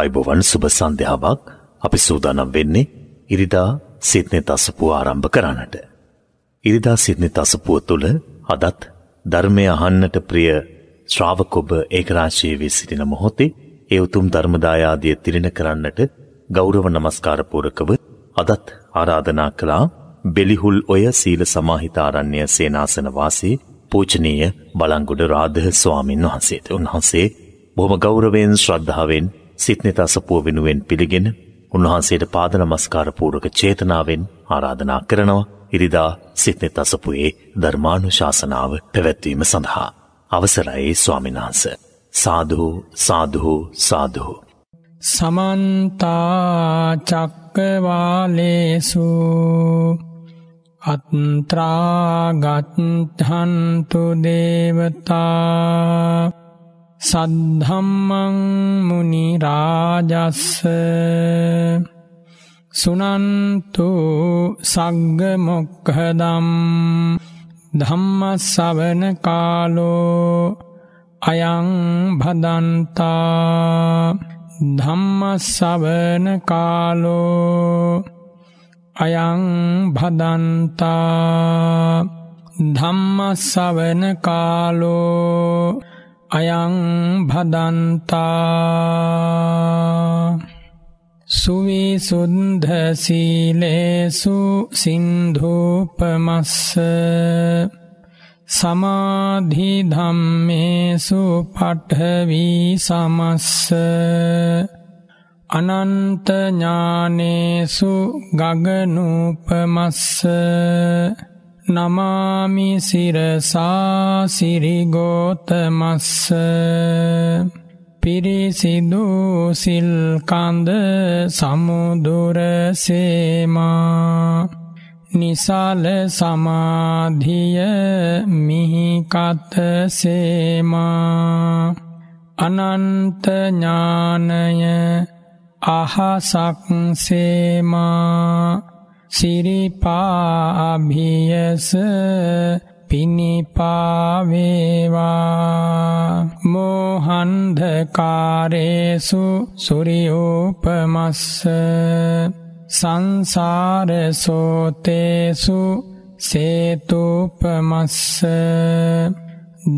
අයිබෝවන් සුබ සන්ධ්‍යාවක් අපි සූදානම් වෙන්නේ ඉරිදා සිත්නෙ තසපුව ආරම්භ කරන්නට. ඉරිදා සිත්නෙ තසපුව තුළ අදත් ධර්මය අහන්නට ප්‍රිය ශ්‍රාවකොබ ඒකරාශයේ වී සිටින මොහොතේ ඒ උතුම් ධර්මදායාදිය තිරෙන කරන්නට ගෞරව නමස්කාරපූරකව අදත් ආරාධනා කළා බෙලිහුල් ඔය සීල සමාහිතාරණ්‍ය සේනාසන වාසී පූජනීය බලංගොඩ රාධ ස්වාමින් වහන්සේට උන්වහන්සේ බොහොම ගෞරවයෙන් ශ්‍රද්ධාවෙන් සිත්නෙතා සපුුව වෙනුවෙන් පිළිගෙන උන්වහන්සේට පාද නමස්කාරපූරක චේතනාවෙන් ආරාධනා කරනවා ඉරිදා සිත්නෙතා සපුයේ ධර්මානු ශාසනාව පැවැත්වීම සඳහා. අවසරයේ ස්වාමිනාන්ස. සාධහෝ සාධහෝ සාධහෝ. සමන්තාචක්කවාලේසු අත්ත්‍රාගත්හන්තු දේවතා සද්ධම්මං මුනි රාජස්ස සුනන්තු සග්ග මොක්ඛදම් ධම්ම ශවන කාලෝ අයං භදන්තා ධම්ම ශවන කාලෝ අයං භදන්තා ධම්ම ශවන කාලෝ අයං භදන්තා සුවිසුද්ධ සීලේසු සින්ධූපමස්ස සමාධි ධම්මේසු පඨවි සමස්ස අනන්ත ඥානේසු ගගනූපමස්ස නමාමි සිරසා සිරිගෝතමස්ස පිරිසිදු සිල්කන්ද සමුදුර සේමා නිසාල සමාධිය මිහිකත සේමා අනන්ත ඥානය අහසක් සේමා සිරිපාභියස පිනිපාවේවා මෝහන්ධකාරේසු සුරියෝපමස්ස සංසාරසෝතේසු සේතුපමස්ස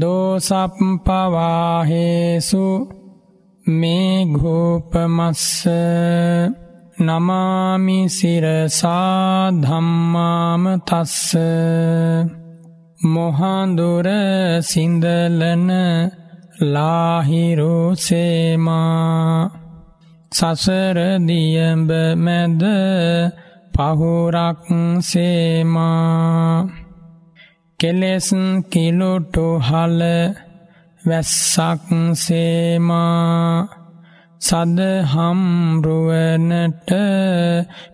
දෝසප්පවාහේසු මේ ගෝපමස්ස නමාමි සිරසා ධම්මාම තස්ස මොහඳුර සිඳලන ලාහිරු සේමා සසර දියඹ මැද පහුරක් සේමා කෙලෙස් කිලුටු හල වැස්සක් සේමා සදහම්රුවනට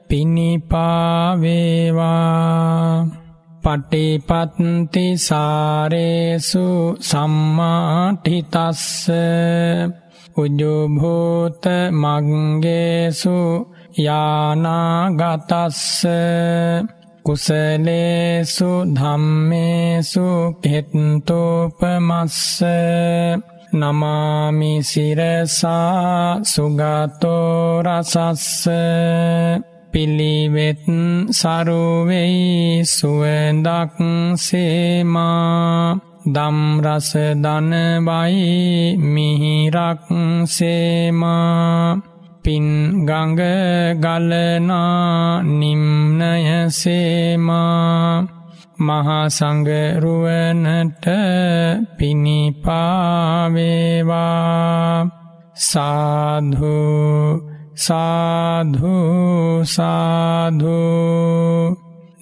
පිණිපාවේවා පටිපත්ති සාරේසු සම්මාටිතස්ස උජුභූත මංගේසු යානාගතස්ස කුසලේසු ධම්මේසු කෙත්තෝපමස්ස නමාමි සිරසා සුගතෝ රසස්ස පිළිවෙත් සරුවෙයි සුවඳක් සේමා දම්රස දනබයි මිහිරක් සේමා පින් ගඟ ගලනා නිම්නය සේමා මහා සංගරුවනට පිණිපාවේවා සාධු සාධු සාධු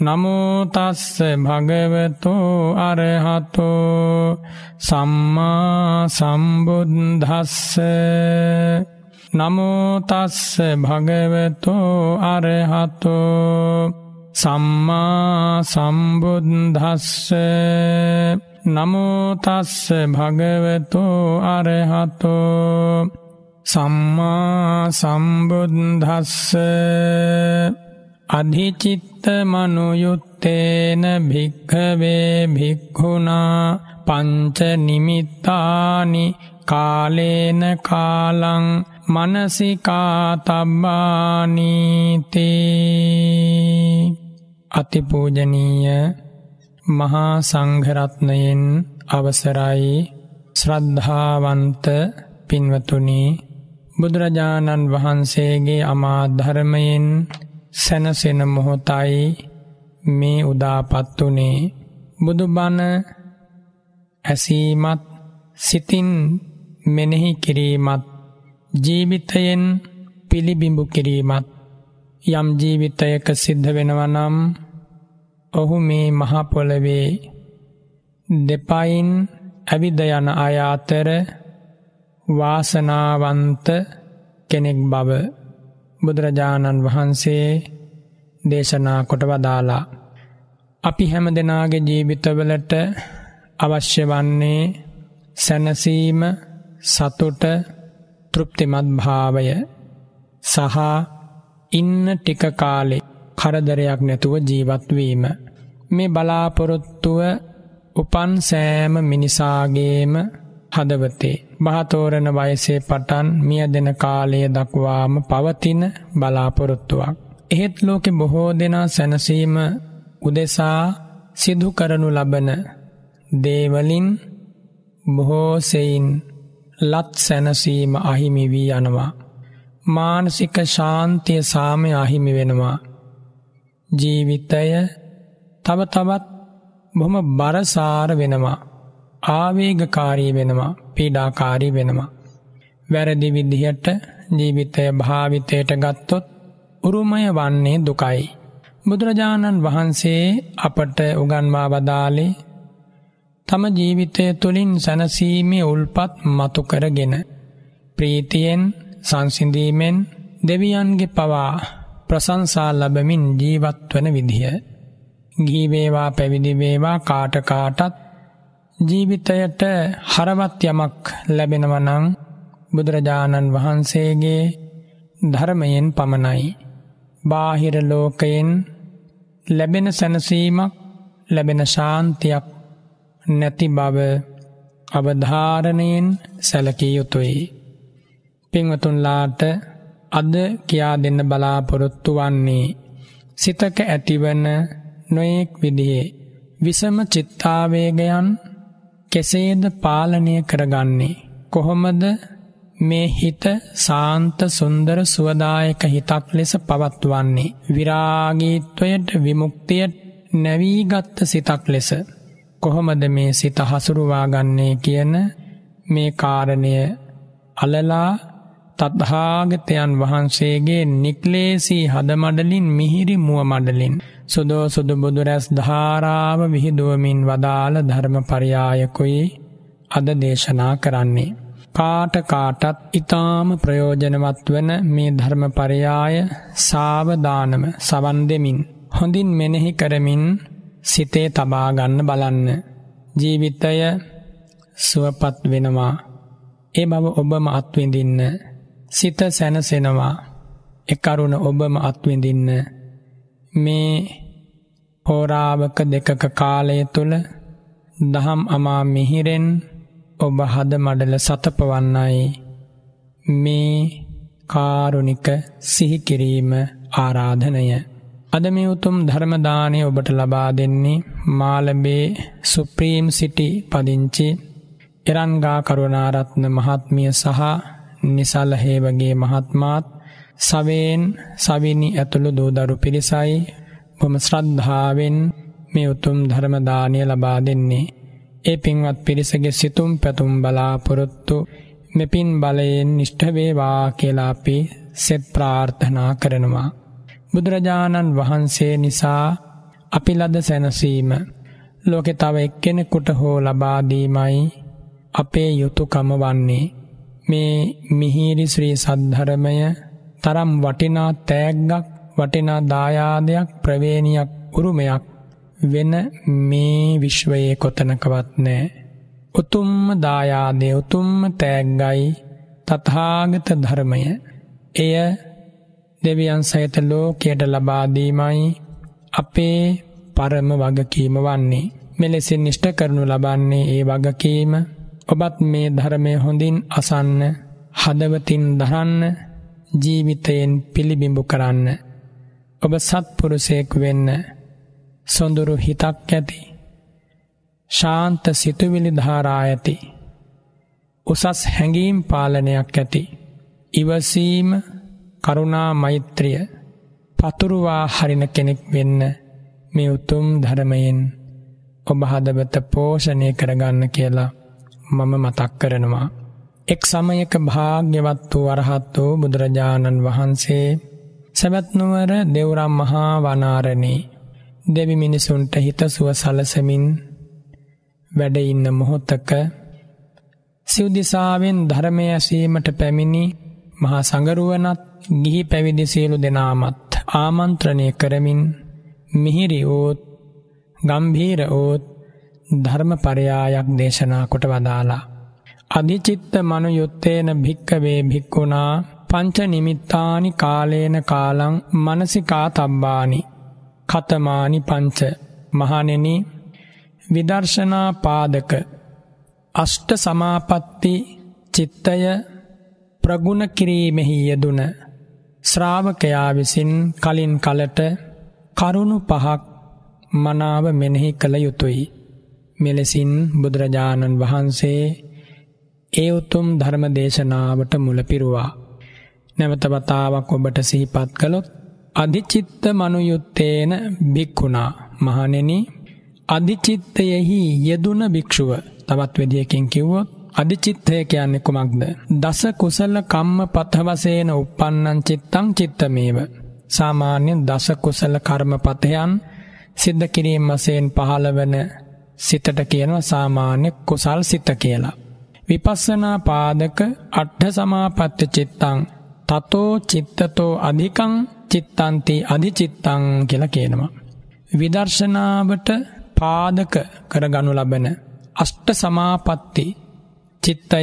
නමුතස්ස භගවතෝ අරහතෝ සම්මා සම්බුද්ධස්ස නමුතස්ස භගවතෝ අරහතෝ සම්මා සම්බුද්ධස්ස නමුතස්ස භගවතෝ අරහතෝ සම්මා සම්බුද්ධස්ස අධිචිත්ත මනුයුත්තේන භික්හවේ භික්හුණා පංච නිමිත්තානි කාලේන කාලං මනසිකා තබ්බානීතේ අතිපූජනීය මහා සංඝරත්නයෙන් අවසරයි ශ්‍රද්ධාවන්ත පින්වතුනි බුදුරජාණන් වහන්සේගේ අමාධර්මයෙන් සැනසෙන මොහොතයි මේ උදාපත් වුනේ බුදුබණ ඇසීමත් සිතින් මෙනෙහි කිරීමත් ජීවිතයෙන් පිළිබිඹු කිරීමත් යම් ජීවිතයක සිද්ධ වෙනවනම් ඔහු මේ මහපොළවේ දෙපයින් ඇවිද යන අය අතර වාසනාවන්ත කෙනෙක් බව බුදුරජාණන් වහන්සේ දේශනා කොට වදාලා අපි හැම දෙනාගේ ජීවිතවලට අවශ්‍ය වන්නේ සැනසීම සතුට තෘප්තිමත් භාවය සහ ඉන්න ටික කාලෙ කරදරයක් නැතුව ජීවත්වීම. මේ බලාපොරොත්තුව උපන් සෑම මිනිසාගේම හදවතේ. මහතෝරණ වයසේ පටන් මිය දෙන කාලය දක්වාම පවතින බලාපොරොත්තුවක්. එහෙත් ලෝකෙ බොහෝ දෙනා සැනසීම උදෙසා සිදු කරනු ලබන දේවලින් බොහෝසෙයින් ලත් සැනසීම අහිමි වී යනවා. මානසික ශාන්තිය සාමය අහිමි වෙනවා. ජීවිතය තව තවත් බොහොම බරසාර වෙනවා. ආවේගකාරී වෙනවා පීඩාකාරී වෙනවා. වැරදි විදිහට ජීවිතය භාවිතයට ගත්තොත් උරුමය වන්නේ දුකයි. බුදුරජාණන් වහන්සේ අපට උගන්වා වදාලේ තම ජීවිතය තුළින් සැනසීමේ උල්පත් මතුකරගෙන. ප්‍රීතියෙන් සංසිඳීමෙන් දෙවියන්ගේ පවා ප්‍රසංසා ලැබමින් ජීවත් වන විදිය. ගිහි වේවා පැවිදි වේවා කාට කාටත් ජීවිතයට හරවත් යමක් ලැබෙනවා නම් බුදුරජාණන් වහන්සේගේ ධර්මයෙන් පමණයි. බාහිර ලෝකයෙන් ලැබෙන සැනසීමක් ලැබෙන ශාන්තියක් නැති බව අවධාරණයෙන් සැලකිය යුතුයි. පින්වතුන්ලාට අද කියා දෙන්න බලාපොරොත්තු වන්නේ සිතක ඇතිවන නොයෙක් විදිහේ විසම චිත්තාවේගයන් කෙසේද පාලනය කරගන්නේ කොහොමද මේ හිත සාන්ත සුන්දර සුවදායක හිතක් ලෙස පවත්වන්නේ විරාගීත්වයට විමුක්තියට නැවීගත්ත සිතක් ලෙස කොහොමද මේ සිත හසුරුවාගන්නේ කියන මේ කාරණය අලලා තත්භාගතයන් වහන්සේගේ නික්ලේසී හදමඩලින් මිහිරි මුව මඩලින්. සුදෝ සුදු බුදුරැස් ධාරාව විහිදුවමින් වදාළ ධර්ම පරියායකුයි අද දේශනා කරන්නේ. කාට කාටත් ඉතාම ප්‍රයෝජනවත් වන මේ ධර්ම පරියාය සාවධානම සවන් දෙමින්. හොඳින් මෙනෙහි කරමින් සිතේ තබාගන්න බලන්න. ජීවිතය සුවපත් වෙනවා. ඒ බව ඔබම අත්විඳින්න. සිත සැනසෙනවා එකරුණ ඔබම අත්විඳින්න මේ හෝරාවක දෙකක කාලය තුළ දහම් අමා මිහිරෙන් ඔබ හද මඩල සතපවන්නයි මේ කාරුණික සිහිකිරීම ආරාධනය. අද මේ උතුම් ධර්මදානය ඔබට ලබා දෙන්නේ මාලබේ සුප්‍රීම් සිටි පදිංචි එරන්ගා කරුණාරත්න මහත්මිය සහ නිසල හේවගේ මහත්මාත් සවයෙන් සවිනි ඇතුළු දූදරු පිරිසයි බොම ශ්‍රද්ධාවෙන් මේ උතුම් ධර්මදානය ලබා දෙන්නේ. ඒ පින්වත් පිරිසගේ සිතුම් පැතුම් බලාපොරොත්තු මෙපින් බලයෙන් නිෂ්ඨවේවා කියලාපි සෙත් ප්‍රාර්ථනා කරනවා. බුදුරජාණන් වහන්සේ නිසා අපි ලද සැනසීම ලෝකෙ තව එක්කෙනෙකුට හෝ ලබාදීමයි අපේ යුතුකම වන්නේ. මේ මිහිරි ශ්‍රී සද්ධරමය තරම් වටිනා තෑග්ගක් වටිනා දායාදයක් ප්‍රවේණියක් උරුමයක් වෙන මේ විශ්වයේ කොතනකවත් නෑ. උතුම්ම දායාදය උතුම්ම තෑග්ගයි තථාගත ධර්මය. එය දෙවියන් සහිත ලෝකයට ලබාදීමයි අපේ පරම වගකීම වන්නේ. මෙලෙසින් නිෂ්ට කරනු ලබන්නේ ඒ වගකීම ඔබත් මේ ධර්මය හොඳින් අසන්න හදවතින් දරන්න ජීවිතයෙන් පිළිබිඹු කරන්න ඔබ සත්පුරුසයෙක් වෙන්න සොඳුරු හිතක් ඇති ශාන්ත සිතුවිලි ධාරා ඇති උසස් හැඟීම් පාලනයක් ඇති ඉවසීම කරුණා මෛත්‍රිය පතුරුවා හරින කෙනෙක් වෙන්න මේ උතුම් ධර්මයෙන් ඔබ හදවත පෝෂණය කරගන්න කියලා මම මතක් කරනවා. එක් සමයක භාග්‍යවත් වූ වරහත් වූ බුදුරජාණන් වහන්සේ සැබැත්නුවර දෙවරම් මහා වනාරණේ දෙවි මිනිසුන්ට හිතසුව සලසමින් වැඩඉන්න මොහොත්තක සිව්දිසාවෙන් ධර්මය ඇසීමට පැමිණි මහා සඟරුවනත් ගිහි පැවිදි සියලු දෙනාමත් ආමන්ත්‍රණය කරමින් මිහිරි ඕත් ගම්භීර ඕත් ධර්මපරයායක් දේශනා කොට වදාලා. අධිචිත්ත මනුයුත්තේන භික්කවේ භික්කුණා පංච නිමිත්තානි කාලේන කාලං මනසිකා තබ්බානි කතමානි පංච මහනෙන විදර්ශනා පාදක අෂ්ට සමාපත්ති චිත්තය ප්‍රගුණ කිරීමෙහි යෙදුන ශ්‍රාවකයා විසින් කලින් කලට කරුණු පහක් මනාව මෙනෙහි කළ යුතුයි. මෙලෙසින් බුදුරජාණන් වහන්සේ ඒ උතුම් ධර්ම දේශනාවට මුලපිරුවා. නැවතවතාවක් ඔබට සිහිපත් කළොත් අධිචිත්ත මනුයුත්තේන භික්කුණා මහනෙනි අධිචිත්තයෙහි යෙදුන භික්‍ෂුව තවත් වෙදියකින් කිව්වොත් අධිචිත්තය කියන්නේ කුමක්ද. දස කුසල්ල කම්ම පත්හවසේන උපන්නං චිත්තං චිත්තමේව. සාමාන්‍ය දස කුසල කර්මපතයන් සිද්ධ කිරීම් වසයෙන් පහළ වන සිතට කියනව සාමාන්‍ය කුසල් සිත කියලා. විපස්සනා පාදක අට්ඨ සමාපත්ත චිත්තං තතෝ චිත්තතෝ අධිකං චිත්තන්ති අධිචිත්තං කියලා කියනවා. විදර්ශනාවට පාදක කරගනු ලබන අෂ්ට සමාපatti චිත්තය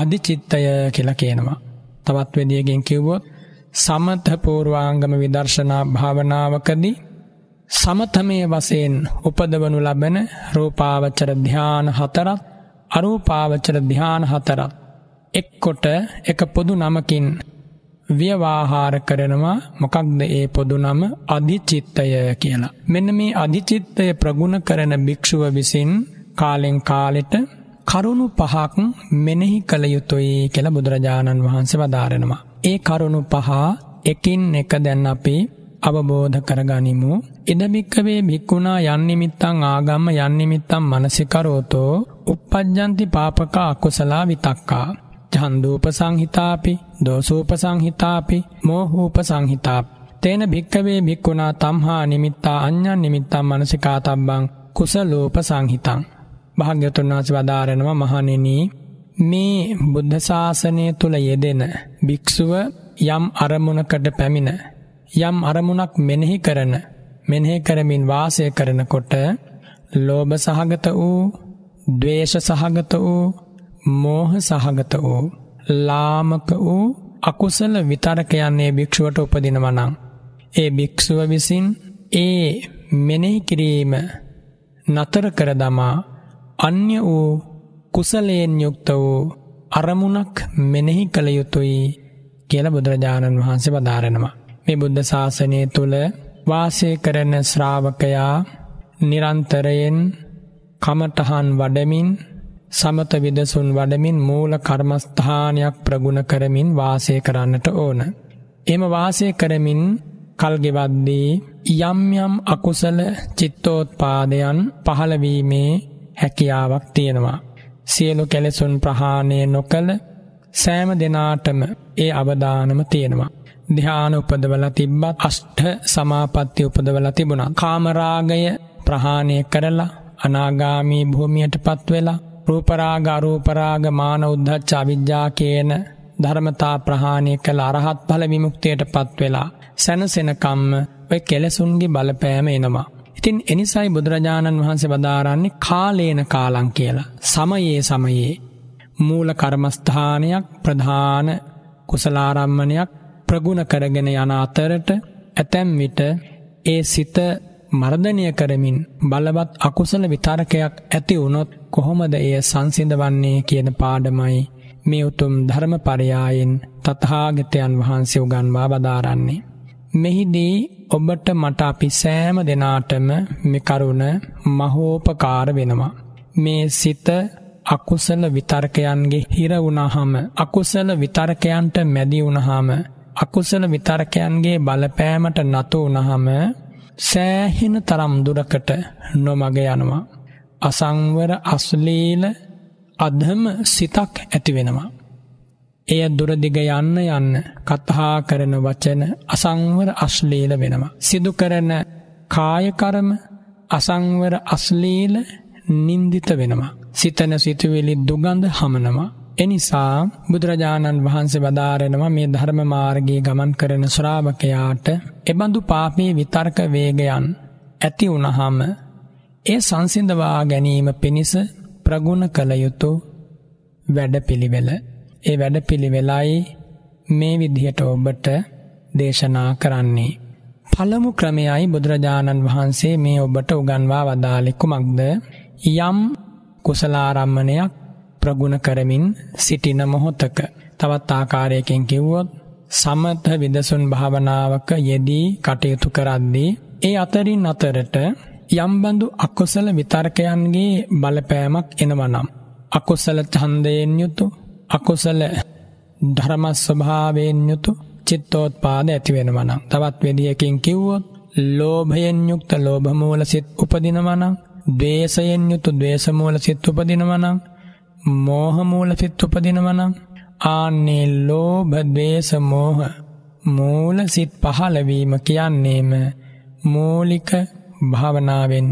අධිචිත්තය කියලා කියනවා. තවත් විදියකින් කිව්වොත් සමත පූර්වාංගම විදර්ශනා භාවනාවකදී සමතමේ වසයෙන් උපදවනු ලබන රූපාවච්චර ධ්‍යාන හතරත් අරූපාවච්චර ධ්‍යාන හතරත් එක්කොට එක පොදු නමකින් ව්‍යවාහාර කරනවා මොකක්ද ඒ පොදු නම අධිචිත්තය කියලා. මෙන්න මේ අධිචිත්තය ප්‍රගුණ කරන භික්‍ෂුව විසින් කාලෙෙන් කාලෙට කරුණු පහක් මෙනෙහි කළ යුතුයි කෙළ බුදුරජාණන් වහන්සේ වදාරෙනවා. ඒ කරුණු පහ එකින් එක දැන් අපි අවබෝධ කරගනිමු. එදභික්කවේ භික්කුණා යන්නිමිත්තං ආගම්ම යන්නිමිත්තම් මනසිකරෝතෝ උපපජ්ජන්ති පාපකා අකුසලා විතක්කා. චන්දූප සංහිතාපි දෝසූප සංහිතාපි මෝහූප සංහිතාප. තේන භික්කවේ භික්කුණා තම්හා නිමිත්තා අන්‍යන් නිමිත්තම් මනසිකාතබ්බං කුසලූප සංහිතං. භාග්‍යතුන් වහන්සේ වදාරනවා මහණෙනි මේ බුද්ධ ශාසනය තුල යෙදෙන භික්ෂුව යම් අරමුණකට පැමිණ යම් අරමුණක් මෙනෙහි කරන මෙනෙහි කරමින් වාසය කරනකොට ලෝභ සහගත වූ ද්වේෂ සහගත වූ මෝහ සහගත වූ ලාමක වූ අකුසල විතරකයන්නේ භික්ෂුවට උපදිනවනං. ඒ භික්‍ෂුව විසින් ඒ මෙනෙහි කිරීම නතර කර දමා අන්‍ය වූ කුසලයෙන් යුක්ත වූ අරමුණක් මෙනෙහි කළ යුතුයි කියල බුදුරජාණන් වහන්සේ වදාරෙනවා. මේ බුද්ධ ශාසනය තුළ වාසය කරන ශ්‍රාවකයා නිරන්තරයෙන් කමටහන් වඩමින් සමත විදසුන් වඩමින් මූල කර්මස්ථානයක් ප්‍රගුණ කරමින් වාසය කරන්නට ඕන. එම වාසය කරමින් කල්ගෙවද්දී යම්යම් අකුසල චිත්තෝත්පාදයන් පහළවීමේ හැකියාවක් තියෙනවා. සියලු කෙලෙසුන් ප්‍රහාණය නොකළ සෑම දෙනාටම ඒ අවධානම තියෙනවා. ධ්‍යාන උපදවලා තිබ්බත් අෂ්ඨ සමාපatti උපදවලා තිබුණා. කාමරාගය ප්‍රහාණය කරලා අනාගාමී භූමියටපත් වෙලා රූපරාග අරූපරාග මාන උද්ධච්ච අවිජ්ජා කියන ධර්මතා ප්‍රහාණය කළ අරහත් ඵල විමුක්තියටපත් වෙලා සැනසෙනකම්ම ඔය කෙලසුන්ගේ බලපෑම එනවා. ඉතින් එනිසයි බුදුරජාණන් වහන්සේ වදාරන්නේ කාලේන කාලං කියලා. සමයේ සමයේ මූල කර්මස්ථානයක් ප්‍රධාන කුසලාරම්මණයක් ප්‍රගුණ කරගෙන යන අතරට ඇතැම් විට ඒ සිත මර්ධනය කරමින් බලවත් අකුසල විතාරකයක් ඇති වුණොත් කොහොමද එය සංසිඳවන්නේ කියන පාඩමයි මේ උතුම් ධර්මපරයායෙන් තථාගතයන් වහන්සේ උගන්වා වදාරන්නේ. මෙහිදී ඔබට මට අපි සෑම දෙනාටම මේ කරුණ මහෝපකාර වෙනවා. මේ සිත අකුසල විතර්කයන්ගේ හිර වුණාහම අකුසල විතර්කයන්ට මැදි වුණාහම අකුසල විතරකයන්ගේ බලපෑමට නතු වුණහම සෑහෙන තරම් දුරකට නොමග යනවා. අසංවර අස්ලීල අධම සිතක් ඇති වෙනවා. එය දුරදිග යන්න යන්න කතහා කරන වචන අසංවර අශ්ලීල වෙනවා. සිදු කරන කායකරම අසංවර අස්ලීල නින්දිත වෙනවා. සිතන සිතුවෙලි දුගඳ හමනවා. එනිසා බුදුරජාණන් වහන්සේ වදාරෙනවා මේ ධර්ම මාර්ගයේ ගමන් කරන ශ්‍රාවකයාට එබඳු පාපී විතර්ක වේගයන් ඇති වුණහම ඒ සංසිඳවා ගැනීම පිණිස ප්‍රගුණ කළ යුතු වැඩපිළිවෙල ඒ වැඩපිළිවෙලයි මේ විදිහට ඔබට දේශනා කරන්නේ පළමු ක්‍රමයයි බුදුරජාණන් වහන්සේ මේ ඔබට උගන්වා වදාලෙ කුමක්ද යම් කුසලාරම්මණයක් ප්‍රගුණ කරමින් සිටින මොහොතක තවත් ආකාරයකින් කිව්වොත් සමත විදසුන් භාවනාවක යෙදී කටයුතු කරද්දී ඒ අතරින් අතරට යම්බඳු අකුසල විතර්කයන්ගේ බලපෑමක් එනවනම් අකුසල ඡන්දයෙන් යුතු අකුසල ධර්ම ස්වභාවයෙන් යුතු චිත්තෝත්පාද ඇති වෙනවනම් තවත් විදියකින් කිව්වොත් ලෝභයෙන් යුක්ත ලෝභ මූල සිත් උපදිනවනම් ද්වේෂයෙන් යුතු ද්වේෂ මූල සිත් උපදිනවනම් මෝහමූල සිත් උපදිනවනම් ආන්නේ ලෝභ දේශ මෝහ මූල සිත් පහළවීම කියන්නේම මූලික භාවනාවෙන්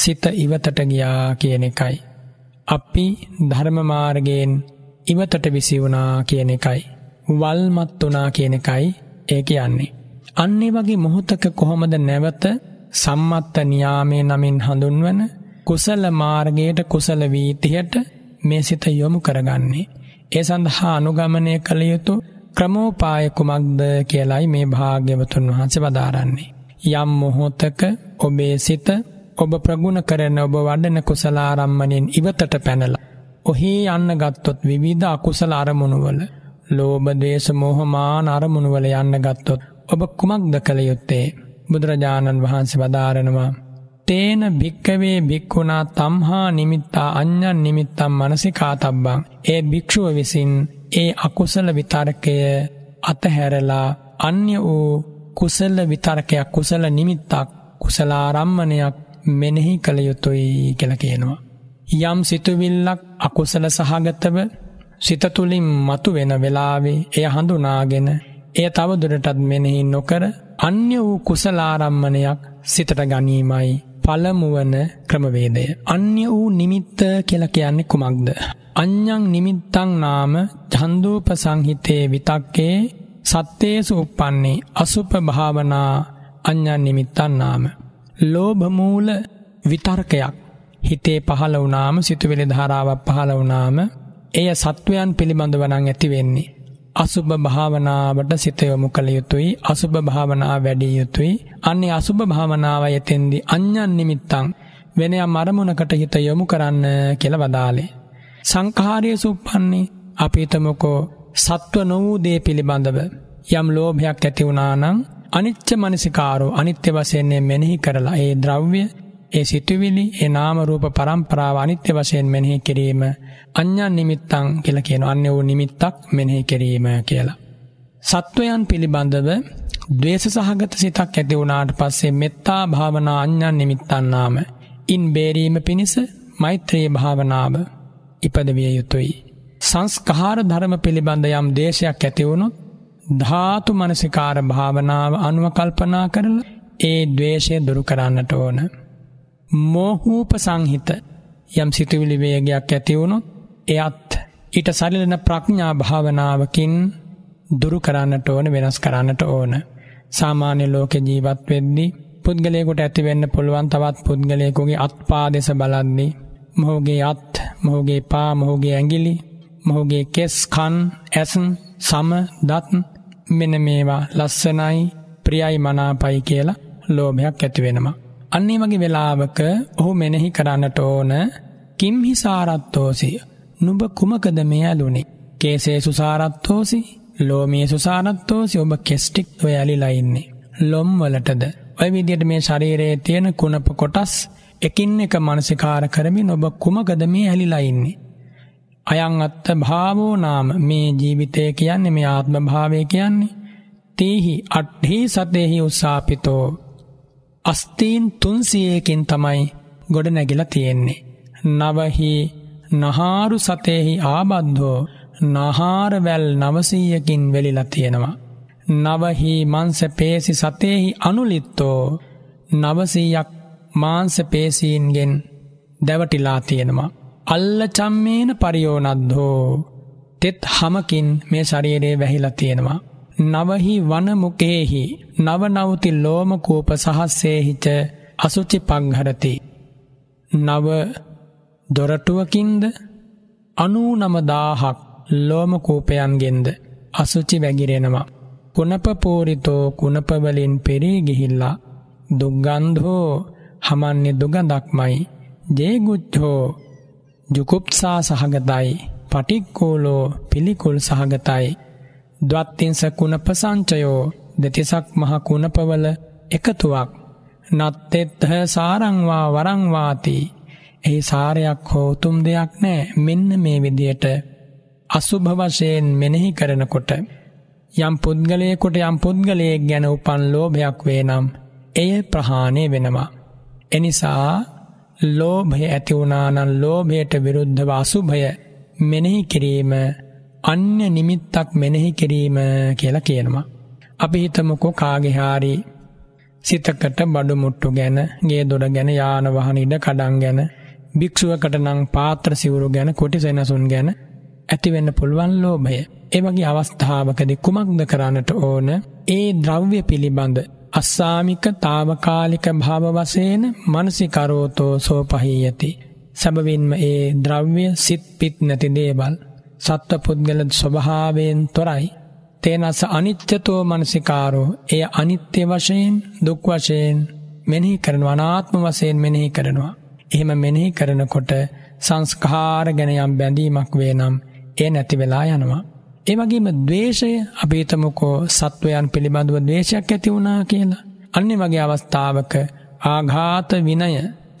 සිත ඉවතට ගියා කියන එකයි. අපි ධර්මමාර්ගයෙන් ඉවතට විසිවුනා කියන එකයි. වල්මත් වනා කියන එකයි ඒ කියන්නේ. අන්නේ වගේ මොහොතක කොහොමද නැවත සම්මත්ත නියාමය නමින් හඳුන්වන කුසල මාර්ගයට කුසල වීතියට මේ සිත යොමු කරගන්නේ ඒ සඳහා අනුගමනය කළ යුතු ක්‍රමෝපාය කුමක්ද කියලයි මේ භාග්‍යවතුන් වහන්සේ වදාරන්නේ යම් මොහොතක ඔබේ සිත ඔබ ප්‍රගුණ කරන ඔබ වඩන කුසල ආරම්මණයෙන් ඉවතට පැනලා ඔහි යන්න ගත්තොත් විවිධ අකුසල අරමුණු වල ලෝභ ද්වේෂ මෝහ මාන අරමුණු වල යන්න ගත්තොත් ඔබ කුමක්ද කළ යුත්තේ බුදුරජාණන් වහන්සේ වදාරනවා තේන භික්කවේ භික්කුණා තම්හා නිමිත්තා අඤ්ඤන් නිමිත්තම් මනසිකාතබ්බං ඒ භික්ෂුව විසින් ඒ අකුසල විතරකය අතහැරලා අන්‍ය වූ කුසල විතරකයක් කුසල නිමිත්තක් කුසල ආරම්මණයක් මෙනෙහි කළ යුතුයි කියලා කියනවා යම් සිතුවිල්ලක් අකුසල සහගතව සිත තුළින් මතුවෙන වෙලාවේ එය හඳුනාගෙන එය තවදුරටත් මෙනෙහි නොකර අන්‍ය වූ කුසල ආරම්මණයක් සිතට ගනීමයි පළමු වන ක්‍රමවේදය. අන්‍ය වූ නිමිත්ත කියලා කියන්නේ කුමක්ද? අඤ්ඤං නිමිත්තං නාම ඡන්தோප සංහිතේ විතක්කේ සත්තේසු uppන්නේ අසුප භාවනා අඤ්ඤං නිමිත්තං නාම. ලෝභ මූල විතර්කයක් හිතේ පහළ වුණාම සිතුවිලි ධාරාවක් පහළ වුණාම එය සත්වයන් පිළිබඳව නම් ඇති වෙන්නේ අසුභ භාවනාවට සිත යොමු කළ යුතුයි අසුභ භාවනාව වැඩි යුතුයි අන්නේ අසුභ භාවනාව යතෙන්දි අඤ්ඤන් නිමිත්තං වෙන යම් අරමුණකට හිත යොමු කරන්න කියලා වදාලේ සංඛාරයේ සුප්පන්නේ අපි හිතමුකෝ සත්ව නොවූ දේ පිළිබඳව යම් ලෝභයක් ඇති වුණා නම් අනිත්‍ය මනසිකාරෝ අනිත්‍ය වශයෙන් මෙනෙහි කරලා ඒ ද්‍රව්‍ය ඒ සිතුවිලි ඒ නාම රූප පරම්පරාව අනිත්‍ය වශයෙන් මෙනෙහි කිරීම අඤ්ඤා නිමිත්තං කියලා කියන අන්‍ය වූ නිමිත්තක් මෙනෙහි කිරීම කියලා. සත්වයන් පිළිබඳව ද්වේෂ සහගත සිතක් ඇති වුණාට පස්සේ මෙත්තා භාවනා අඤ්ඤා නිමිත්තන් නාම ඉන් බේරීම පිණිස මෛත්‍රී භාවනාව ඉපදවිය යුතුයි. සංස්කාර ධර්ම පිළිබඳ යම් දේශයක් ඇති වුණොත් ධාතු මනසිකාර භාවනාව අනුව කල්පනා කරලා ඒ ද්වේෂය දුරු කරන්නට ඕන. මෝහූප සංහිත යම් සිතුවිලි වේගයක් ඇති වුණොත් එයත් ඊට සරිලන ප්‍රඥා භාවනාවකින් දුරු කරන්නට ඕන වෙනස් කරන්නට ඕන. සාමාන්‍ය ලෝක ජීවත් වෙද්දී පුද්ගලයෙකුට ඇතිවෙන්න පුළුවන් තවත් පුද්ගලයෙකුගේ අත්පා දෙස බලද්දී මොහුගේ අත්, මොහුගේ පා, මොහුගේ ඇඟිලි, මොහුගේ කෙස්, කන්, ඇසන්, සම, දත් මෙන්න මේවා ලස්සනයි, ප්‍රියයි, මනාපයි කියලා ලෝභයක් ඇති වෙනවා. අන්නේ වගේ වෙලාවක ඔහු මෙනෙහි කරන්නට ඕන කිම්හි සාරත්තෝසිය නුඹ කුමකද මේ ඇලුනේ කේසේ සුසාරත්තෝසි ලෝමිය සුසාරත්තෝසි ඔබ කෙස්ටික් ඔය ඇලිලා ඉන්නේ ලොම් වලටද ඔය විදියට මේ ශරීරයේ තියෙන කුණප කොටස් එකින් එක මානසිකාර කරමින් ඔබ කුමකද මේ ඇලිලා ඉන්නේ අයං අත්ත භාවෝ නාම මේ ජීවිතය කියන්නේ මේ ආත්ම භාවය කියන්නේ තේහි අට්හි සතේහි උස්සාපිතෝ අස්තීන් තුන්සියයකින් තමයි ගොඩ නැගිලා තියෙන්නේ. නවහි නහාරු සතයෙහි ආබද්ධෝ නහාරවැල් නවසීයකින් වෙලිලා තියෙනවා. නවහි මංස පේසි සතයෙහි අනුලිත්තෝ නවසීයක් මාංස පේසීන්ගෙන් දැවටිලා තියෙනවා. අල්ල චම්මේන පරියෝනද්හෝ තෙත් හමකින් මේ ශරීරයේ වැහිලා තියෙනවා. නවහි වනමුකේහි නවනවති ලෝමකූප සහස්සේහිච අසුචි පංහරති. නව දොරටුවකින්ද අනූ නමදාහක් ලෝමකූපයන්ගෙන්ද අසුචි වැගිරෙනවා. කුණපපූරිතෝ කුණපවලින් පෙරී ගිහිල්ලා. දුග්ගන්ධෝ හමන්නේ දුගදක්මයි. ජේගුච්හෝ ජුකුප්සා සහගතයි පටික්කෝලෝ පිළිකුල් සහගතයි. දවත්තිංස කුණපසංචයෝ දෙතිසක් මහකුණපවල එකතුවක් නත්තෙත්හ සාරංවා වරංවාතිී ඒ සාරයක් හෝ උතුම් දෙයක් නැහැ. මෙන්න මේ විදියට අසුභ වශයෙන් මෙනෙහි කරනකොට යම් පුද්ගලයෙකුට යම් පුද්ගලයෙක් ගැන උපන් ලෝභයක් වේනම් එය ප්‍රහාණය වෙනවා. එනිසා ලෝභය ඇති වුණා නම් ලෝභයට විරුද්ධව අසුභය මෙනෙහි කිරීම අන්‍ය නිමිත්තක් මෙනෙහි කිරීම කියලා කියනවා. අපි හිතමුකෝ කාගේ හරි සිතකට බඩු මුට්ටු ගැන, ගේ දොර ගැන, යාන වාහන ඉඩ කඩම් ගැන භික්ෂුවකට නම් පාත්‍ර සිවුරු ගැන කොටි සෙනසුන් ගැන ඇතිවෙන්න පුළුවන් ලෝභය. එවගේ අවස්ථාවකදි කුමක්ද කරන්නට ඕන ඒ ද්‍රව්‍ය පිළිබඳ අස්සාමික තාවකාලික භාවවසයෙන් මනසිකරෝතෝ සෝපහීයති. සැබවින්ම ඒ ද්‍රව්‍ය සිත් පිත් නැති දේවල් සත්ව පුද්ගල ස්වභාවයෙන් තොරයි. තේනස අනිත්‍යතෝ මනසිකාරෝ එය අනිත්‍ය වශයෙන් දුක් වශයෙන් මෙනෙහි කරනවා අනාත්ම වශයෙන් මෙනෙහි කරනවා. එහෙම මෙනෙහි කරනකොට සංස්කාර ගැන යම් බැඳීමක් වේ නම් ඒ නැති වෙලා යනවා. ඒ වගේම ද්වේෂය අපි හිතමුකෝ සත්වයන් පිළිබඳව ද්වේෂයක් ඇති වුණා කියලා. අන්නේ වගේ අවස්ථාවක ආඝාත විනය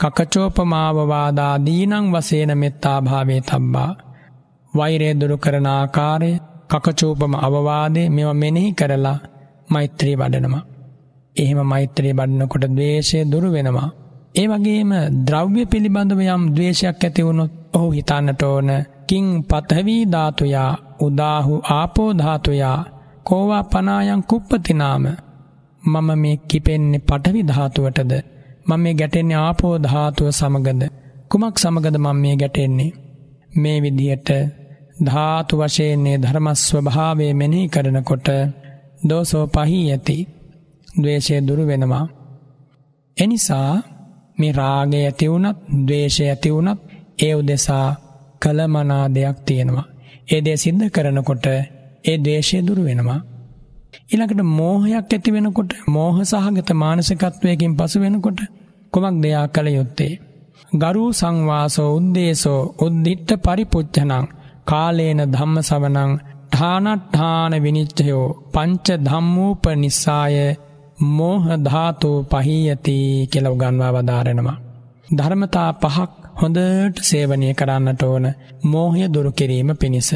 කකචෝපමාව වාදා දීනං වශයෙන් මෙත්තා භාවේ තබ්බා. වෛරය දුරු කරන ආකාරය කකචෝපම අවවාදේ මේවා මෙනෙහි කරලා මෛත්‍රී වඩනවා. එහෙම මෛත්‍රී වඩනකොට ද්වේෂය දුරු වෙනවා. ඒ වගේම ද්‍රව්‍ය පිළිබඳව යම් ද්වේෂයක් ඇති වුණොත් ඔහු හිතන්නට ඕන කිං පතවි ධාතුයා උදාහු ආපෝ ධාතුයා කෝවා පනායන් කුප්පතිනාම මම මේ කිපෙන්නේ පඨවි ධාතුවටද මම මේ ගැටෙන්නේ ආපෝ ධාතුව සමගද කුමක් සමගද මම මේ ගැටෙන්නේ මේ විදිහට ධාතු වශයෙන් ධර්ම ස්වභාවය මෙනෙහි කරනකොට දෝසෝ පහී ඇති ද්වේෂය දුරු වෙනවා එනිසා මේ රාගය ඇති වුණත්, ద్వේෂය ඇති වුණත් ඒ උදෙසා කලමනාදයක් තියෙනවා. ඒ දේ සිද්ධ කරනකොට ඒ ද්වේෂය දුරු වෙනවා. ඊළඟට මෝහයක් ඇති වෙනකොට, මෝහ සහගත මානසිකත්වයකින් පසු වෙනකොට කොමක් දෙයක් කල යුත්තේ? ගරු සංවාසෝ උද්දේශෝ උද්දිත්ත පරිපුච්ඡනං කාලේන ධම්ම සවනං ඨානට්ඨාන විනිච්ඡයෝ පංච ධම්මෝපනිස්සාය මෝහ ධාතු පහීයති කියලා උගන්වා වදාරෙනවා. ධර්මතා පහක් හොඳට සේවනය කරන්නට ඕන මෝහය දුරු කිරීම පිණිස.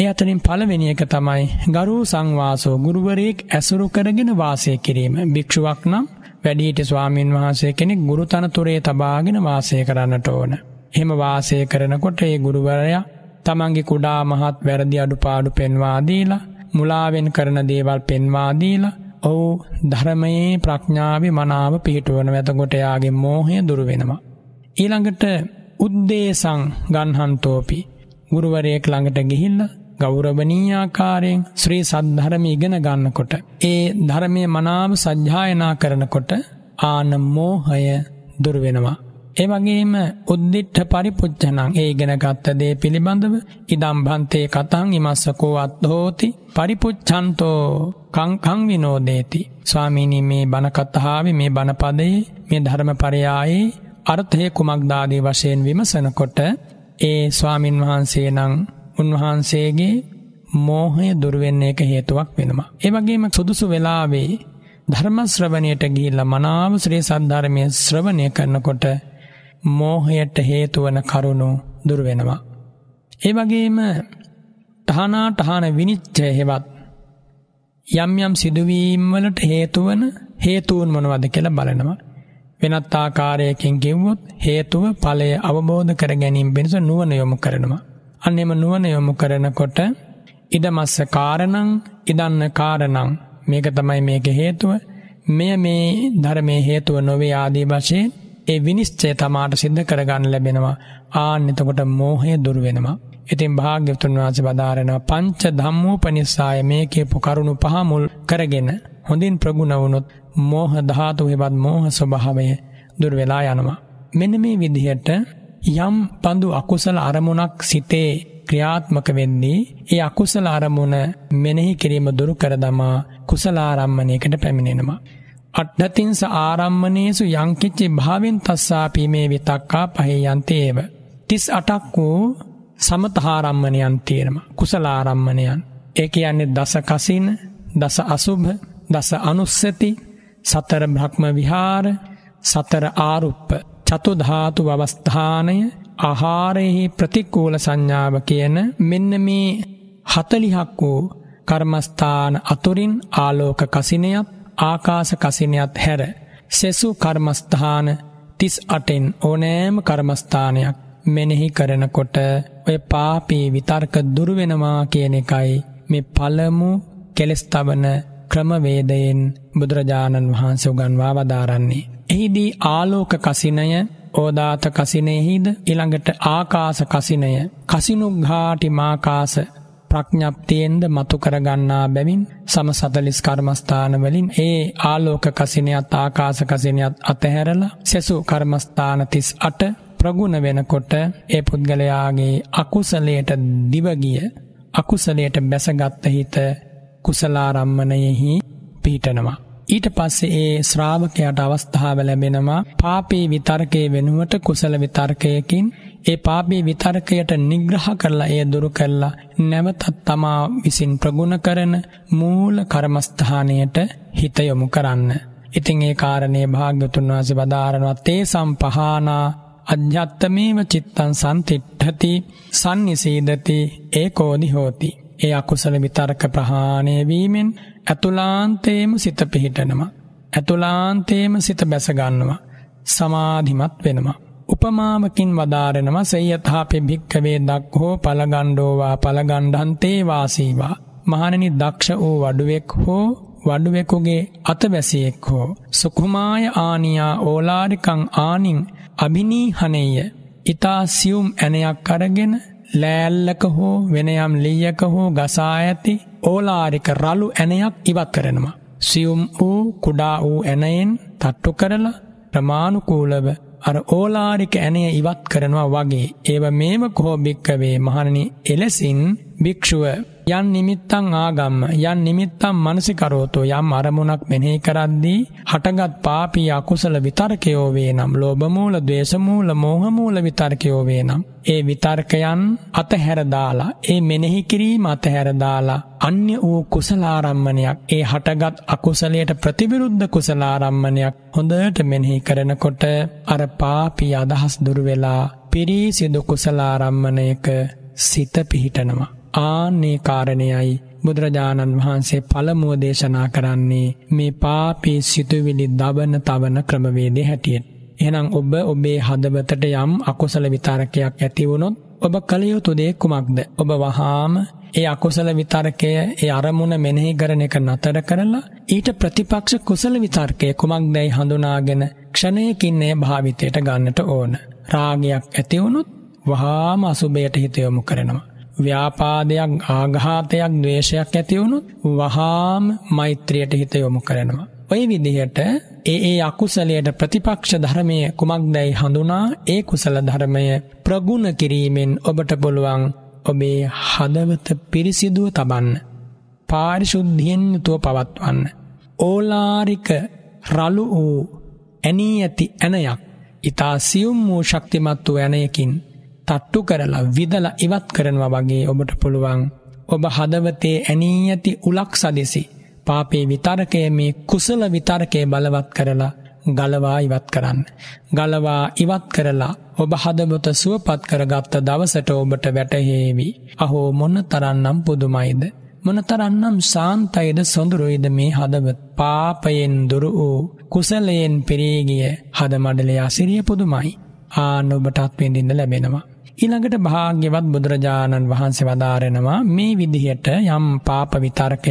ඒ අතරින් පළවෙනි එක තමයි ගරු සංවාසෝ ගුරුවරයෙක් ඇසුරු කරගෙන වාසය කිරීම. භික්ෂුවක් නම් වැඩිහිටි ස්වාමීන් වහන්සේ කෙනෙක් ගුරුතනතුරේ තබාගෙන වාසය කරන්නට ඕන. එහෙම වාසය කරනකොට ඒ ගුරුවරයා තමන්ගේ කුඩා මහත් වැරදි අඩුපාඩු පෙන්වා දීලා මුලාවෙන් කරන දේවල් පෙන්වා දීලා ඔව් ධර්මයේ ප්‍රඥාවේ මනාව පිහිටුවන එතකොට එයාගේ මෝහය දුරු වෙනවා. ඊළඟට උද්දේශං ගන්හන්තෝපි ගුරුවරයෙක් ළඟට ගිහිල්ලා ගෞරවනීය ආකාරයෙන් ශ්‍රී සද්ධර්ම ඉගෙන ගන්නකොට ඒ ධර්මයේ මනාව සජ්ජායනා කරනකොට ආන මෝහය දුර වෙනවා ඒ වගේම උද්දිට්ඨ පරිපුච්ඡනං ඒ ඉගෙනගත් දේ පිළිබඳව ඉදම් භන්තේ කතං ඉමස්සකෝ අද්දෝති පරිපුච්ඡන්තෝ කංකං විනෝදේති ස්වාමීනි මේ බණ කතාවේ මේ බණ පදයේ මේ ධර්ම පරයායේ අර්ථය කුමක්ද ආදී වශයෙන් විමසනකොට ඒ ස්වාමින් වහන්සේ නම් උන්වහන්සේගේ මෝහය දුර වෙන්න එක හේතුවක් වෙනවා. ඒ වගේම සුදුසු වෙලාවේ ධර්ම ශ්‍රවණයට ගිහිල්ලා මනාව ශ්‍රේ සද්ධර්මයේ ශ්‍රවණය කරනකොට මෝහයට හේතුවන කරුණු දුර වෙනවා. ඒ වගේම තහනා තහන විනිච්චය හෙවත් යම් යම් සිදුවීම් වලට හේතුවන හේතුන් මොනවද කියලා බලනවා. වෙනත් ආකාරයකින් කිව්වොත් හේතුව ඵලය අවබෝධ කර ගැනීම වෙනස නුවණ යොමු කරනවා. අන්න එම නුවණ යොමු කරනකොට ඉදමස්ස කාරණං ඉදන්න කාරණං මේක තමයි මේකේ හේතුව. මෙය මේ ධර්මයේ හේතුව නොවේ ආදී වශයෙන් ඒ විනිශ්චය තමාට සිද්ධ කරගන්න ලැබෙනවා ආන්න එතකොට මෝහය දුර වෙනවා. ඉතින් භාග්‍යවතුන් වහන්සේ බදාරනවා පංච ධම්මෝපනිස්සාය මේ කියපු කරුණු පහ මුල් කරගෙන හොඳින් ප්‍රගුණ වුණොත් මෝහ ධාතුවෙවත් මෝහ ස්වභාවය දුර වෙලා යනවා. මෙන්න මේ විදිහට යම් පඳු අකුසල අරමුණක් සිතේ ක්‍රියාත්මක වෙන්නේ ඒ අකුසල අරමුණ මෙනෙහි කිරීම දුරු කර දමා කුසලාරම්මණයකට පැමිණෙනවා. අට්ඨතින්ස ආරම්මණේසු යංකිච්චි භාවෙන් තස්සාපි මේ විතක්කා පහේයන්තේව 38ක් වූ සමතහාරම්මණයන් තියෙනවා කුසලාරම්මණයන් ඒ කියන්නේ දස කසින දස අසුභ දස අනුස්සති සතර බ්‍රහ්ම විහාර සතර ආරුප්ප චතුධාතු අවස්ථානය ආහාරයෙහි ප්‍රතිකූල සංඥාව කියන මෙන්න මේ 40ක් වූ කර්මස්ථාන අතුරින් ආලෝක කසිනයත් ආකාස කසිනයත් හැර සෙසු කර්මස්ථාන තිස් අටෙන් ඕනෑම කර්මස්ථානයක් මෙනෙහි කරනකොට ඔය පාපී විතර්ක දුරුවෙනවා කියන එකයි මේ පළමු කෙලෙස්තවන ක්‍රමවේදයෙන් බුදුරජාණන් වහන්සේ උගන්වා වදාරන්නේ. එහිදී ආලෝක කසිනය ඕදාත කසිනයෙහිද ඉළඟට ආකාස කසිනය කසිනුග්ඝාටි මාකාස ප්‍රඥප්තියෙන්ද මතු කරගන්නා බැවින් සම සතලිස් කර්මස්ථානවලින් ඒ ආලෝක කසිනයත් ආකාස කසිනයත් අතහැරලා සෙසු කර්මස්ථාන තිස් අට ප්‍රගුණ වෙනකොට ඒ පුද්ගලයාගේ අකුසලයට දිවගිය අකුසලයට බැසගත්ත හිත කුසලාරම්මණයෙහි පිහිටනවා. ඊට පස්සේ ඒ ශ්‍රාවකයට අවස්ථාව ලැබෙනවා පාපී විතර්කය වෙනුවට කුසල විතර්කයකින් ඒ පාපී විතර්කයට නිග්‍රහ කරලා එය දුරු කරලා නැවතත් තමා විසින් ප්‍රගුණ කරන මූල කර්මස්ථානයට හිත යොමු කරන්න. ඉතින් ඒ කාරණේ භාග්‍යතුන් වහන්සේ වදාරනවා තේ සම්පහානා අධ්‍යත්තමේව චිත්තං සම්තිට්ඨති sannissīdati ඒකෝනි හෝති. ඒ අකුසල විතර්ක ප්‍රහාණය වීමෙන් අතුලාන්තේම සිත පිහිටනවා. අතුලාන්තේම සිත බැස ගන්නවා. සමාධිමත් වෙනවා. උපමාවකින් වදාරෙනවා සේයථාපි භික්ඛවේ දක්ඛෝ පලගණ්ඩෝ වා පලගණ්ඩන්තේ වාසීවා මහණෙනි දක්ෂ වූ වඩුවෙක් හෝ වඩුවෙකුගේ අතවැසියෙක් හෝ සුකුමාය ආනියා ඕලාරිකං ආනින් අභිනීහනේය ඊතා සියුම් ඇණයක් අරගෙන ලෑල්ලක හෝ වෙනයම් ලීයක හෝ ගසා ඇති ඕලාරික රළු ඇණයක් ඉවත් කරනවා සියුම් වූ කුඩා වූ ඇණයෙන් තට්ටු කරලා ප්‍රමාණිකූලව අර ඕලාරික ඇණය ඉවත් කරනවා වගේ ඒව මේම කොහො භික්කවේ මහණනි එලෙසින් භික්ෂුව යන් නිමිත්තං ආගම්ම යන් නිමිත්තං මනසිකරෝතෝ යම් අරමුණක් මෙනෙහි කරද්දී හටගත් පාපී අකුසල විතර්කයෝ වේනම් ලෝභ මූල ද්වේෂ මූල මෝහ මූල විතර්කයෝ වේනම් ඒ විතර්කයන් අතහැර දාලා ඒ මෙනෙහි කිරීම අතහැර දාලා අන්‍ය වූ කුසලාරම්මණයක් ඒ හටගත් අකුසලයට ප්‍රතිවිරුද්ධ කුසලාරම්මණයක් හොඳට මෙනෙහි කරනකොට අර පාපී අදහස් දුර වෙලා පිරිසිදු කුසලාරම්මණයක සිත පිහිටනවා ආන්නේ කාරණයයි බුදුරජාණන් වහන්සේ පළමුුව දේශනා කරන්නේ මේ පාපී සිතුවිලි දබන තවන ක්‍රමවේදේ හැටියෙන්. එනම් ඔබ ඔබේ හදවතට යම් අකුසල විතාරකයක් ඇතිවුණොත් ඔබ කළයුතුදේ කුමක්ද ඔබ වහාම ඒ අකුසල විතර්කය ඒ අරමුණ මෙනෙහි කරන එක නතර කරලා ඊට ප්‍රතිපක්ෂ කුසල විතර්කය කුමක් දැයි හඳුනාගෙන ක්ෂණයකින්නේ භාවිතයට ගන්නට ඕන. රාගයක් ඇතිවුණුත් වහාම අසුභයට හිතයොමු කරනවා. ව්‍යාපාදයක් ආඝාතයක් ද්වේෂයක් ඇති වුණොත් වහාම මෛත්‍රියට හිත යොමු කරනවා. ඔය විදිහට ඒ ඒ අකුසලයට ප්‍රතිපක්ෂ ධර්මය කුමක්දයි හඳුනා ඒ කුසල ධර්මය ප්‍රගුණ කිරීමෙන් ඔබට පුළුවන් ඔබේ හදවත පිරිසිදුව තබන්න. පාරිශුද්ධියෙන් යුතුව පවත්වන්න. ඕලාරික රළු වූ ඇනී ඇති ඇනයක් ඉතා සියුම් වූ ශක්තිමත් වූ ඇනයකින් තට්ටු කරලා විදල ඉවත් කරනවා වගේ ඔබට පුළුවන් ඔබ හදවතේ ඇනී ඇති උලක් සදෙසි පාපේ විතරකය මේ කුසල විතරකය බලවත් කරලා ගලවා ඉවත් කරන්න. ගලවා ඉවත් කරලා ඔබ හදබොත සුවපත් කරගත්ත දවසට ඔබට වැටහේවි. අහෝ මොන්න තරන්නම් පුදුමයිද. මොන තරන්නම් සාන්තයිද සොඳුරුයිද මේ හදවත් පාපයෙන් දුරු වූ කුසලයෙන් පිරීගිය හදමඩලයා සිරිය පුදුමයි. ආ නොබටත් පෙන්ඩින්න ලැබෙනවා. ඊළඟට භාග්‍යවත් බුදුරජාණන් වහන්සේ වදාරනවා මේ විදිහට යම් පාප විතරකයක්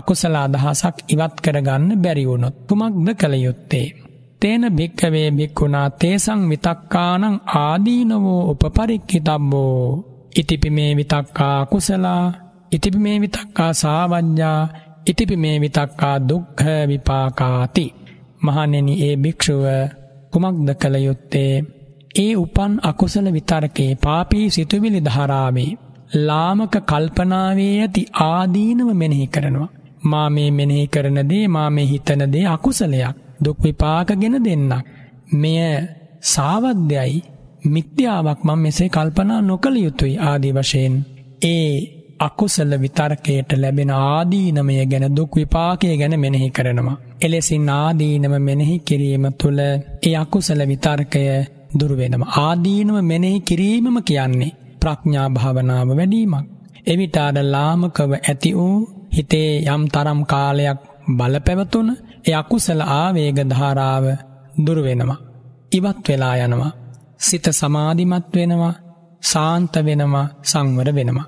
අකුසල අදහසක් ඉවත් කරගන්න බැරි වුණොත් කුමක්ද කළ යුත්තේ තේන භික්කවේ භික්ඛුනා තේසං විතක්කානං ආදීනවෝ උපපරික්කිතබ්බෝ ඉතිපිමේ විතක්කා කුසලා ඉතිපිමේ විතක්කා සාවඤ්ඤා ඉතිපිමේ විතක්කා දුක්ඛ විපාකාති මහණෙනි ඒ භික්ෂුව කුමක්ද කළ යුත්තේ ඒ උපන් අකුසල විතරකේ පාපී සිතුවිලි ධාරාවේ ලාමක කල්පනාවේ ඇති ආදීනව මෙනෙහි කරනවා. මා මේ මෙනෙහි කරන දේ මා මේ හිතන දේ අකුසලයක්. දුක් විපාක ගෙන දෙන්නක්. මෙය සාවද්‍යයි මිත්‍යාවක් මම මෙසේ කල්පනා නොකළ යුතුයි ආදී වශයෙන්. ඒ අකුසල විතරකයට ලැබෙන ආදීනමය ගැන දුක් විපාකය ගැන මෙනෙහි කරනවා. එලෙසින් ආදීනම මෙනෙහි කිරීම තුළ ඒ අකුසල විතර්කය දුරවෙනවා. ආදීනම මෙනෙහි කිරීමම කියන්නේ ප්‍රඥා භාවනාව වැඩීමක්. එවිට අර ලාමකව ඇති වූ හිතේ යම් තරම් කාලයක් බලපැවතුන ඒ අකුසල ආවේග ධාරාව දුර වෙනවා. ඉවත් වෙලා යනවා. සිත සමාධිමත් වෙනවා, සාන්ත වෙනවා, සංවර වෙනවා.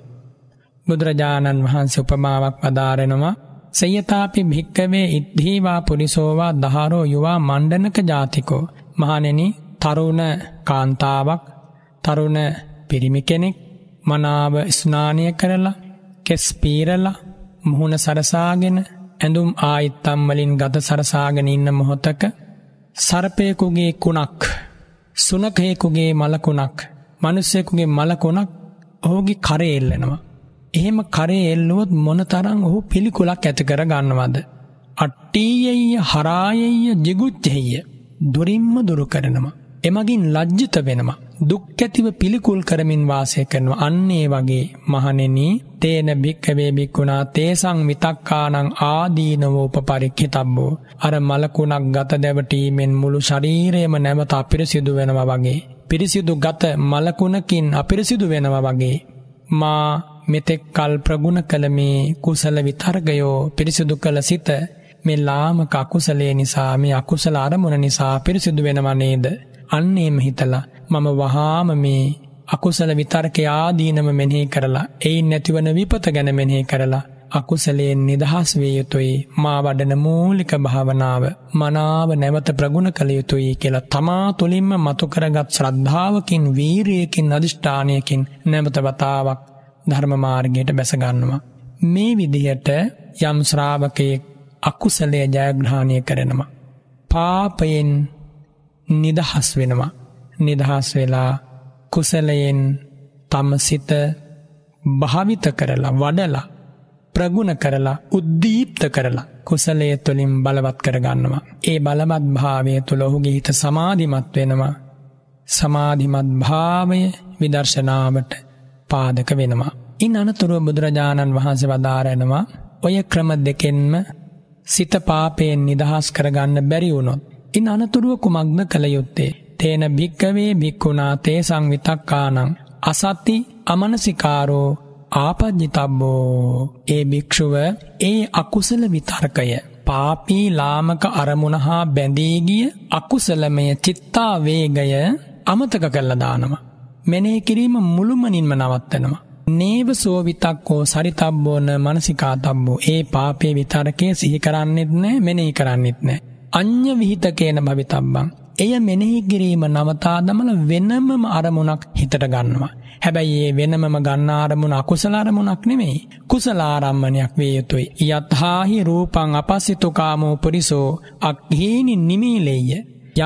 බුදුරජාණන් වහන්සේ උපමාවක් වදාරනවා සයතාපි භික්කවේ ඉද්ධීවා පුරිසෝවා දහරෝ යුවා මණ්ඩනක ජාතිකෝ මහණෙනි තරුණ කාන්තාවක් තරුණ පිරිමි කෙනෙක් මනාව ස්නානය කරලා කෙස් පීරලා මුහුණ සරසාගෙන ඇඳුම් ආයිත්තම්වලින් ගත සරසාගෙන ඉන්න මොහොතක සරපයකුගේ කුණක් සුනකයෙකුගේ මලකුණක් මනුස්සයකුගේ මලකුණක් ඔහුගේ කරේ එල්ලෙනවා. එහෙම කරේ එල්ලුවොත් මොනතරං ඔහු පිළිකුලක් ඇති කර ගන්නවද. අට්ටීයය හරායය ජිගුච්චෙය දුරින්ම දුරු කරනවා. එමගින් ලජ්ජිත වෙනවා. දුක්කැතිව පිළිකුල් කරමින් වාසය කරනවා අන්නේ වගේ මහනෙනී තේන භික්කවේබික්කුණා තේසං විතක්කානං ආදීනවෝප පරික්කි තබ්බෝ. අර මලකුණක් ගත දැවටීමෙන් මුළු ශරීරයම නැමත අපිරිසිදු වෙනවා වගේ. පිරිසිදු ගත මලකුණකින් අපිරිසිදු වෙනවා වගේ. මා මෙතෙක් කල් ප්‍රගුණ කළ මේ කුසල විතර්ගයෝ පිරිසිදු කළ සිත මේ ලාමක අකුසලේ නිසා මේ අකුසල අරමුණ නිසා පිරිසිදු වෙනව නේද අන්නේම හිතලා මම වහාම මේ අකුසල විතර්කය ආදීනම මෙනෙහි කරලා එයින් නැතිවන විපත ගැන මෙනෙහි කරලා අකුසලයෙන් නිදහස් විය යුතුයි මා වඩන මූලික භාවනාව මනාව නැවත ප්‍රගුණ කළ යුතුයි කියලා තමා තුළින්ම මතු කරගත් ශ්‍රද්ධාවකින් වීරියකින් අදිෂ්ඨානයකින් නැවත වතාවක් ධර්ම මාර්ගයට බැස ගන්නවා මේ විදිහට යම් ශ්‍රාවකයෙක් අකුසලයේ ජයග්‍රහණය කරනවා පාපයෙන් නිදහස් වෙනවා. නිදහස් වෙලා කුසලයෙන් තම සිත භාවිත කරලා වඩලා ප්‍රගුණ කරලා උද්දීප්ත කරලා කුසලය තුළින් බලවත් කරගන්නවා. ඒ බලවත් භාවය තුළ ඔහුගේ හිත සමාධිමත් වෙනවා. සමාධිමත් භාවය විදර්ශනාවට පාදක වෙනවා. ඉන් අනතුරුව බුදුරජාණන් වහන්සේ වදාරෙනවා ඔය ක්‍රම දෙකෙන්ම සිත පාපයෙන් නිදහස් කරගන්න බැරි වුණොත් ඉන් අනතුරුව කුමක්ද කළ යුත්තේ. තේන භික්කවේ භික්කුණා තේ සංවිතක්කානං. අසත්ති අමනසිකාරෝ ආපජ්ජිතබ්බෝ ඒ භික්‍ෂුව ඒ අකුසල විතර්කය. පාපී ලාමක අරමුණ හා බැඳීගිය අකුසලමය චිත්තා වේගය අමතක කල්ලදානම. මෙනේ කිරීම මුළුමනින්ම නවත්තනවා. නේව සෝවිතක්කෝ සරිතබ්බෝන මනසිකාතබ්බෝ ඒ පාපේ විතරකය සිහි කරන්නෙත් නෑ මෙනෙහි කරන්නෙත් නෑ. අඤ්‍ය විහිත කියන භවිතබ්බං එය මෙනෙහි කිරීම නවතා දමල වෙනමම අරමුණක් හිතට ගන්නවා. හැබැයි ඒ වෙනමම ගන්න අරමුණ අකුසල අරමුණක් නෙමෙයි. කුසල ආරම්මණයක් වේ යුතුය. යත්හාහි රූපං අපසිතුකාමෝ පුරිසෝ අක්හීනි නිමීලෙය්‍ය.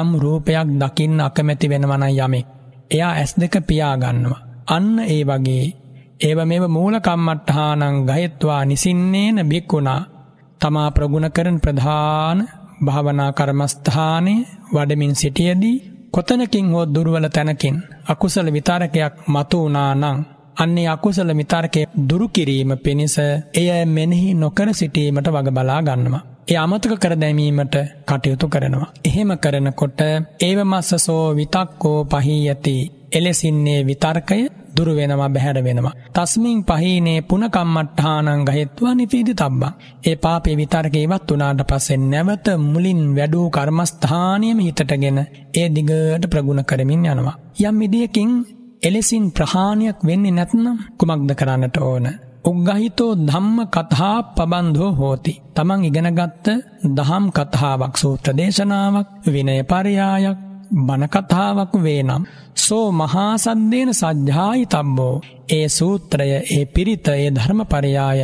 යම් රූපයක් දකින්න අකමැති වෙනවා නම් යමෙක්. එයා ඇස් දෙක පියා ගන්නවා. අන්න ඒ වගේ ඒව මේව මූල කම්මට්ඨානං ගයත්වා නිසින්නේන බික්කුණා තමා ප්‍රගුණ කරන ප්‍රධාන භාවනා කර්මස්ථානයේ වඩමින් සිටියදී කොතනකින් හෝ දුර්වල තැනකින් අකුසල විතරකයක් මතු වුණා නම් අන්නේ අකුසල විතරකේ දුරු කිරීම පිණිස එය මෙනෙහි නොකර සිටීමට වග බලා ගන්නවා. ඒ අමතක කර දැමීමට කටයුතු කරනවා. එහෙම කරනකොට ඒව මස්සසෝ විතක්කෝ පහී ඇති එලෙසින්නේ විතර්කය දුර වෙනවා බැහැර වෙනවා. තස්මින් පහීනේ පුනකම්මට්ඨානං ගහෙත්වා නිපීදි තබ්බා. ඒ පාපේ විතරක ඉවත් වුණාට පස්සේ නැවත මුලින් වැඩූ කර්මස්ථානියම හිතටගෙන ඒ දිගට ප්‍රගුණ කරමින් යනවා. යම් විදියකින් එලෙසින් ප්‍රහාණයක් වෙන්නේ නැත්නම් කුමක්ද කරන්නට ඕන? උග්ගහිතෝ ධම්ම කතා පබන්ධෝ හෝති. තමන් ඉගෙනගත්ත දහම් කතාවක් සූත්‍ර දේශනාවක් විනය පරයායක් බණකතාවක් වේනම් සෝ මහා සද්දේන සජ්ජායි තබ්බෝ ඒ සූත්‍රය ඒ පිරිත ඒ ධර්මපරයාය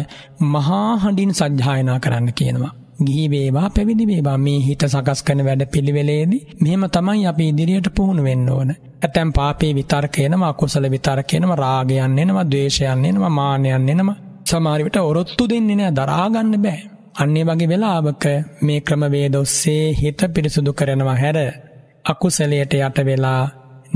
මහා හඬින් සජ්ජායනා කරන්න කියනවා ගිහි වේවා පැවිදි වේවා මේ හිත සකස් කරන වැඩ පිළිවෙලේදී මෙහෙම තමයි අපි ඉදිරියට පුහුණු වෙන්න ඕන. ඇතැම් පාපේ විතර්ක එනවා, අකුසල විතර්ක එනවා, රාගයන් එනවා, ද්වේෂයන් එනවා, මානයන් එනවා. සමහර විට ඔරොත්තු දෙන්නේ නැහැ, දරා ගන්න බෑ. අන්නේ වගේ වෙලාවක මේ ක්‍රමවේද ඔස්සේ හිත පිරිසුදු කරනවා හැර අකුසලයට යටවෙලා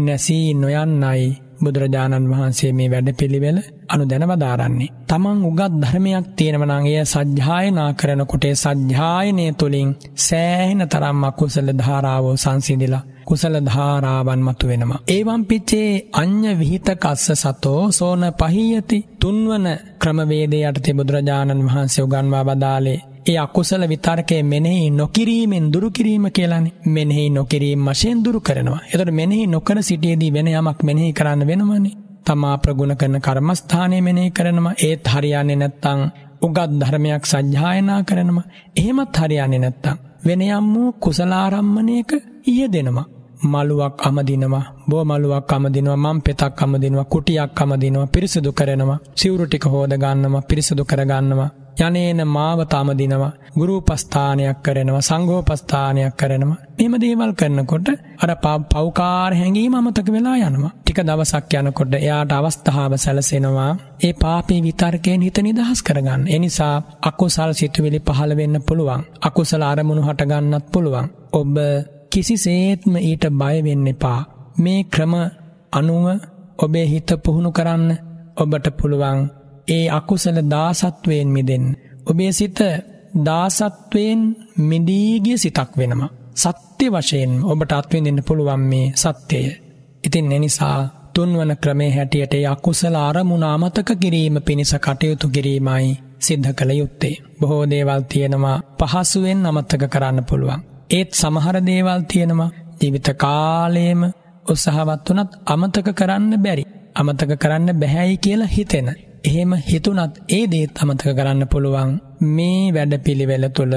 නැසී නොයන්නයි බුදුරජාණන් වහන්සේ මේ වැඩ පිළිවෙල අනු දැනවදාරන්නේ. තමන් උගත් ධර්මයක් තියෙනවනගේ සජ්්‍යායනා කරනකොටේ සජ්්‍යායනය තුළින් සෑහෙන තරම් අකුසල ධාරාවෝ සංසිදිලා කුසල ධාරාවන් මතු වෙනවා. ඒවම් පිච්චේ අන්‍ය විහිත කස්ස සතෝ සෝන පහියති තුන්වන ක්‍රමවේදයට තිබුදුරජාණන් වහන්සේ උගන්වා වදාලේ ඒ අකුසල විතර්කය මෙනෙහි නොකිරීමෙන් දුරු කිරීම කියලානේ. මෙනෙහි නොකිරීම වශයෙන් දුරු කරනවා. ඒතකොට මෙනෙහි නොකර සිටියේදී වෙන යමක් මෙනෙහි කරන්න වෙනවනේ. තමා ප්‍රගුණ කරන කර්මස්ථානය මෙනෙහි කරනවා. ඒත් හරියන්නේ නැත්තම් උගත් ධර්මයක් සජ්ජායනා කරනවා. එහෙමත් හරියන්නේ නැත්තම් වෙන යම් වූ කුසලාරම්මණයක යෙදෙනවා. මලුවක් අමදිනවා බෝ මලුවක් අමදිනවා මම් පෙතක් අමදිනවා කුටියක් අමදිනවා පිරිසිදු කරනවා සිවුරු ටික හොද ගන්නවා පිරිසිදු කර ගන්නවා යනේන මාව තමදිනවා ගුරුපස්ථානයක් කරනවා සංඝෝපස්ථානයක් කරනවා මෙහෙම දේවල් කරනකොට අර පෞකාර හැඟීම අමතක වෙලා යනවා ටික දවසක් යනකොට එයාට අවස්ථාව සැලසෙනවා ඒ පාපේ විතර්කයෙන් හිත නිදහස් කරගන්න ඒ නිසා අකුසල් සිතුවිලි පහළ වෙන්න පුළුවන් අකුසල අරමුණු හටගන්නත් පුළුවන් ඔබ කිසිසේත්ම ඊට බය වෙන්න එපා මේ ක්‍රම අනුව ඔබේ හිත පුහුණු කරන්න ඔබට පුළුවන් ඒ අකුසල දාසත්වයෙන් මිදෙන්. ඔබේ සිත දාසත්වයෙන් මිදීගිය සිතක් වෙනවා. සත්‍ය වශයෙන් ඔබට අත්වෙන්න්න පුළුවන් මේ සත්‍යය. ඉතින් එනිසා තුන්වන ක්‍රමේ හැටියට අකුසල අරමුණ අමතක කිරීම පිණිස කටයුතු කිරීමයි සිද්ධ කළ යුත්තේ. බොහෝ දේවල් තියෙනවා පහසුවෙන් අමත්තක කරන්න පුළුවන්. ඒත් සමහර දේවල් තියෙනවා ජීවිත කාලයේම උත්සාහවත් වුණත් අමතක කරන්න බැරි. අමතක කරන්න බැහැයි කියලා හිතෙන. එහෙම හිතුනත් ඒ දේත් අමතක කරන්න පුළුවන් මේ වැඩ පිළිවෙල තුළ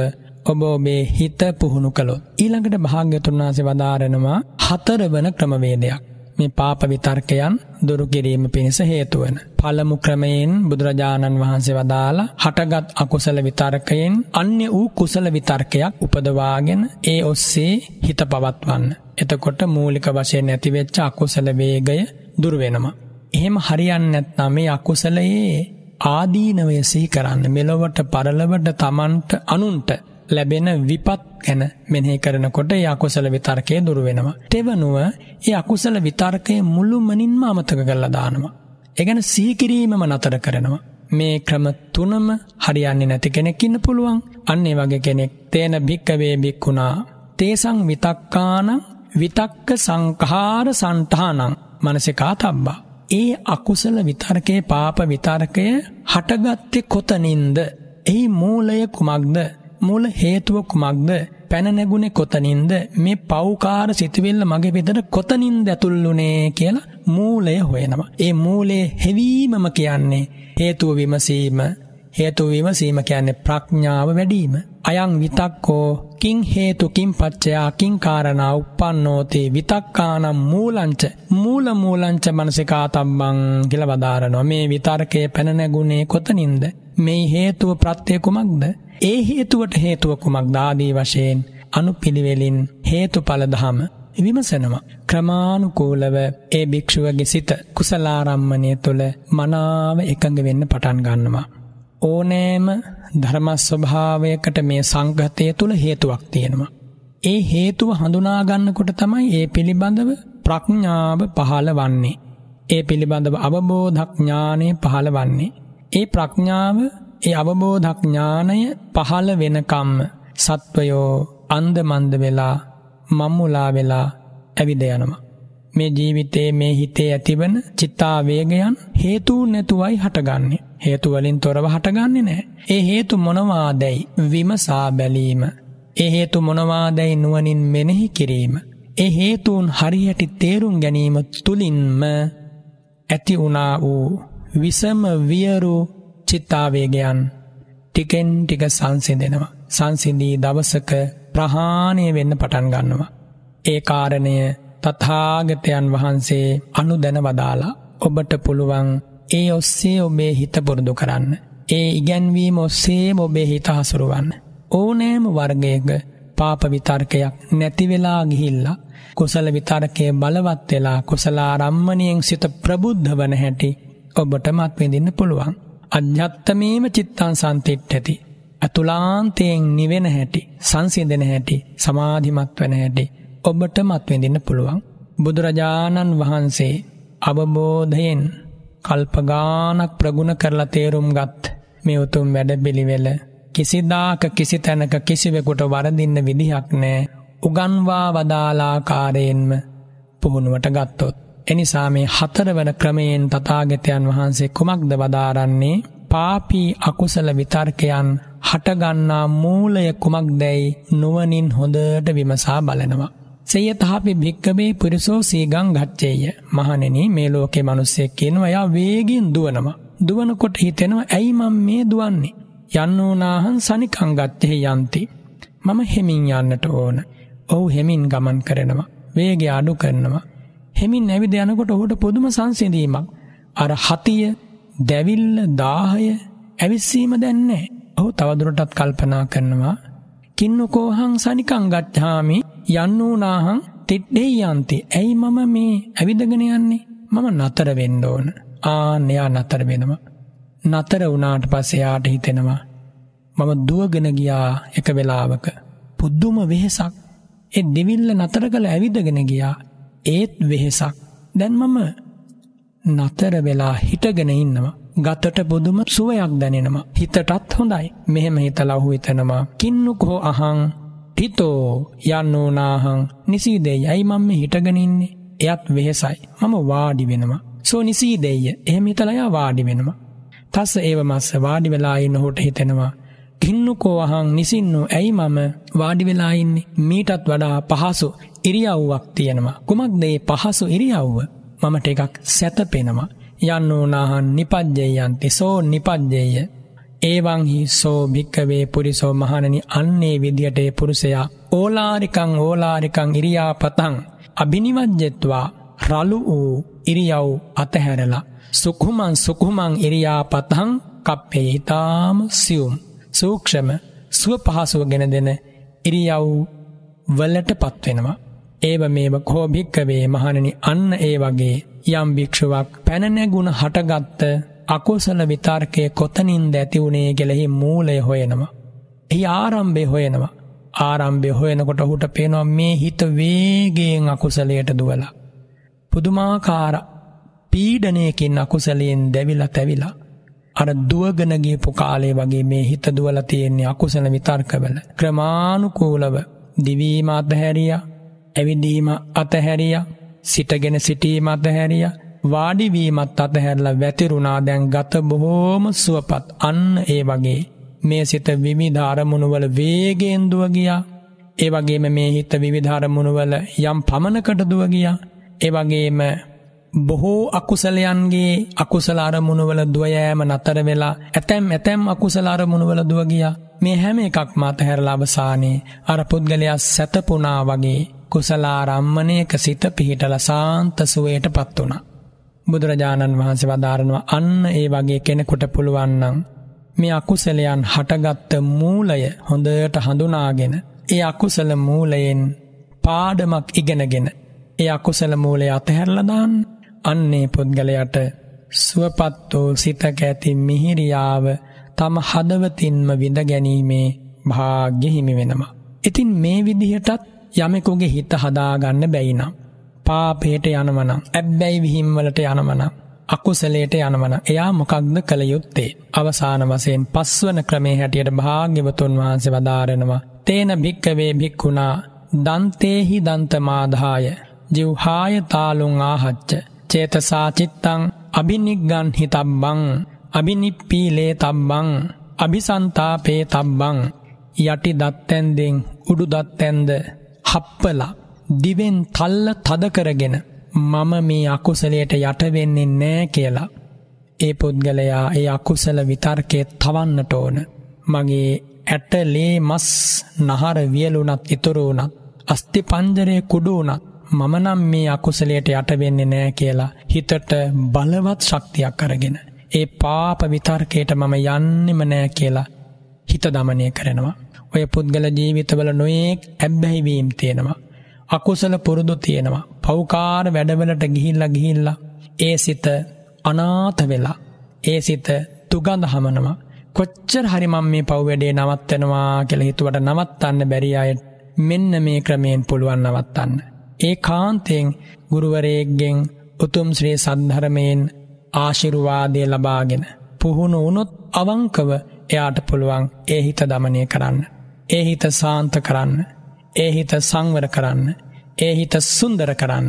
ඔබ ඔබේ හිත පුහුණු කළොත්. ඊළඟට භාග්‍යතුන්වාසේ වදාරනවා හතරවන ක්‍රමවේදයක්. මේ පාප විතර්කයන් දුරු කිරීම පිණිස හේතු වෙන. පළමු ක්‍රමයෙන් බුදුරජාණන් වහන්සේ වදාලා හටගත් අකුසල විතර්කයෙන් අන්‍ය වූ කුසල විතර්කයක් උපදවාගෙන ඒ ඔස්සේ හිත පවත්වන්න. එතකොට මූලික වශයෙන් ඇතිවෙච්ච අකුසල වේගය දුර වෙනවා. එහෙම හරියන්නේ නැත්නම් මේ අකුසලයේ ආදීනවය සිහි කරන්න මෙලොවට පරලොවට Tamanට අනුන්ට ලැබෙන විපත් ගැන මෙනෙහි කරනකොට ඒ අකුසල විතර්කය දුර වෙනවා. තෙවනුව ඒ අකුසල විතර්කය මුළුමනින්ම අමතක කරලා දානවා. ඒ කියන්නේ සිහි කිරීමම නතර කරනවා. මේ ක්‍රම තුනම හරියන්නේ නැති කෙනෙක් ඉන්න පුළුවන්. අන්න ඒ වගේ කෙනෙක් තේන භික්කවේ භික්ඛුනා තේසං විතක්කානං විතක්ක සංඛාර සන්තානං මනසිකාතබ්බා ඒ අකුසල විතර්කයේ පාප විතර්කය හටගත්තේ කොතනින්ද? එහි මූලය කුමක්ද? මූල හේතුව කුමක්ද? පැන නැගුණේ කොතනින්ද? මේ පෞකාර සිතුවිල්ල මගේ වෙතට කොතනින්ද ඇතුල්ුනේ කියලා මූලය හොයනවා. ඒ මූලයේ හැවීමම කියන්නේ හේතුව විමසීම. හේතුව විමසීම කියන්නේ ප්‍රඥාව වැඩි වීම. අයං විතක්කෝ කිං හේතුකින් පච්චයාකින් කාරණා උප්පන්නෝතේ විතක්කානම් මූලංච මූල මූලංච මනසිකාතම්බං කියලා වදාරනවා මේ විතර්කයේ පැන නැගුණේ කොතනින්ද මේ හේතුව ප්‍රත්‍ය කුමක්ද ඒ හේතුවට හේතුව කුමක්ද ආදී වශයෙන් අනුපිළිවෙලින් හේතුඵල ධම විමසනවා ක්‍රමානුකූලව ඒ භික්ෂුවගේ සිත කුසලාරම්මණය තුළ මනාව එකඟ වෙන්න පටන් ගන්නවා ඕනෑම ධර්මස්වභාවයකට මේ සංගතය තුළ හේතුවක් තියෙනවා. ඒ හේතුව හඳුනාගන්නකොට තමයි ඒ පිළිබඳව ප්‍රඥාව පහළ වන්නේ. ඒ පිළිබඳව අවබෝධඥානය පහළ වන්නේ. ඒ ප්‍රඥාව ඒ අවබෝධඥානය පහළ වෙනකම්ම සත්වයෝ අන්දමන්ද වෙලා මම්මුලා වෙලා ඇවිද යනවා. මේ ජීවිතයේ මේ හිතේ ඇතිවන චිත්තා වේගයන් හේතුන් නැතුවයි හටගන්නේ. හේතු වලින් තොරව හටගන්නේ නෑ. ඒ හේතු මොනවාදැයි විමසා බැලීම. ඒ හේතු මොනවාදැයි නුවනින් මෙනෙහි කිරීම. ඒ හේතුන් හරිහැටි තේරුම් ගැනීම තුළින්ම ඇති වුණා වූ විසම වියරු චිත්තාවේගයන් ටිකෙන් ටික සංසිදෙනවා. සංසිදී දවසක ප්‍රහාණය වෙන්න පටන් ගන්නවා. ඒ කාරණය තථාගතයන් වහන්සේ අනුදැන වදාලා ඔබට පුළුවන් ඒ ඔස්සේ ඔබේ හිත පුරුදු කරන්න. ඒ ඉගැන්වීම ඔස්සේම ඔබේ හිත හසුරුවන්න. ඕනෑම වර්ගයක පාප විතර්කයක් නැතිවෙලා ගිහිල්ලා කුසල විතර්කය බලවත් වෙලා කුසලා රම්මණයෙන් සිත ප්‍රබුද්ධ වන හැටි ඔබට මත්විඳින්න පුළුවන්. අධ්‍යත්තමේම චිත්තං සන්තිට් ඇති. ඇතුලාන්තයෙන් නිවෙන හැටි සංසිදෙන හැටි සමාධිමත් වන හැටි ඔබට මත්විඳින්න පුළුවන්. බුදුරජාණන් වහන්සේ අවබෝධයෙන් කල්පගානක් ප්‍රගුණ කරලා තේරුම් ගත් මේ උතුම් වැඩ පිළිවෙල. කිසිදාක කිසි තැනක කිසිවෙකුට වරදින්න විදිහක් නෑ උගන්වා වදාලාකාරයෙන්ම පුහුණුවට ගත්තොත්. එනිසා මේ හතරවන ක්‍රමයෙන් තතාගතයන් වහන්සේ කුමක්ද වදාරන්නේ පාපී අකුසල විතර්කයන් හටගන්නා මූලය කුමක් දැයි නුවනින් හොඳට විමසා බලනවා. සේයතහපි භික්කවේ පුරිසෝ සීගං ගච්ඡේය. මහණෙනි මේ ලෝකේ මිනිස්සෙක් කියනවා එයා වේගෙන් දුවනවා. දුවනකොට හිතෙනවා ඇයි මම මේ දුවන්නේ? යන්නෝනාහං සනිකං ගත්තේ යන්ති. මම හෙමින් යන්නට ඕන. ඔහු හෙමින් ගමන් කරනවා. වේගය අඩු කරනවා. හෙමින් ඇවිද යනකොට ඔහුට පුදුම සංසිඳීමක්. අර හතිය, දැවිල්ල, දාහය ඇවිස්සීම දැන්නේ. ඔහු තවදුරටත් කල්පනා කරනවා කින්නකෝහං සනිකං ගච්ඡාමි යන්නෝනාහං තිට්ඨේ යන්ති. ඇයි මම මේ ඇවිදගෙන යන්නේ? මම නතර වෙන්න ඕන. ආන්න යා නතර වෙනවා. නතර වුණාට පස්සේ යාට හිතෙනවා මම දුවගෙන ගියා එක වෙලාවක. පුදුම වෙහසක්. ඒ දෙවිල්ල නතර කළ ඇවිදගෙන ගියා. ඒත් වෙහසක්. දැන් මම නතර වෙලා හිටගෙන ඉන්නවා. ගතට බොදුම සුවයක් දැනෙනවා. හිතටත් හොඳයි. මෙහෙම හිතලා ඔහු හිතනවා. කින්නුකෝ අහං හිතෝ යන්නෝනාහං නිසීදෙයි. ඇයි මම මේ හිටගෙන ඉන්නේ? එයත් වෙහෙසයි. මම වාඩි වෙනවා. සෝ නිසීදෙය. එහෙම හිතලා යා වාඩි වෙනවා. තස්ස ඒව මස්ස වාඩි වෙලා ඉන්න ඔහුට හිතෙනවා. කින්නුකෝ අහං නිසින්නෝ ඇයි මම වාඩි වෙලා ඉන්නේ? මීටත් වඩා පහසු ඉරියව්වක් තියෙනවා. කුමක්ද මේ පහසු ඉරියව්ව? මම ටිකක් සැතපෙනවා. යන්නෝනාහන් නිපද්ජයන්ති සෝ නිපද්ජය. ඒවංහි සෝ භික්කවේ පුරිසෝ මහණනි අන්නේ විදිහටේ පුරුසයා ඕලාරිකං ඕලාරිකං ඉරියා පතං අභිනිවජ්ජෙත්වා රලු වූ ඉරියව් අතහැරලා. සුකුමන් සුකුමන් ඉරියා පතහං කප්පේ ඉතාම සියුම් සූක්ෂම සුව පහසුව ගෙන දෙන ඉරියව් වලට පත්වෙනවා. ඒව මේව කෝභික්කවේ මහණනි අන්න ඒ වගේ යම් භික්ෂුවක් පැනනැගුණ හටගත්ත අකුසල විතාර්කය කොතනින් දැතිවුණේ ගෙලෙහි මූලය හොයෙනවා. එහි ආරම්භය හොයෙනවා. ආරම්භය හොයනකොට හුට පේනවා මේ හිත වේගේෙන් අකුසලයට දුවලා. පුදුමාකාර පීඩනයකින් අකුසලයෙන් දැවිලා තැවිලා. අර දුවගනගේපු කාලේ වගේ මේ හිත දුවල තියෙන්නේ අකුසල විතර්කවල. ක්‍රමානුකූලව දිවීම අතහැරිය ඇවිදීම අතහැරියා සිටගෙන සිටීම අතහැරිය වාඩිවීමත් අතහැරලා වැතිරුණා දැන් ගත බොහෝම සුවපත් අන්න ඒ වගේ මේ සිත විවිධාරමුණුවල වේගෙන් දුවගියා ඒ වගේම මේ හිත විවිධාරමුණුවල යම් පමණකට දුවගියා ඒ වගේම බොහෝ අකුසලයන්ගේ අකුසල අරමුණුවල දුවයෑම නතර වෙලා ඇතැම් ඇතැම් අකුසල අරමුණුවල දුවගියා මේ හැම එකක් මත හැරලා අවසානයේ අර පුද්ගලයා සැතපුණා වගේ කුසලාරම්මණයක සිත පිහිටල සාන්ත සුවයට පත් වුණා. බුදුරජාණන් වහන්සේ වදාරනවා අන්න ඒ වගේ කෙනෙකුට පුළුවන්නං. මේ අකුසලයන් හටගත්ත මූලය හොඳයට හඳුනාගෙන ඒ අකුසල මූලයෙන් පාඩමක් ඉගෙනගෙන ඒ අකුසල මූලය අතහැරලදාන් අන්නේ පුද්ගලයට සුවපත් වූ සිතක ඇති මිහිරියාව තම හදවතින්ම විඳ ගැනීමේ භාග්‍ය හිමි වෙනවා. ඉතින් මේ විදිහටත් යමෙකුගේ හිත හදාගන්න බැයිනම්. පාපේට යනවන ඇබ්බැයි විහිම්වලට යනවන. අකුසලේට යනවන එයා මොකක්ද කළ යුත්තේ. අවසාන වසයෙන් පස්වන ක්‍රමේ හැටියට භාග්‍යවතුන් වහන්සේ වදාරෙනවා. තේන භික්කවේ භික්කුණා දන්තේහි දන්තමාදාය ජිව්හාය තාලුන් ආහච්ච. චේතසා චිත්තං අභිනික්ගන් හිතබ්බං අභිනිප්පීලේ තබ්බං අභිසන්තාපේ තබ්බං යටි දත්තැන්දෙන් උඩු දත්තැන්ද හප්පලා දිවෙන් තල්ල තදකරගෙන මම මේ අකුසලයට යටවෙන්නේ නෑ කියලා. ඒ පුද්ගලයා ඒ අකුසල විතර්කය තවන්නට ඕන. මගේ ඇටලේ මස් නහර වියලුනත් ඉතුරුවනත්. අස්ති පංජරය කුඩුවනත් මමනම් මේ අකුසලයට යටවෙන්නේ නෑ කියලා හිතට බලවත් ශක්තියක් කරගෙන. ඒ පාප විතර්කයට මම යන්නෙම නෑ කියලා හිත දමනය කරනවා. ඔය පුද්ගල ජීවිතවල නොයෙක් ඇබ්බැහිවීම් තියෙනවා. අකුසල පුරුදු තියෙනවා. පෞකාර වැඩවලට ගිහිල්ලා ගිහිල්ලා. ඒ සිත අනාත වෙලා. ඒ සිත තුගඳ හමනවා. කොච්චර හරිමම් මේ පව් වැඩේ නවත්වෙනවා කෙළ හිතුවට නවත්තන්න බැරි අයට මෙන්න මේ ක්‍රමයෙන් පුළුවන් නවත්තන්න. ඒ කාන්තයෙන් ගුරුවරයෙක්ගෙන් උතුම් ශ්‍රී සද්ධරමයෙන් ආශිරුවාදය ලබාගෙන. පුහුණු වුණොත් අවංකව එයාට පුළුවන් ඒ හිත දමනය කරන්න. ඒ හිත සාන්ත කරන්න. ඒ හිත සංවර කරන්න. ඒ හිත සුන්දර කරන්න.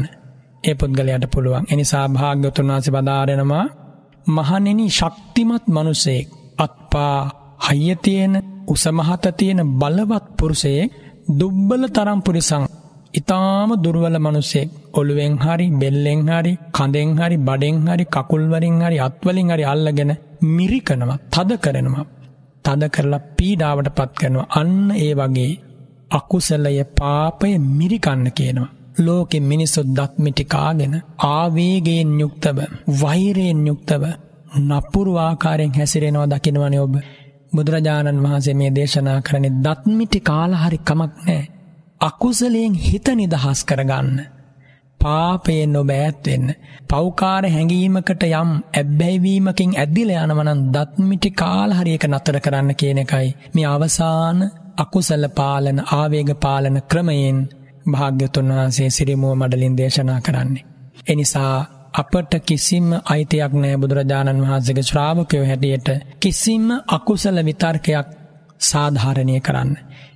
ඒ පුද්ගලයට පුළුවන් එනිසා භාග්‍යතුන් වහන්සේ බදාරෙනවා මහනෙනි ශක්තිමත් මනුසෙක් අත්පා හයියතියෙන උසමහත තියෙන බලවත් පුරුසයෙක් දුබ්බල තරම් පුරිසං ඉතාම දුර්වල මනුස්සෙක් ඔළුවෙන් හරි බෙල්ලෙන් හරි කඳෙන් හරි බඩෙන් හරි කකුල්වරින් හරි අත්වලින් හරි අල්ලගෙන මිරිකනවා තද කරනවා තද කරලා පීඩාවට පත් කරනවා අන්න ඒ වගේ අකුසලය පාපය මිරිකන්න කියනවා. ලෝකෙ මිනිස්සුත් දත්මිටිකාගෙන ආවේගයෙන් යුක්තව වෛරයෙන් යුක්තව නපුරුවාකාරයෙන් හැසිරෙනවා දකිනවන ඔබ බුදුරජාණන් වහන්සේ මේ දේශනා කරනෙ දත්මිටි කාලහරි කමක් නෑ. අකුසලයෙන් හිත නිදහස් කරගන්න. පාපයෙන් ඔබ ඈත් වෙන්න. පෞකාර හැඟීමකට යම් ඇබ්බැහිවීමකින් ඇදිලා යනවා නම් දත් මිටි කාල හරියක නතර කරන්න කියන එකයි මේ අවසාන අකුසල පාලන ආවේග පාලන ක්‍රමයෙන් භාග්‍යතුන් වහන්සේ සිරිමුව මඩලින් දේශනා කරන්නේ. එනිසා අපට කිසිම අයිතියක් නෑ බුදුරජාණන් වහන්සේගේ ශ්‍රාවකයෝ හැටියට කිසිම අකුසල විතර්කයක් සාධාරණය කරන්න.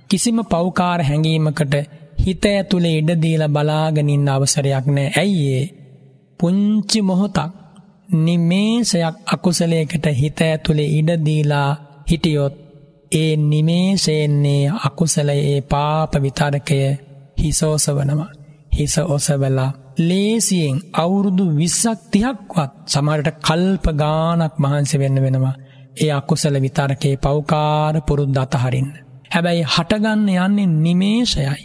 කිසිම පෞකාර හැඟීමකට හිත ඇතුළේ ඉඩ දීලා බලාගෙන ඉන්න අවසරයක් නැහැ. ඇයි ඒ? පුංචි මොහොතක් නිමේෂයක් අකුසලයකට හිත ඇතුළේ ඉඩ දීලා හිටියොත් ඒ නිමේෂයන්නේ අකුසලයේ පාප විතරකය හිසෝසවනවා. හිස ඔසවලා ලේසියෙන් අවුරුදු 20ක් 30ක්වත් සමහරට කල්ප ගාණක් මහන්සි වෙන්න වෙනවා. ඒ අකුසල විතරකේ පෞකාර පුරුද්ද අතහරින්න. හැබැයි හටගන්න යන්නේ නිමේෂයයි.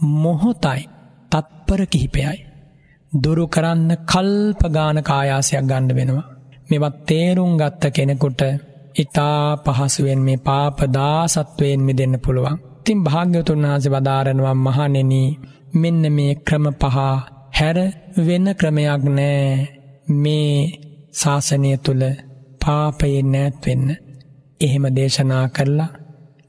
මොහොතයි තත්පර කිහිපයයි. දුරු කරන්න කල්පගාන කායාසයක් ගණ්ඩ වෙනවා. මෙවත් තේරුම් ගත්ත කෙනෙකුට ඉතා පහසුවෙන් මේ පාපදාසත්වයෙන් මි දෙන්න පුළුවන්. තින් භාග්‍යතුන් වහස වදාරනවා මහනෙනී මෙන්න මේ ක්‍රම පහ හැර වෙන ක්‍රමයක් නෑ මේ ශාසනය තුළ පාපයෙන් නෑත්වෙන්න. එහෙම දේශනා කරලා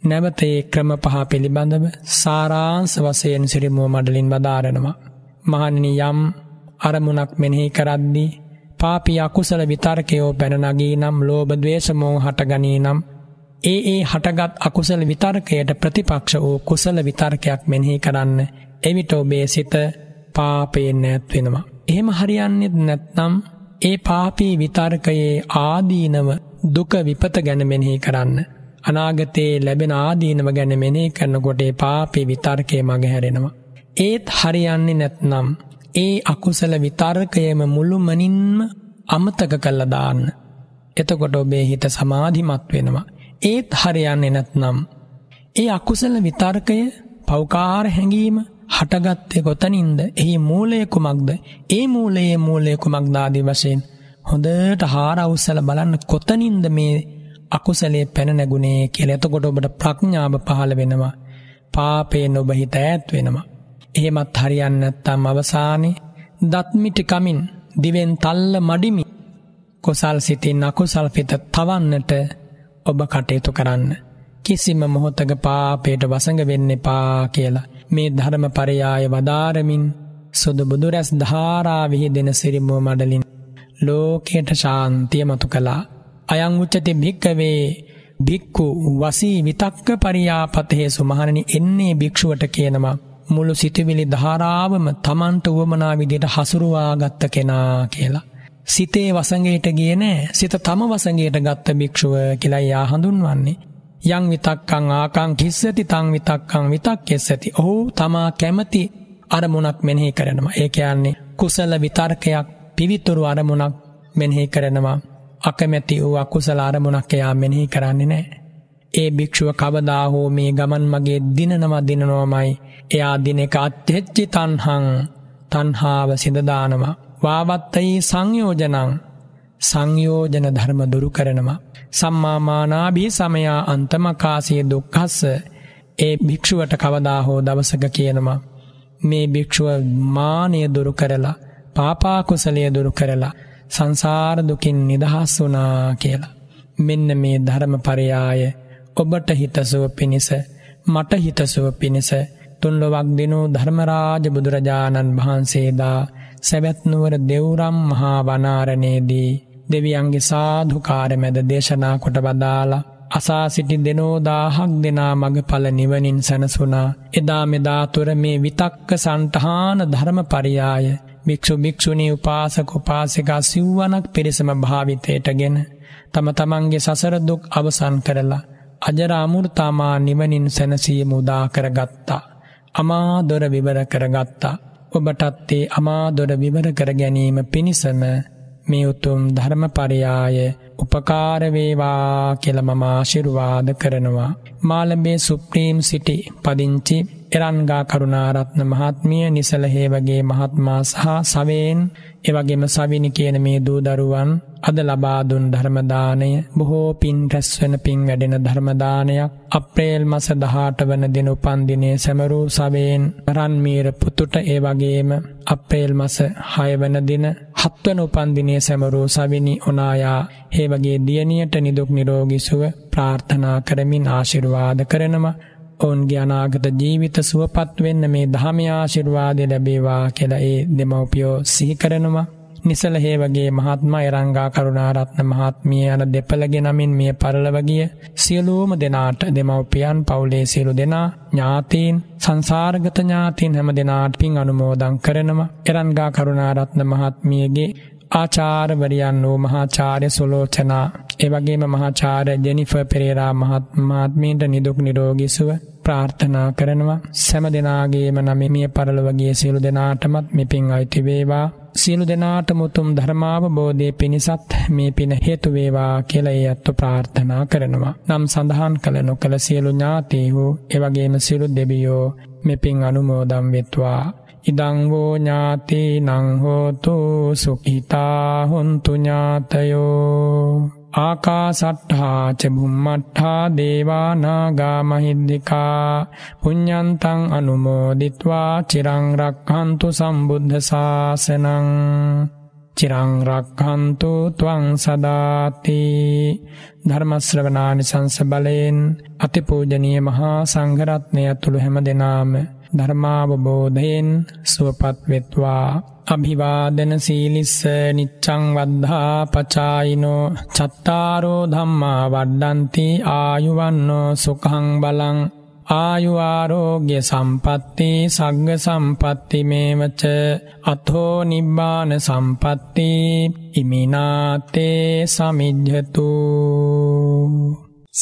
නැවත ඒ ක්‍රම පහ පිළිබඳව සාරාංස වසයෙන් සිරිමුව මඩලින් බදාරනවා. මහනිනි යම් අරමුණක් මෙනෙහි කරද්දී පාපි අකුසල විතර්කයෝ පැනනගී නම් ලෝබදවේශමෝ හටගනී නම් ඒ ඒ හටගත් අකුසල විතර්කයට ප්‍රතිපක්ෂ වූ කුසල විතර්කයක් මෙනෙහි කරන්න එවිට ඔබේ සිත පාපයෙන් නැත්වෙනවා. එහෙම හරියන්නෙත් නැත්නම් ඒ පාපී විතර්කයේ ආදීනව දුක විපත ගැන මෙනෙහි කරන්න. අනාගතයේ ලැබෙන ආදීනව ගැන මෙනෙහි කරනකොට ඒ පාපේ විතර්කය මගහැරෙනවා. ඒත් හරියන්නේ නැත්නම් ඒ අකුසල විතර්කයම මුළුමනින්ම අමතක කළා දාන්න. එතකොට ඔබේ හිත සමාධිමත් වෙනවා. ඒත් හරියන්නේ නැත්නම් ඒ අකුසල විතර්කය පෞකාර හැඟීම හටගත්තේ කොතනින්ද? එහි මූලය කුමක්ද? ඒ මූලයේ මූලය කුමක්ද ආදී වශයෙන් හොඳට හාර අවසල බලන්න කොතනින්ද මේ අකුසලේ පැන නැගුණේ කියලා එතකොට ඔබට ප්‍රඥාව පහළ වෙනවා. පාපේ නොබ හිත ඈත් වෙනවා. එහෙමත් හරියන්නේ නැත්නම් අවසානයේ දත් මිටි කමින් දිවෙන් තල්ල මඩිමි කුසල් සිතින් අකුසල් පිට තවන්නට ඔබ කටයුතු කරන්න. කිසිම මොහොතක පාපයට වසඟ වෙන්න එපා කියලා මේ ධර්ම පරයාය වදාරමින් සුදු බුදුරැස් ධාරා විහිදෙන සිරිමුව මඩලින් ලෝකයට ශාන්තිය මතු කළා. අයං උච්චති භික්කවේ භික්ඛු වසී විතක්ක පරියාපතේසු මහණනි එන්නේ භික්ෂුවට කියනවා මුළු සිතවිලි ධාරාවම තමන්ට උවමනා විදිහට හසුරුවා ගත්ත කෙනා කියලා. සිතේ වසඟයට ගියේ නෑ. සිත තම වසඟයට ගත්ත භික්ෂුව කියලා යා හඳුන්වන්නේ. යං විතක්කං ආකං කිස්සති තං විතක්කං විතක්කෙස්සති. ඔහු තමා කැමති අරමුණක් මෙනෙහි කරනවා. ඒ කියන්නේ කුසල විතර්කයක් පිවිතුරු අරමුණක් මෙනෙහි කරනවා. අකමැති වූ අකුසල අරමුණක් එයා මෙනෙහි කරන්නේ නැහැ. ඒ භික්ෂුව කවදා හෝ මේ ගමන් මගේ දිනනවා දිනනවාමයි. එයා දින එක අත්‍යච්චි තණ්හං තණ්හාව සිඳ දානවා. වාවත්තයි සංයෝජනං සංයෝජන ධර්ම දුරු කරනවා. සම්මා මානාභි සමයා අන්තමකාසී දුක්ඛස්ස ඒ භික්ෂුවට කවදා හෝ දවසක කියනවා මේ භික්ෂුව මානය දුරු කරලා පාපා කුසලය දුරු කරලා සංසාර දුකින් නිදහස් වුණා කියලා. මෙන්න මේ ධර්ම පරයාය ඔබට හිතසුව පිණිස මට හිතසුව පිණිස තුන්ලොවක් දිනු ධර්මරාජ බුදුරජාණන් වහන්සේදා සැවැත්නුවර දෙවුරම් මහා වනාරණයේදී දෙවියන්ගේ සාධුකාර මැද දේශනා කොට වදාලා අසා සිටි දෙනෝ දාහක් දෙනා මඟ පල නිවනින් සැනසුනා එදා මෙදාතුර මේ විතක්ක සන්ටහාන ධර්ම පරියාය භික්ෂු භික්ෂුණී උපාසක උපාසිකා සිව්වණක් පිරිසම භාවිතයටගෙන තම තමන්ගේ සසර දුක් අවසන් කරලා අජර අමෘතමා නිවනින් සැනසීම උදා කරගත්තා. අමා දොර විවර කරගත්තා. ඔබටත් ඒ අමා දොර විවර කර ගැනීම පිණිසම මේ උතුම් ධර්මපරයාය උපකාර වේවා කියලා මම ආශිර්වාද කරනවා. මාළඹේ සුප්‍රීම් සිටි පදිංචි එරන්ගා කරුණාරත්න මහත්මිය නිසල හේවගේ මහත්මා සහ සවයෙන් එවගේම සවිනි කියන මේ දූ දරුවන් අද ලබා දුන් ධර්මදානය බොහෝ පින් රැස්වෙන පින් වැඩෙන ධර්මදානයක් අප්‍රේල් මස 18 වන දින උපන්දිනයේ සැමරූ සවයෙන් රන්මීර පුතුට ඒ වගේම අප්‍රේල් මස 6 වන දින 7 වන උපන්දිනයේ සැමරූ සවිනි ඔනායා ඒ වගේ දියණියට නිදුක් නිරෝගී සුව ප්‍රාර්ථනා කරමින් ආශිර්වාද කරනවා ඔවුන්ගේ අනාගත ජීවිත සුවපත් වෙන්න මේ ධර්මයේ ආශිර්වාදය ලැබේවා කියලා ඒ දෙමව්පියෝ සිහි කරනවා. නිසල හේවගේ මහත්මා එරංගා කරුණාරත්න මහත්මිය යන දෙපළගේ නමින් මිය පරලව ගිය සියලුම දෙනාට දෙමව්පියන් පවුලේ සියලු දෙනා ඥාතීන් සංසාරගත ඥාතීන් හැම දෙනාට පින් අනුමෝදන් කරනවා එරංගා කරුණාරත්න මහත්මියගේ ආචාර්වරයන් වූ මහාචාර්ය සොලෝචනා එවගේම මහාචාර්ය ජෙනිෆර් පෙරේරා මහත්මයාට නිදුක් නිරෝගී සුව ප්‍රාර්ථනා කරනවා සෑම දිනාගේම නමින් මිය පරලොවගේ සියලු දෙනාටමත් මෙපින් අයිති වේවා සියලු දෙනාටම උතුම් ධර්මාවබෝධයේ පිණිසත් මේ පින හේතු වේවා කියලා ඒ අත්ව ප්‍රාර්ථනා කරනවා. නම් සඳහන් කළ නොකළ සියලු ඥාතීහු එවැගේම සියලු දෙවියෝ මෙපින් අනුමෝදම් වෙත්වා. ඉදංගෝ ඥාති නංහෝතු සුකිතා හොන්තු ඥාතයෝ ආකාසට්ඨා ච බුම්මට්ඨා දේවානාගා මහිද්దికා පුඤ්ඤන්තං අනුමෝදිත්වා චිරං රක්ඛන්තු සම්බුද්ධ ශාසනං චිරං රක්ඛන්තු ත්වං සදාති ධර්ම ශ්‍රවණානි සංස බලයෙන් අතිපූජනීය මහා සංඝ රත්නය තුළු හැම දිනාම ධර්මාවබෝධයෙන් සුවපත් වෙත්වා. අභිවාදන සීලිස්ස නිච්චං වද්ධා පචායිනෝ චත්තාරෝ ධම්මා වඩ්ඩන්ති ආයුවන්නෝ සුකහං බලං ආයුආරෝග්‍ය සම්පත්ති සග්ග සම්පත්ති මේවච අත්හෝ නිබ්බාන සම්පත්ති ඉමිනාතේ සමිජ්ජතු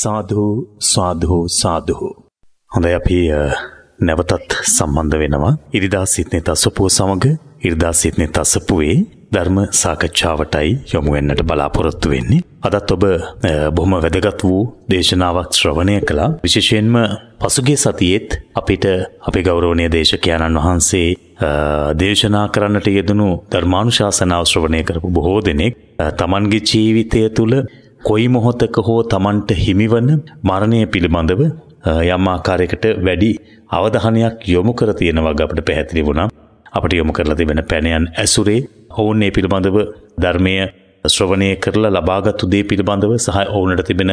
සාධූ සාධූ සාධූ හොඳ අපි නැවතත් සම්බන්ධ වෙනවා ඉරිදා සිත්නෙත අසපුව සමග ඉරිදා සිත්නෙත අසපුවේ ධර්ම සාකච්ඡාවටයි යොමු වෙන්නට බලාපොරොත්තු වෙන්නේ. අදත් ඔබ බොහොම වැදගත් වූ දේශනාවක් ශ්‍රවණය කළා. විශේෂයෙන්ම පසුගිය සතියේත් අපිට අපේ ගෞරවනීය දේශකයන්න් වහන්සේ දේශනා කරන්නට යෙදුණු ධර්මානුශාසනාව ශ්‍රවණය කරපු බොහෝ දෙනෙක් තමන්ගේ ජීවිතය තුළ කොයි මොහොතක හෝ තමන්ට හිමිවන මරණය පිළිබඳව යම් ආකාරයකට වැඩි අවධානයක් යොමු කර තියෙන වගේ අපට පැහැදිලි වුණා. අපට යොමු කරලා තිබෙන පැනයන් ඇසුරේ ඔවුන් මේ පිළිබඳව ධර්මය ශ්‍රවණය කරලා ලබාගත්තු දේ පිළිබඳව සහ ඔවුන්ට තිබෙන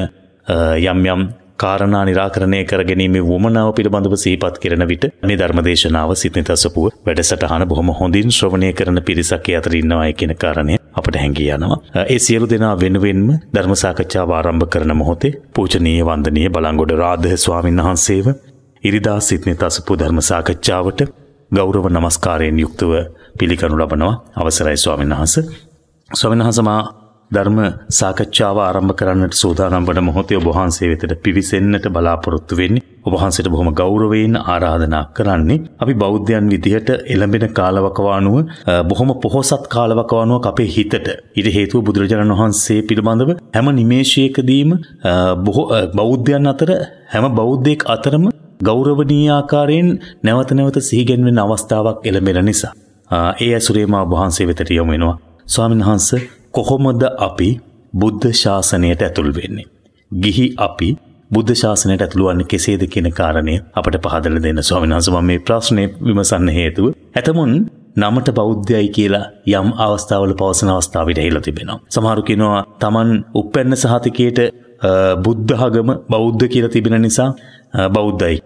යම් යම් කාරණා निराකරණය කර ගැනීමේ වමනාව පිළිබඳව සිහිපත් කරන විට මේ ධර්මදේශනාව සිතනිතසපුව වැඩසටහන බොහොම හොඳින් ශ්‍රවණය කරන පිරිසක් අතර ඉන්නවා කියන කාරණය අපට හැඟී යනවා. ඒ සියලු දෙනා වෙනුවෙන්ම ධර්ම සාකච්ඡාව ආරම්භ කරන මොහොතේ පූජනීය වන්දනීය බලංගොඩ රාධ ස්වාමීන් වහන්සේව ඉරිදා සිටනේ තසපු ධර්ම සාකච්ඡාවට ගෞරව නමස්කාරයෙන් යුක්තව පිළිගනු ලබනවා. අවසරයි ස්වාමීන් වහන්සේ. ස්වාමීන් වහන්සේ මා ධර්ම සාකච්ඡාව ආරම්භ කරන්නට සූදානම් වන මොහොතේ ඔබ වහන්සේ වෙතට පිවිසෙන්නට බලාපොරොත්තු වෙන්නේ ඔබහන්සට බොහොම ගෞරවයෙන් ආරාධනා කරන්නේ. අපි බෞද්ධයන් විදිහට එළඹෙන කාලවකවානුව බොහොම පොහොසත් කාලවකවානුවක් අපේ හිතට. ඉට හේතුව බුදුරජාණන් වහන්සේ පිළිබඳව හැම නිමේශයකදීම බෞද්ධයන් අතර හැම බෞද්ධයෙක් අතරම ගෞරවනීය ආකාරයෙන් නැවත නැවත සිහිගැන්වෙන අවස්ථාවක් එළඹෙන නිසා. ඒ ඇසුරේ මා වහන්සේ වෙතට යොමු වෙනවා. ස්වාමීන් වහන්සේ කොහොමද අපි බුද්ධ ශාසනයට ඇතුල් වෙන්නේ? ගිහි අපි බුද්ධ ශාසනයට ඇතුළුවන්නේ කෙසේද කියන කාරණය අපට පහදලා දෙන්න ස්වාමීන් වහන්සේ මම මේ ප්‍රශ්නේ විමසන්න හේතුව ඇතමුන් නමට බෞද්ධයයි කියලා යම් අවස්ථාවල පවසන අවස්ථාවට ඇහිලා තිබෙනවා. සමහරු කියනවා Taman උප්පැන්න සහතිකයේට බුද්ධඝම බෞද්ධ කියලා තිබෙන නිසා බෞද්ධයි.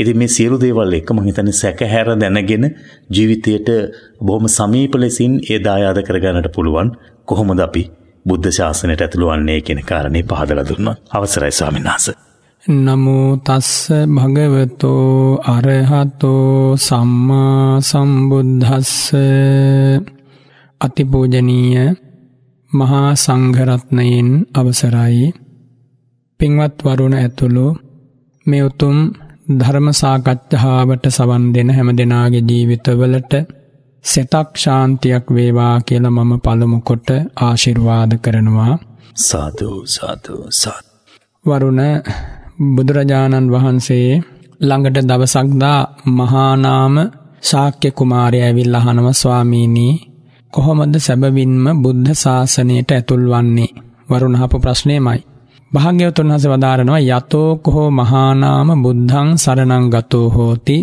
ඉතින් මේ සියලු දේවල් එක මම හිතන්නේ සැකහැර දැනගෙන ජීවිතයට බොහොම සමීප ලෙසින් ඒ දායාද කරගන්නට පුළුවන්. කොහොමද අපි බුද්ධ ශාසනයට ඇතුළුවන්නේ කෙන කාරණය පහදල දුන්නත් අවසරයි ස්වාමින්නාස. නමෝ තස්ස භගවතෝ අරහතෝ සම්මා සම්බුද්ධස්ස අතිපූජනීය මහා සංඝරත්නයෙන් අවසරයි පින්වත් වරුණ ඇතුළු මේ උතුම් ධර්ම සාකච්ඡාවට සවන් දෙන හැම දෙනාගේ ජීවිතවලට සෙතක් ශාන්තියක් වේවා කියලා මම පළමුකොට ආශිර්වාද කරනවා සාධූ සාධූ සාත්. වරුණ බුදුරජාණන් වහන්සේ ළඟට දවසක්දා මහානාම ශාක්‍ය කුමාරය ඇවිල් අහනව ස්වාමීනී කොහොමද සැබවින්ම බුද්ධ ශාසනයට ඇතුල් වන්නේ වරුණහපු ප්‍රශ්නයමයි. භාග්‍යවතුන් හස වදාරනවා යතෝ කොහෝ මහානාම බුද්ධං සරණං ගතෝ හෝති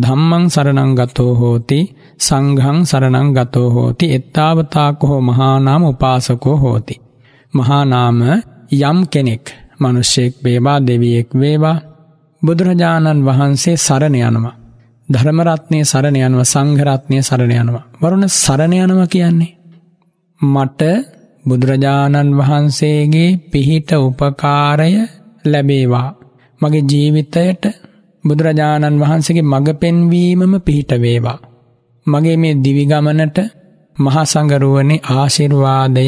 ධම්මං සරණං ගතෝ හෝති සංඝං සරණං ගතෝ හෝති එත්තාවතාකෝ මහානාම උපාසකෝ හෝති මහානාම යම් කෙනෙක් මිනිසෙක් වේවා දෙවියෙක් වේවා බුදුරජාණන් වහන්සේ සරණ යනවා ධර්ම රත්නයේ සරණ යනවා සංඝ රත්නයේ සරණ යනවා වරුණ සරණ යනවා කියන්නේ මට බුදුරජාණන් වහන්සේගේ පිහිට උපකාරය ලැබේවා මගේ ජීවිතයට බුදුරජාණන් වහන්සේගේ මඟ පෙන්වීමම පිහිට වේවා. මගේ මේ දිවිගමනට මහා සංගරුවනේ ආශිර්වාදය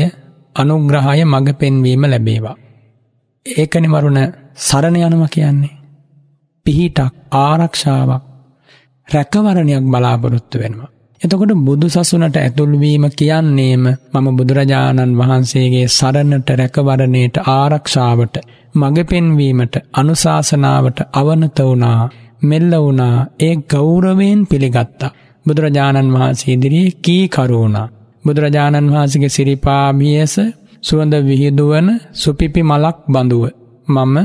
අනුග්‍රහය මඟ පෙන්වීම ලැබේවා. ඒකනි මරුණ සරණ යනවා කියන්නේ. පිහිටක් ආරක්ෂාවක් රැකවරණයක් බලාපොරොත්තු වෙනවා. එතකොට බුදු සසුනට ඇතුළුවීම කියන්නේම මම බුදුරජාණන් වහන්සේගේ සරණට රැකවරණයට ආරක්ෂාවට මඟ පෙන්වීමට අනුශාසනාවට අවනත වුණා මෙල්ල වුණා ඒ ගෞරවයෙන් පිළිගත්තා. බුදුරජාණන් වහන්සේ ඉදිරියේ කීකරු වුණා. බුදුරජාණන් වහන්සේගේ සිරිපා බියස සුවඳ විහිදුවන සුපිපි මලක් බඳුව. මම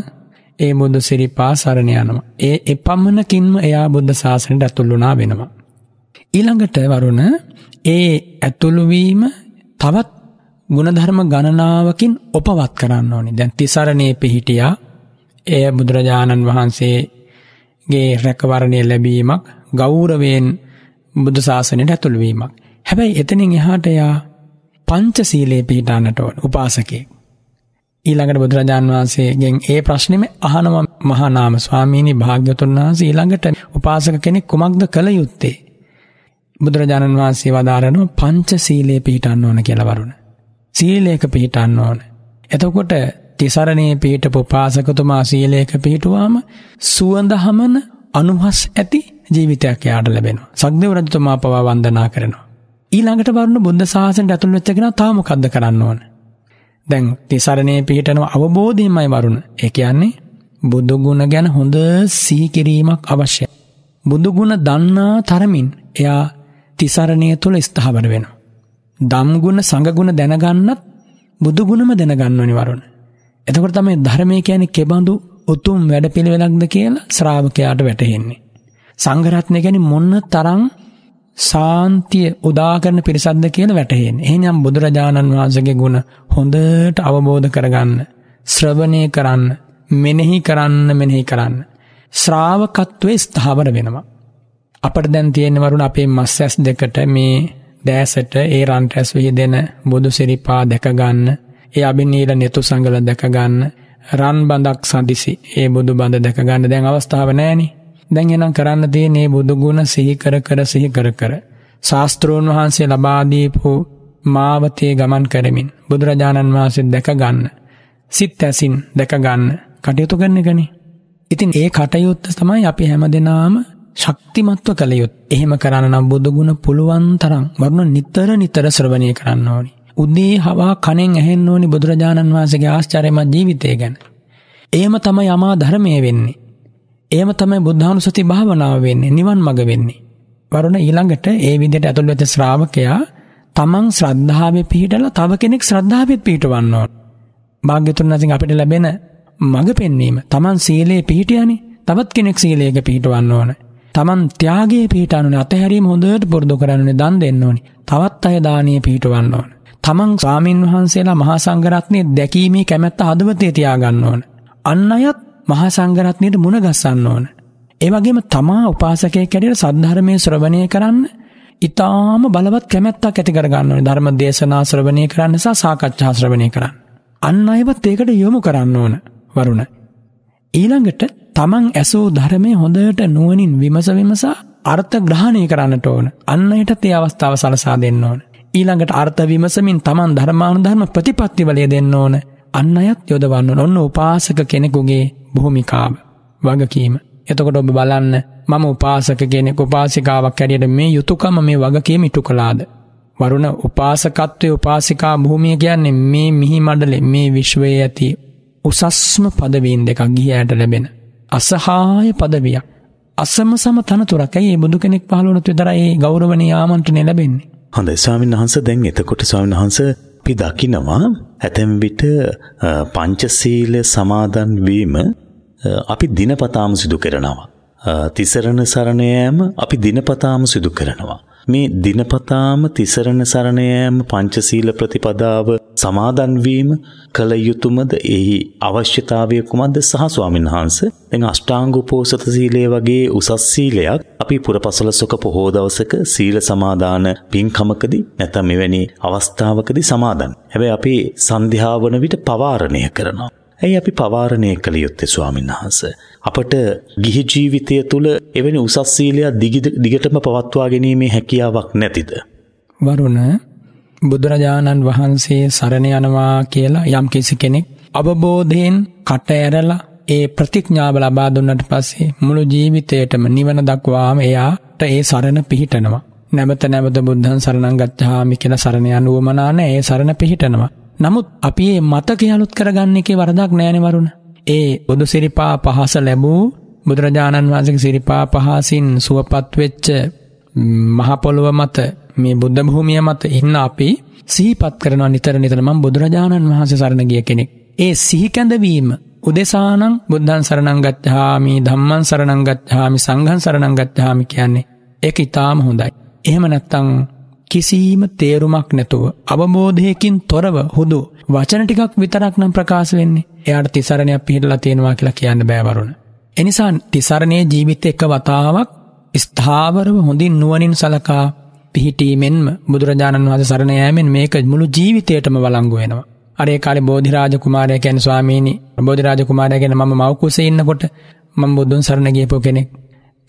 ඒ බුදු සිරිපා සරණ යනවා. ඒ එපමණකින්ම එයා බුද්ධ ශාසනයට ඇතුළු වුණා වෙනවා. ඊළඟට වරුණ ඒ ඇතුළුවීම තවත් ගුණධර්ම ගණනාවකින් ඔපවත් කරන්න ඕනි දැන් තිසරණයේ පිහිටියා එය බුදුරජාණන් වහන්සේගේ රැකවරණය ලැබීමක් ගෞරවයෙන් බුදු ශාසනයට ඇතුළුවීමක් හැබැයි එතනින් එහාට යා පංචසීලයේ පිහිටන්නට ඕන උපාසකේ ඊළඟට බුදුරජාන් වහන්සේගෙන් ඒ ප්‍රශ්නෙම අහනවා මහානාම ස්වාමීනි භාග්‍යතුන් වහන්සේ ඊළඟට උපාසක කෙනෙක් කුමක්ද කළ යුත්තේ බුදුරජාණන් වහන්සේ වදාරනවා පංචශීලයේ පිහිටන්න ඕන කියලා වරුණ. සීලයක පිහිටන්න ඕන. එතකොට තිසරණේ පිහිටපු පාසකතුමා සීලයක පිහිටුවාම සුවඳ හමන අනුහස් ඇති ජීවිතයක් යාට ලැබෙනවා. සක්දේව රජතුමා පවා වන්දනා කරනවා. ඊළඟට වරුණ බුද්ධ ශාසනයට ඇතුළු වෙච්ච කෙනා තා මොකද්ද කරන්න ඕන? දැන් තිසරණේ පිහිටන අවබෝධයෙන්මයි වරුණ. ඒ කියන්නේ බුදු ගුණ ගැන හොඳ සිහි කිරීමක් අවශ්‍යයි. බුදු ගුණ දන්නා තරමින් එයා තිසරණය තුළ ස්ථාවර වෙනවා. දම්ගුණ සඟගුණ දැනගන්නත් බුදුගුණම දැනගන්න නිවරුණ. එතකොට තමයි ධර්මය කියන කෙබඳු උතුම් වැඩ පිළිවෙලක්ද කියලා ශ්‍රාවකයාට වැටහෙන්නේ. සංගරත්නය ගැන මොන්න තරං සාන්තිය උදාකරන පිරිසද්ද කියල වැටහෙන් එහනම් බුදුරජාණන් වහන්සගේ ගුණ හොඳට අවබෝධ කරගන්න ශ්‍රවණය කරන්න මෙනෙහි කරන්න මෙනෙහි කරන්න ශ්‍රාවකත්වේ ස්ථාවර වෙනවා. අපට දැන් තියෙන වරුණ අපේ මස් ඇස් දෙකට මේ දෑසට ඒ රන් රැස් විහිදෙන බුදු සිරිපා දැක ගන්න, ඒ අබිනීල නෙතු සංගල දැක ගන්න, රන් බඳක් සඳිසි ඒ බුදු බඳ දැක ගන්න දැන් අවස්ථාව නැහෙනේ. දැන් එනම් කරන්න තියෙන්නේ බුදු ගුණ සිහි කර කර සිහි කර කර ශාස්ත්‍රෝන් වහන්සේ ලබා දීපු මාවතේ ගමන් කරමින් බුදුරජාණන් වහන්සේ දැක ගන්න සිත් ඇසින් දැක ගන්න කටයුතු කරන එකනේ. ඉතින් ඒ කටයුත්ත තමයි අපි හැමදෙනාම ශක්තිමත්ව කළ යුත්. එහෙම කරන්න නම් බුදු ගුණ පුළුවන් තරම් වරුණ නිතර නිතර ශ්‍රවණය කරන්න ඕනි. උදේ හවා කණෙන් ඇහෙන්න ඕනි බුදුරජාණන් වහන්සේගේ ආශ්චර්යමත් ජීවිතය ගැන. එහෙම තමයි යමා ධර්මය වෙන්නේ. එහෙම තමයි බුද්ධානුස්සති භාවනාව වෙන්නේ, නිවන් මඟ වෙන්නේ. වරුණ ඊළඟට ඒ විදිහට ඇතුළු වෙච්ච ශ්‍රාවකයා තමන් ශ්‍රද්ධාවේ පිහිටලා තව කෙනෙක් ශ්‍රද්ධාවෙත් පිහිටවන්න ඕන. භාග්‍යතුන් වහන්සේ අපිට ලැබෙන මඟ පෙන්වීම තමන් සීලයේ පිහිටියානේ තවත් කෙනෙක් සීලයක පිහිටවන්න ඕන. Taman ත්‍යාගයේ පිහිටානුනේ අතහැරීම හොඳට පුරුදු කරන්නේ දන් දෙන්න ඕනේ. තවත් අය දානීය පිහිටවන්න ඕනේ. තමන් ස්වාමින් වහන්සේලා මහා සංඝරත්නයේ දැකීමේ කැමැත්ත හදවතේ තියාගන්න ඕන. අන් අයත් මහා සංඝරත්නයට මුණ ගසන්න ඕන. ඒ වගේම තමා උපාසකයෙක් හැටියට සද්ධර්මයේ ශ්‍රවණය කරන්න ඊටාම බලවත් කැමැත්තක් ඇති කරගන්න ඕනේ. ධර්ම දේශනා ශ්‍රවණය කරන්න සහ සාකච්ඡා ශ්‍රවණය කරන්න. අන් අයවත් ඒකට යොමු කරන්න ඕන. වරුණ ඊළඟට තමන් ඇසූ ධර්මය හොඳට නුවනින් විමස විමසා අර්ථ ග්‍රහණය කරන්නට ඕන අන්න යටත් ඒ අවස්ථාව සලසා දෙන්න ඕන. ඊළඟට අර්ථ විමසමින් තමන් ධර්මාණු ධර්ම ප්‍රතිපත්තිවලය දෙන්න ඕන අන්න අයත් යොදවන්න ඔන්න උපාසක කෙනෙකුගේ බොහොමිකාව වගකීම. එතකොට ඔබ බලන්න මම උපාසක කෙනෙක් උපාසිකාවක් ඇඩියට මේ යුතුකම මේ වගකීම ඉටු කලාද. වරුණ උපාසකත්වය උපාසිකා භූමිය කියන්නේ මේ මිහි මඩලේ මේ විශ්වයේ ඇති උසස්ම පදවීන් දෙකක් ගිහයට ලැබෙන. අසහාය පදවියක්. අසම සම තනතුරකයි බුදු කෙනෙක් පහලුනතු විතරයි ගෞරවන යාමන්ත්‍රණය ලැබෙන්නේ. හොඳ ස්වාමීන් වහන්ස දැන් එතකොට ස්වාමීන් වහන්ස අපි දකිනවා ඇතැම් විට පංචසීල සමාදන් වීම අපි දිනපතාම සිදු කරනවා. තිසරණ සරණයෑම අපි දිනපතාම සිදු කරනවා. මේ දිනපතාම තිසරණ සරණ යාම පංචශීල ප්‍රතිපදාව සමාදන් වීම කල යුතුයමද එහි අවශ්‍යතාවය කුමක්ද සහ ස්වාමීන් වහන්සේ දැන් අෂ්ටාංග උපෝසත සීලය වගේ උසස් සීලයක් අපි පුරපසලසක පොහෝ දවසක සීල සමාදාන පින්කමකදී නැත්නම් මෙවැනි අවස්ථාවකදී සමාදන්. හැබැයි අපි සන්ධ්‍යාවන විට පවාරණය කරනවා. ඇයි අපි පවාරණය කළ යුත්තේ ස්වාමීන් වහන්ස. අපට ගිහි ජීවිතය තුළ එවැනි උසස්සීලයක් දිගටම පවත්වා ගැනීමේ හැකියාවක් නැතිද. වරුණ බුදුරජාණන් වහන්සේ සරණ යනවා කියලා යම් කිසි කෙනෙක්. අවබෝධයෙන් කට ඇරලා ඒ ප්‍රතිඥාව ලබා දුන්නට පස්සේ මුළු ජීවිතයටම නිවන දක්වාම එයාට ඒ සරණ පිහිටනවා. නැමත නැමත බුද්ධන් සරණං ගච්ඡාමි කියන සරණ යනුවමනා නැහැ ඒ සරණ පිහිටනවා. නමුත් අපි ඒ මතක අලුත් කරගන්න එකේ වරදක් නෑනේ වරුණ. ඒ බුදු සිරිපා පහස ලැබූ බුදුරජාණන් වහන්සේගේ සිරිපා පහසින් සුවපත් වෙච්ච මහ පොළොව මත මේ බුද්ධ භූමිය මත ඉන්න අපි සිහිපත් කරනවා නිතර නිතර මම බුදුරජාණන් වහන්සේ සරණ ගිය කෙනෙක්. ඒ සිහි කැඳවීම උදෙසානං බුද්ධන් සරණං ගච්ඡාමි ධම්මං සරණං ගච්ඡාමි සංඝං සරණං ගච්ඡාමි කියන්නේ ඒක ඊටාම හොඳයි. එහෙම නැත්නම් කිසිම තේරුමක් නැතුව අවබෝධයකින් තොරව හුදු වචන ටිකක් විතරක් නම් ප්‍රකාශ වෙන්නේ එයාට තිසරණයක් පිහිටලා තියෙනවා කියලා කියන්න බෑ වරුණ. එනිසා තිසරණයේ ජීවිත එක වතාවක් ස්ථාවරව හොඳින් නුවණින් සලකා පිහිටීමෙන්ම බුදුරජාණන් වහන්සේ සරණ යෑමෙන් මේක මුළු ජීවිතේටම වළංගු වෙනවා. අර ඒ කාලේ බෝධිරාජ කුමාරයා කියන්නේ ස්වාමීනි බෝධිරාජ කුමාරයා කියන්නේ මම මව කුසේ ඉන්නකොට මම බුදුන් සරණ ගියපු කෙනෙක්.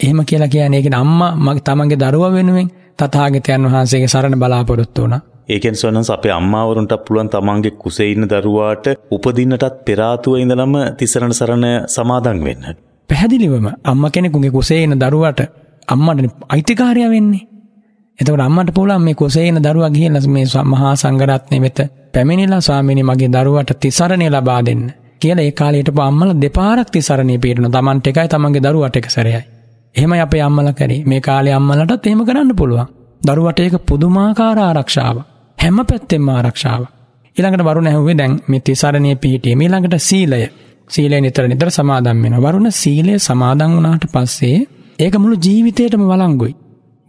එහෙම කියලා කියන්නේ ඒකනේ අම්මා මගේ තමන්ගේ දරුවා වෙනුවෙන් තතාගතයන් වහන්සේගේ සරණ බලාපොරොත්තු වනා. ඒකෙන් ස්වනන්ස අපේ අම්මාවරුන්ට පුළුවන් තමන්ගේ කුසේ ඉන්න දරුවාට උපදින්නටත් පෙරාතුව ඉඳලම තිසරණ සරණ සමාදන් වෙන්න. පැහැදිලිවම අම්ම කෙනෙකුගේ කුසේ ඉන්න දරුවාට අම්මට අයිතිකාරය වෙන්නේ. එතකොට අම්මට පුළුවන් මේ කුසේ ඉන්න දරුවා ගිහිල්ලා මේ මහා සංඝරත්නය වෙත පැමිණිලා ස්වාමීනි මගේ දරුවාට තිසරණේ ලබා දෙන්න කියලා ඒ කාලේ හිටපු අම්මලා දෙපාරක් තිසරණේ පිටන තමන්ට එකයි තමන්ගේ දරුවාට එක සැරයයි. එහෙමයි අපේ අම්මලා කරේ. මේ කාලේ අම්මලටත් එහෙම කරන්න පුළුවන්. දරුවට ඒක පුදුමාකාර ආරක්ෂාවක්. හැම පැත්තෙම ආරක්ෂාවක්. ඊළඟට වරුණ ඇහුවේ දැන් මේ තිසරණයේ පිහිටීම ඊළඟට සීලය. සීලය නිතර නිතර සමාදන් වෙනවා. වරුණ සීලය සමාදන් වුණාට පස්සේ ඒක මුළු ජීවිතේටම වළංගුයි.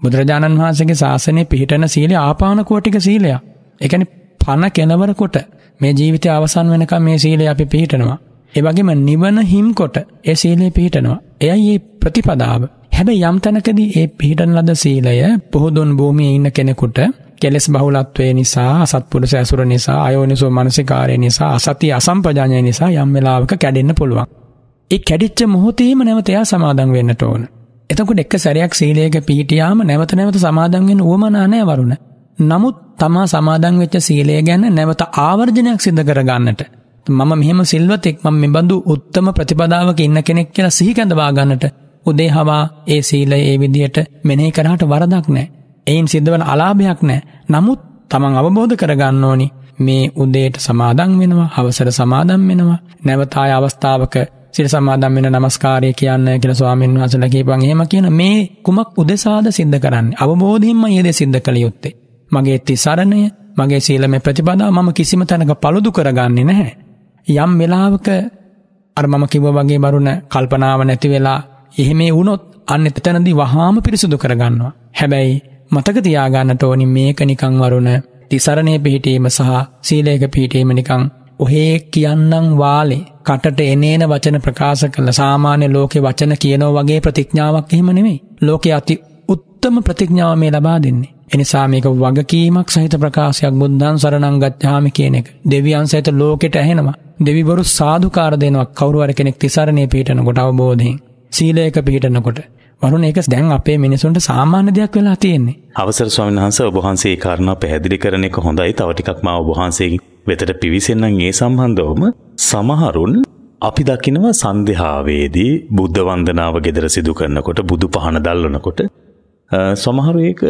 බුදුරජාණන් වහන්සේගේ ශාසනය පිහිටන සීලය ආපානකෝටික සීලයක්. ඒ කියන්නේ පණ කෙනවර කොට මේ ජීවිතය අවසන් වෙනකම් මේ සීලය අපි පිහිටනවා. ඒ වගේම නිවන හිම්කොට ඒ සීලය පිහිටනවා. එයයි මේ ප්‍රතිපදාව. හැබැයි යම් තැනකදී මේ පිහිටන ලද සීලය පොහොදුන් භූමියේ ඉන්න කෙනෙකුට කෙලස් බහුලත්වය නිසා අසත්පුරුෂ ඇසුර නිසා අයෝනිසෝ මනසිකාරය නිසා අසති අසම්පජාඤ්ඤය නිසා යම් වෙලාවක කැඩෙන්න පුළුවන්. ඒ කැඩිච්ච මොහොතේම නැවත එයා සමාදන් වෙන්නට ඕන. එතකොට එක සැරයක් සීලයක පිහිටියාම නැවත නැවත සමාදන් වෙන්න උවමනා නැහැ වරුණ. නමුත් තමා සමාදන් වෙච්ච සීලය ගැන නැවත ආවර්ජනයක් සිදු කරගන්නට මම මෙහෙම සිල්වතෙක් මම මෙබඳු උත්තම ප්‍රතිපදාවක ඉන්න කෙනෙක් කියලා සිහිකැඳවා ගන්නට උදේ හවා ඒ සීල ඒ විදියට මෙනෙහි කරාට වරදක් නෑ. එයින් සිද්ධවන අලාභයක් නෑ. නමුත් තමන් අවබෝධ කරගන්න ඕනි මේ උදේට සමාදන් වෙනවා හවසර සමාදම් වෙනවා නැවතාය අවස්ථාවක සිල් සමාදම් වෙන නමස්කාරය කියන්න කියලා ස්වාමීන් වහන්සේලා කියපන් එහෙම කියන මේ කුමක් උදෙසාද සිද්ධ කරන්නේ අවබෝධයෙන්ම ඊයේ දේ සිද්ධ කළ යුත්තේ මගේ තිසරණය මගේ සීලමය ප්‍රතිපදාව මම කිසිම තැනක paludu කරගන්නේ නැහැ යම් වෙලාවක අර මම කිව්ව වගේ බරුණ කල්පනාව නැති වෙලා එහෙම වුණොත් අන්න එතනදී වහාම පිරිසුදු කරගන්නවා. හැබැයි මතක තියාගන්නට ඕනි මේක නිකං වරුණ තිසරණය පිහිටීම සහ සීලයක පිහිටීම නිකං ඔහේ කියන්නම් වාලේ කටට එනේන වචන ප්‍රකාශ කළ සාමාන්‍ය ලෝකෙ වචන කියනෝ වගේ ප්‍රතිඥාවක් එහෙම නෙමෙයි. ලෝකෙ අති උත්තම ප්‍රතිඥාව මේ ලබා දෙන්නේ. එනිසා මේක වගකීමක් සහිත ප්‍රකාශයක් බුද්ධන් සරණං ගච්ඡාමි කියන එක. දෙවියන් සහිත ලෝකෙට ඇහෙනවා. දෙවිවරු සාදුකාර දෙනවා කවුරු හරි කෙනෙක් තිසරණේ පිටනකොට අවබෝධයෙන්. සීලයක පිටනකොට. වරුණ ඒක දැන් අපේ මිනිසුන්ට සාමාන්‍ය දෙයක් වෙලා තියෙන්නේ. අවසර ස්වාමීන් වහන්සේ ඔබ වහන්සේ ඒ කාරණා පැහැදිලි කරන එක හොඳයි. තව ටිකක් මා ඔබ වහන්සේගෙන් වෙතට පිවිසෙන්නම් ඒ සම්බන්ධවම සමහරුන් අපි දකිනවා සන්ධ්‍යාවේදී බුද්ධ වන්දනාව gedara සිදු කරනකොට බුදු පහන දැල්වනකොට සමහර ඒක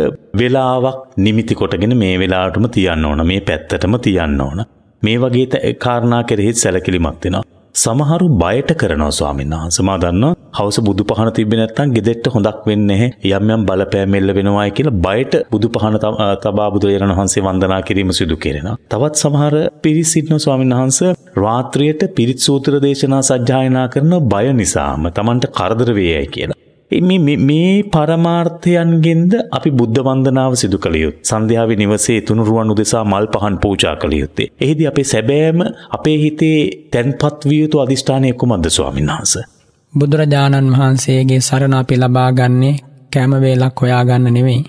වෙලාවක් නිමිති කොටගෙන මේ වෙලාටම තියන්න ඕන මේ පැත්තටම තියන්න ඕන මේ වගේ කාරණා කෙරෙහිත් සැලකිලිමත් වෙනවා සමහරු බයට කරනවා ස්වාමීන් වහන්සේ මා දන්නවා හවස බුදු පහන තිබ්බේ නැත්නම් ගෙදෙට්ට හොඳක් වෙන්නේ නැහැ යම් යම් බලපෑමෙල්ල වෙනවායි කියලා බයට බුදු පහන තබා බුදුරජාණන් වහන්සේ වන්දනා කිරීම සිදු කෙරෙනවා තවත් සමහර පිරිස් ඉන්න ස්වාමීන් වහන්සේ රාත්‍රියට පිරිත් සූත්‍ර දේශනා සජ්ජායනා කරන බය නිසාම Tamanට කරදර වේයයි කියලා මේ පරමාර්ථයන්ගෙන්ද අපි බුද්ධ වන්දනාව සිදු කළයුත් සන්ධ්‍යාවේ නිවසේ තුනුරුවන් උදෙසා මල් පහන් පූජා කළයුත්තේ. එහිදී අපේ සැබෑම අපේ හිතේ තැන්පත් විය යුතු අධිෂ්ඨානය කුමක්ද ස්වාමීන් වහන්ස. බුදුරජාණන් වහන්සේගේ සරණ අපි ලබාගන්නේ කෑම වේලක් හොයාගන්න නෙවෙයි.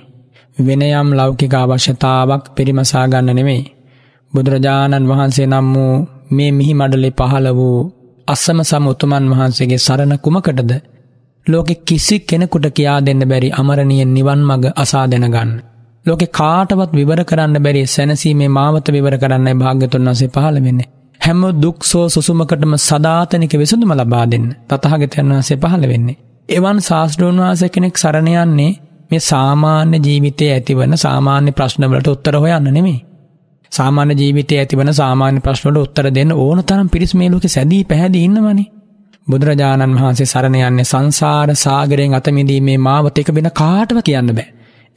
වෙන යම් ලෞකික අවශ්‍යතාවක් පිරිමසා ගන්න නෙවෙයි. බුදුරජාණන් වහන්සේ නම් වූ මේ මිහි මඩලේ පහළ වූ අස්සම සම උතුමන් වහන්සේගේ සරණ කුමකටද ලෝකෙ කිසි කෙනෙකුට කියා දෙන්න බැරි අමරණියෙන් නිවන් මග අසා දෙනගන්න. ලෝකෙ කාටවත් විවර කරන්න බැරි සැනසීමේ මාවත විවර කරන්න භාග්‍යතුන් වසේ පහළ වෙන්නේ. හැම දුක්සෝ සුසුමකටම සධාතනික විසඳුම ලබා දෙන්න තතහගතයන් වසේ පහළ වෙන්නේ. එවන් ශාස්ෘන් වහස කෙනෙක් සරණයන්නේ මේ සාමාන්‍ය ජීවිතය ඇතිවන සාමාන්‍ය ප්‍රශ්නවලට උත්තර හොයන්න නෙමේ. සාමාන්‍ය ජීවිතය ඇතිවන සාමාන්‍ය ප්‍රශ්නට උත්තර දෙන්න ඕන තරම් පිරිස් මේ ලෝක සැදී පැහැදි ඉන්නවනේ බුදුරජාණන් වහන්සේ සරණ යන්නේ සංසාර සාගරයෙන් අත මිදීමේ මාවත එක වෙන කාටම කියන්න බෑ.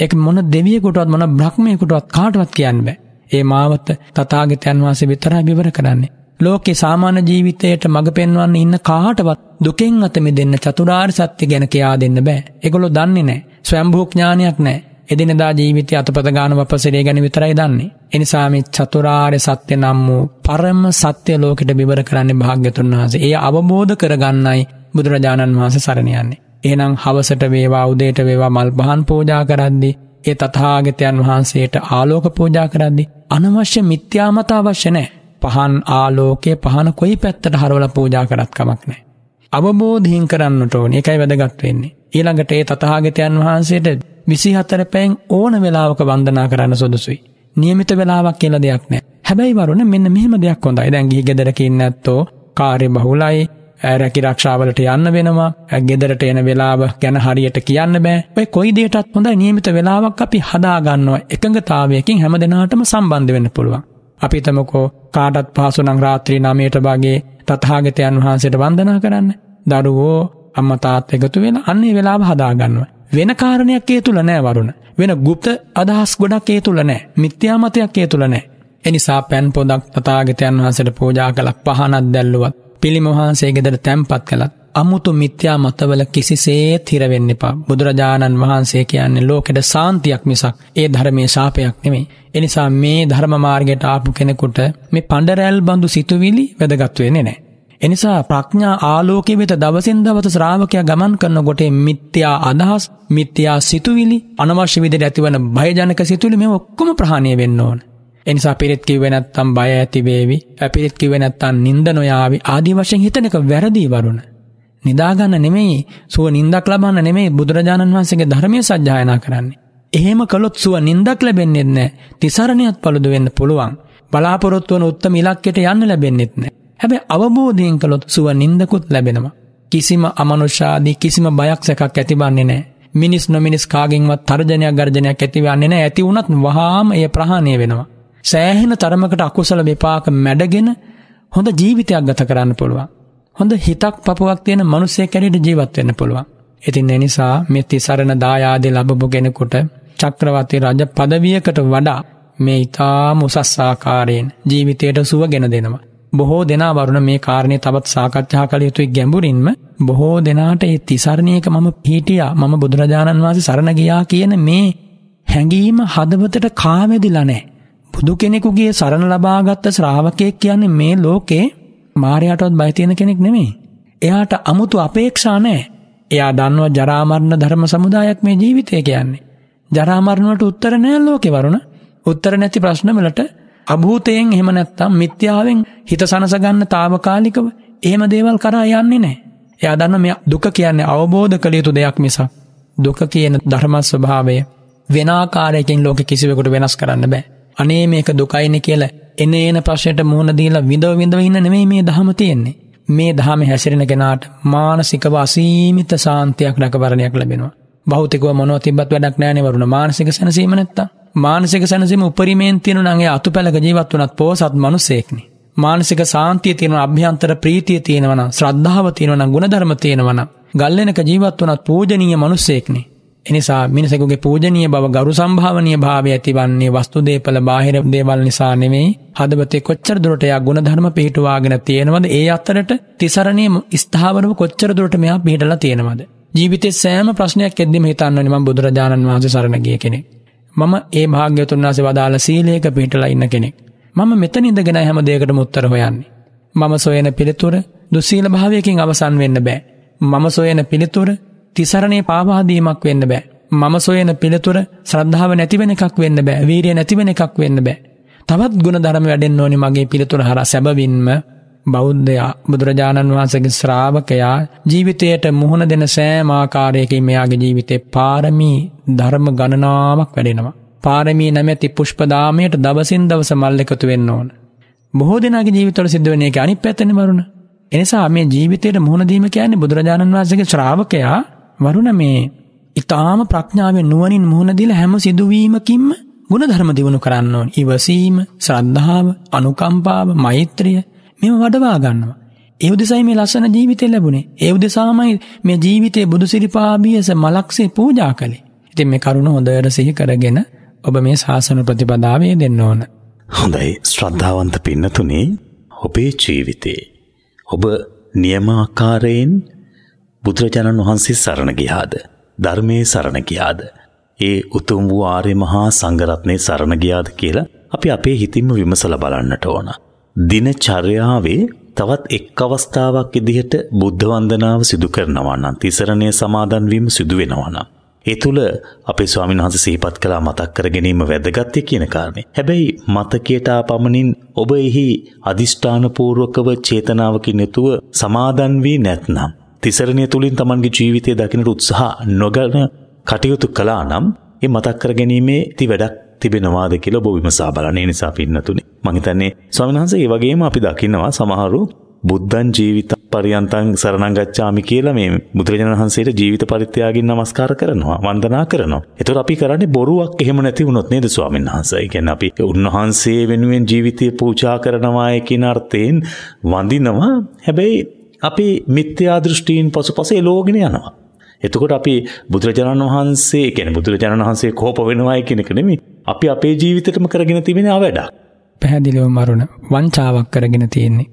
ඒක මොන දෙවියෙකුටවත් මොන බ්‍රහ්මයෙකුටවත් කාටවත් කියන්න බෑ. ඒ මාවත තථාගතයන් වහන්සේ විතරයි විවර කරන්නේ. ලෝකේ සාමාන්‍ය ජීවිතයට මඟ පෙන්වන්න ඉන්න කාටවත් දුකෙන් අත මිදෙන්න චතුරාර්ය සත්‍ය ගැන කියා දෙන්න බෑ. ඒගොල්ලෝ දන්නේ නැහැ. ස්වයම්භූ ඥානයක් නැහැ. එදිනදා ජීවිතය අතපත ගාන වපසරේ ගැන විතරයි දන්නේ. එනිසා මේ චතුරාර්ය සත්‍ය නම් වූ පරම සත්‍ය ලෝකෙට විවර කරන්නේ භාග්‍යතුන් වහන්සේ. ඒ අවබෝධ කරගන්නයි බුදුරජාණන් වහන්සේ සරණ යන්නේ. එහෙනම් හවසට වේවා උදේට වේවා මල් පහන් පූජා කරද්දී ඒ තථාගතයන් වහන්සේට ආලෝක පූජා කරද්දී අනවශ්‍ය මිත්‍යාමත අවශ්‍ය නැහැ. පහන් ආලෝකයේ පහන කොයි පැත්තට හරවලා පූජා කරත් කමක් නැහැ. අවබෝධයෙන් කරන්නට ඕනේ. ඒකයි වැදගත් වෙන්නේ. ඊළඟට ඒ තථාගතයන් වහන්සේට විසිහත්තර පැන් ඕන වෙලාවක වන්දනා කරන්න සොදුසුයි. නියමිත වෙලාවක් කියල දෙයක් නෑ. හැබැයි වරුණ මෙන්න මෙහම දෙයක් හොඳයි දැන්ගේ ගෙදරකින්න ඇත්තෝ කාරය බහුලයි ඇරැකි රක්ෂාවලට යන්න වෙනවා ඇගෙදරට එන වෙලාව ගැන හරියට කියන්න බෑ ඔයි කොයිදේටත් හොඳ නියමිත වෙලාවක් අපි හදාගන්නවා එකඟතාවයකින් හැම දෙනාටම සම්බන්ධ වෙන්න පුළුවන්. අපිතමකෝ කාටත් පාසු නංරාත්‍රී නමයට බාගේ තත්හාගතයන් වහන්සේට වන්දනා කරන්න දඩුවෝ අම්ම තාත් එකතු වෙන අන්නේ වෙලාව හදාගන්නවා. වෙන කාරණයක් ඒ තුල නෑ වරුණ. වෙන গুপ্ত අදහස් ගොඩක් ඒ තුල නෑ. මිත්‍යා මතයක් ඒ තුල නෑ. එනිසා පෑන් පොදක් තථාගතයන් වහන්සේට පූජා කළක් පහනක් දැල්ලුවත් පිළිම වහන්සේ ගෙදර තැන්පත් කළත් අමුතු මිත්‍යා මතවල කිසිසේත් හිර වෙන්න එපා. බුදුරජාණන් වහන්සේ කියන්නේ ලෝකෙට සාන්තියක් මිසක් ඒ ධර්මයේ ශාපයක් නෙමෙයි. එනිසා මේ ධර්ම මාර්ගයට ආපු කෙනෙකුට මේ පඬරැල් බඳු සිතුවිලි වැදගත් වෙන්නේ නැහැ. එනිසා ප්‍රඥා ආලෝකයේ වෙත දවසින් දවස ශ්‍රාවකයා ගමන් කරනකොට මිත්‍යා අදහස්, මිත්‍යා සිතුවිලි, අනවශ්‍ය විදිහට ඇතිවන භයජනක සිතුවිලි මේ ඔක්කොම ප්‍රහාණය වෙන්න ඕන. එනිසා පිරිත් කිව්වේ නැත්තම් බය ඇති වේවි, අපිරිත් කිව්වේ නැත්තම් නිින්ද නොයාවි ආදී වශයෙන් හිතනක වැරදි වරුණ. නිදාගන්න නෙමෙයි, සුව නිින්දක් ලබන්න නෙමෙයි බුදුරජාණන් වහන්සේගේ ධර්මයේ සත්‍යයනා කරන්නේ. එහෙම කළොත් සුව නිින්දක් ලැබෙන්නේ නැහැ. තිසරණියත් පළුදු වෙන්න පුළුවන්. බලාපොරොත්තු වන උත්තම ඉලක්කයට යන්න ලැබෙන්නේ නැහැ. හැබැ අවබෝධයෙන් කළොත් සුව නින්දකුත් ලැබෙනවා. කිසිම අමනුෂාදී කිසිම බයක් සැකක් ඇතිබන්නේ නෑ. මිනිස් නොමිනිස් කාගෙන්වත් තර්ජනයක් ගර්ජනයක් ඇතිවන්නේ නෑ ඇති වුණත් වහාම එය ප්‍රහාණය වෙනවා. සෑහෙන තරමකට අකුසල විපාක මැඩගෙන හොඳ ජීවිතයක් ගත කරන්න පුළුවන්. හොඳ හිතක් පපුවක් තියෙන මනුස්සේ කැරට ජීවත්වෙන්න පුළුවන්. ඉතින් එනිසා මෙති සරණ දායාදේ ලබපු කෙනෙකුට චක්‍රවති රජ පදවියකට වඩා මේ ඉතාම උසස්සාකාරයෙන් ජීවිතයට සුවගෙන දෙනවා. බොහෝ දෙනා වරුණ මේ කාරණය තවත් සාකච්ඡා කළ යුතුයි ගැඹුරින්ම බොහෝ දෙනාට ඒ තිසරණයක මම පිහිටියා මම බුදුරජාණන් වහන්සේ සරණ ගියා කියන මේ හැඟීම හදවතට කාවැදිලා නැහැ. බුදු කෙනෙකුගේ සරණ ලබාගත් ශ්‍රාවකයෙක් කියන්නේ මේ ලෝකේ මාරයාටවත් බය තියෙන කෙනෙක් නෙමෙයි. එයාට 아무තු අපේක්ෂා නැහැ. එයා දන්නවා ජරා මරණ ධර්ම සමුදායක් මේ ජීවිතය කියන්නේ. ජරා මරණ වලට උත්තර නැහැ ලෝකේ වරුණ. උත්තර නැති ප්‍රශ්න වලට අභූතයෙන් එහෙම නැත්තම් මිත්‍යාවෙන් හිත සනස ගන්න తాවකාලිකව එහෙම දේවල් කරා යන්නේ නැහැ. එයා දන්න මේ දුක කියන්නේ අවබෝධ කළ යුතු දෙයක් මිස දුක කියන ධර්ම ස්වභාවය වෙන ආකාරයකින් ලෝක කිසිවෙකුට වෙනස් කරන්න බෑ. අනේ මේක දුකයිනේ කියලා එන එන ප්‍රශ්නෙට මුහුණ දීලා විඳව විඳව ඉන්න නෙමෙයි මේ ධහම තියෙන්නේ. මේ ධහමේ හැසිරෙන කෙනාට මානසිකව අසීමිත සාන්තියක් රැකවරණයක් ලැබෙනවා. භෞතිකව මොනවා තිබ්බත් වැඩක් නැහැ නේ වරුණ මානසික සැනසීම නැත්තම්. මානසික සැනසීම උපරිමයෙන් තියෙන නගේ අතුපැලක ජීවත් වුණත් පොහොසත් මිනිසෙක්නේ. මානසික සාන්තිය තියෙනවා අභ්‍යන්තර ප්‍රීතිය තියෙනවා නම් ශ්‍රද්ධාව තියෙනවා නම් ගුණධර්ම තියෙනවා නම් ගල්ලෙනක ජීවත් වුණත් පූජනීය මිනිසෙක්නේ එනිසා මිනිසෙකුගේ පූජනීය බව ගරු සම්භාවනීය භාවය ඇතිවන්නේ වස්තුදේපල බාහිර දේවල් නිසා නෙමෙයි හදවතේ කොච්චර දුරට එයා ගුණධර්ම පිළිටුවාගෙන තියෙනවද ඒ අතරට තිසරණේ ස්ථාවරව කොච්චර දුරට මෙයා පිළිටලා තියෙනවද ජීවිතේ සෑම ප්‍රශ්නයක් එද්දිම හිතන්නේ මම බුදුරජාණන් වහන්සේ සරණ ගිය කෙනෙක් මම ඒ භාග්‍යතුන් වහන්සේ වදාළ සීලයක පිහිටලා ඉන්න කෙනෙක්. මම මෙතන ඉඳගෙන හැම දෙයකටම උත්තර හොයන්නේ. මම සොයන පිළිතුර දුස්සීල භාවයකින් අවසන් වෙන්න බෑ. මම සොයන පිළිතුර තිසරණේ පාවාදීමක් වෙන්න බෑ. මම සොයන පිළිතුර ශ්‍රද්ධාව නැතිවෙන එකක් වෙන්න බෑ. වීරිය නැතිවෙන එකක් වෙන්න බෑ. තවත් ගුණ ධර්ම වැඩෙන්න ඕනි මගේ පිළිතුර හරහා සැබවින්ම බෞද්ධයා බුදුරජාණන් වහන්සගේ ශ්‍රාවකයා ජීවිතයට මුහුණ දෙන සෑමාකාරයකින් මෙයාගේ ජීවිතේ පාරමී ධර්ම ගණනාවක් වැඩෙනවා. පාරමී නැමැති පුෂ්පදාමයට දවසින් දවස මල් එකතු වෙන්න ඕන. බොහෝ දෙනාගේ ජීවිතවල සිද්ධ වෙන එක අනිත් පැත්තෙන වරුණ. එනිසා මේ ජීවිතයට මුහුණ දීම කියන්නේ බුදුරජාණන් වහන්සේගේ ශ්‍රාවකයා වරුණ මේ ඊටාම ප්‍රඥාවෙන් නුවණින් මුහුණ දීලා හැම සිදුවීමකින්ම ගුණධර්ම දිනු කරන්න ඕන. ඉවසීම, ශ්‍රද්ධාව, අනුකම්පාව, මෛත්‍රිය මෙම වඩවා ගන්නවා. ඒ උදෙසයි මේ ලස්සන ජීවිතය ලැබුණේ. ඒ උදෙසාමයි මේ ජීවිතයේ බුදු සිරිපාභියස මලක්සේ පූජා කළේ. ඉතින් මේ කරුණ හොඳට සිහි කරගෙන ඔබ මේ ශාසන ප්‍රතිපදාවේ දෙන්න ඕන. හොඳයි ශ්‍රද්ධාවන්ත පින්නතුනේ ඔබේ ජීවිතේ ඔබ නියමාකාරයෙන් බුදුරජාණන් වහන්සේ සරණ ගියාද ධර්මයේ සරණ ගියාද ඒ උතුම් වූ ආර්ය මහා සංඝරත්නයේ සරණ ගියාද කියලා අපි අපේ හිතින්ම විමසලා බලන්නට ඕන. දිනචර්යාවේ තවත් එක් අවස්ථාවක් ඉදිහට බුද්ධ වන්දනාව සිදු කරනවා නම් තිසරණය සමාදන් වීම සිදු වෙනවා නම් ඒ තුල අපේ ස්වාමීන් වහන්සේ සිහිපත් කළා මතක් කර ගැනීම වැදගත්ය කියන කාරණේ. හැබැයි මතකයට ආපමණින් ඔබ එහි අදිෂ්ඨානපූර්වකව චේතනාවකින් යුතුව සමාදන් වී නැත්නම් තිසරණය තුලින් Tamanගේ ජීවිතය දකින්නට උත්සාහ නොගන කටයුතු කළා නම් ඒ මතක් කර ගැනීමේ ති වැඩක් තිබෙනවාද කියලා ඔබ විමසා බලන්න. ඒ නිසා පින්නතුනි මම හිතන්නේ ස්වාමීන් වහන්සේ ඒ වගේම අපි දකින්නවා සමහරු බුද්ධං ජීවිත පරියන්තං සරණං ගච්ඡාමි කියලා මේ බුදුරජාණන් වහන්සේට ජීවිත පරිත්‍යාගයෙන් নমස්කාර කරනවා වන්දනා කරනවා. ඒතර අපි කරන්නේ බොරුවක් එහෙම නැති වුණොත් නේද ස්වාමීන් වහන්සේ? ඒ කියන්නේ අපි උන්වහන්සේ වෙනුවෙන් ජීවිතය පූජා කරනවා කියන අර්ථයෙන් වඳිනවා. හැබැයි අපි මිත්‍යා දෘෂ්ටීන් පසුපස එලෝගෙන යනවා. එතකොට අපි බුදුරජාණන් වහන්සේ කැන බුදුරජාණන් වහන්සේ කෝප වෙනවාය කෙනෙක නෙමි අපි අපේ ජීවිතටම කරගෙන තිබෙන අවැඩ. පැහැදිලිව මරුණ වංචාවක් කරගෙන තියෙන්නේ.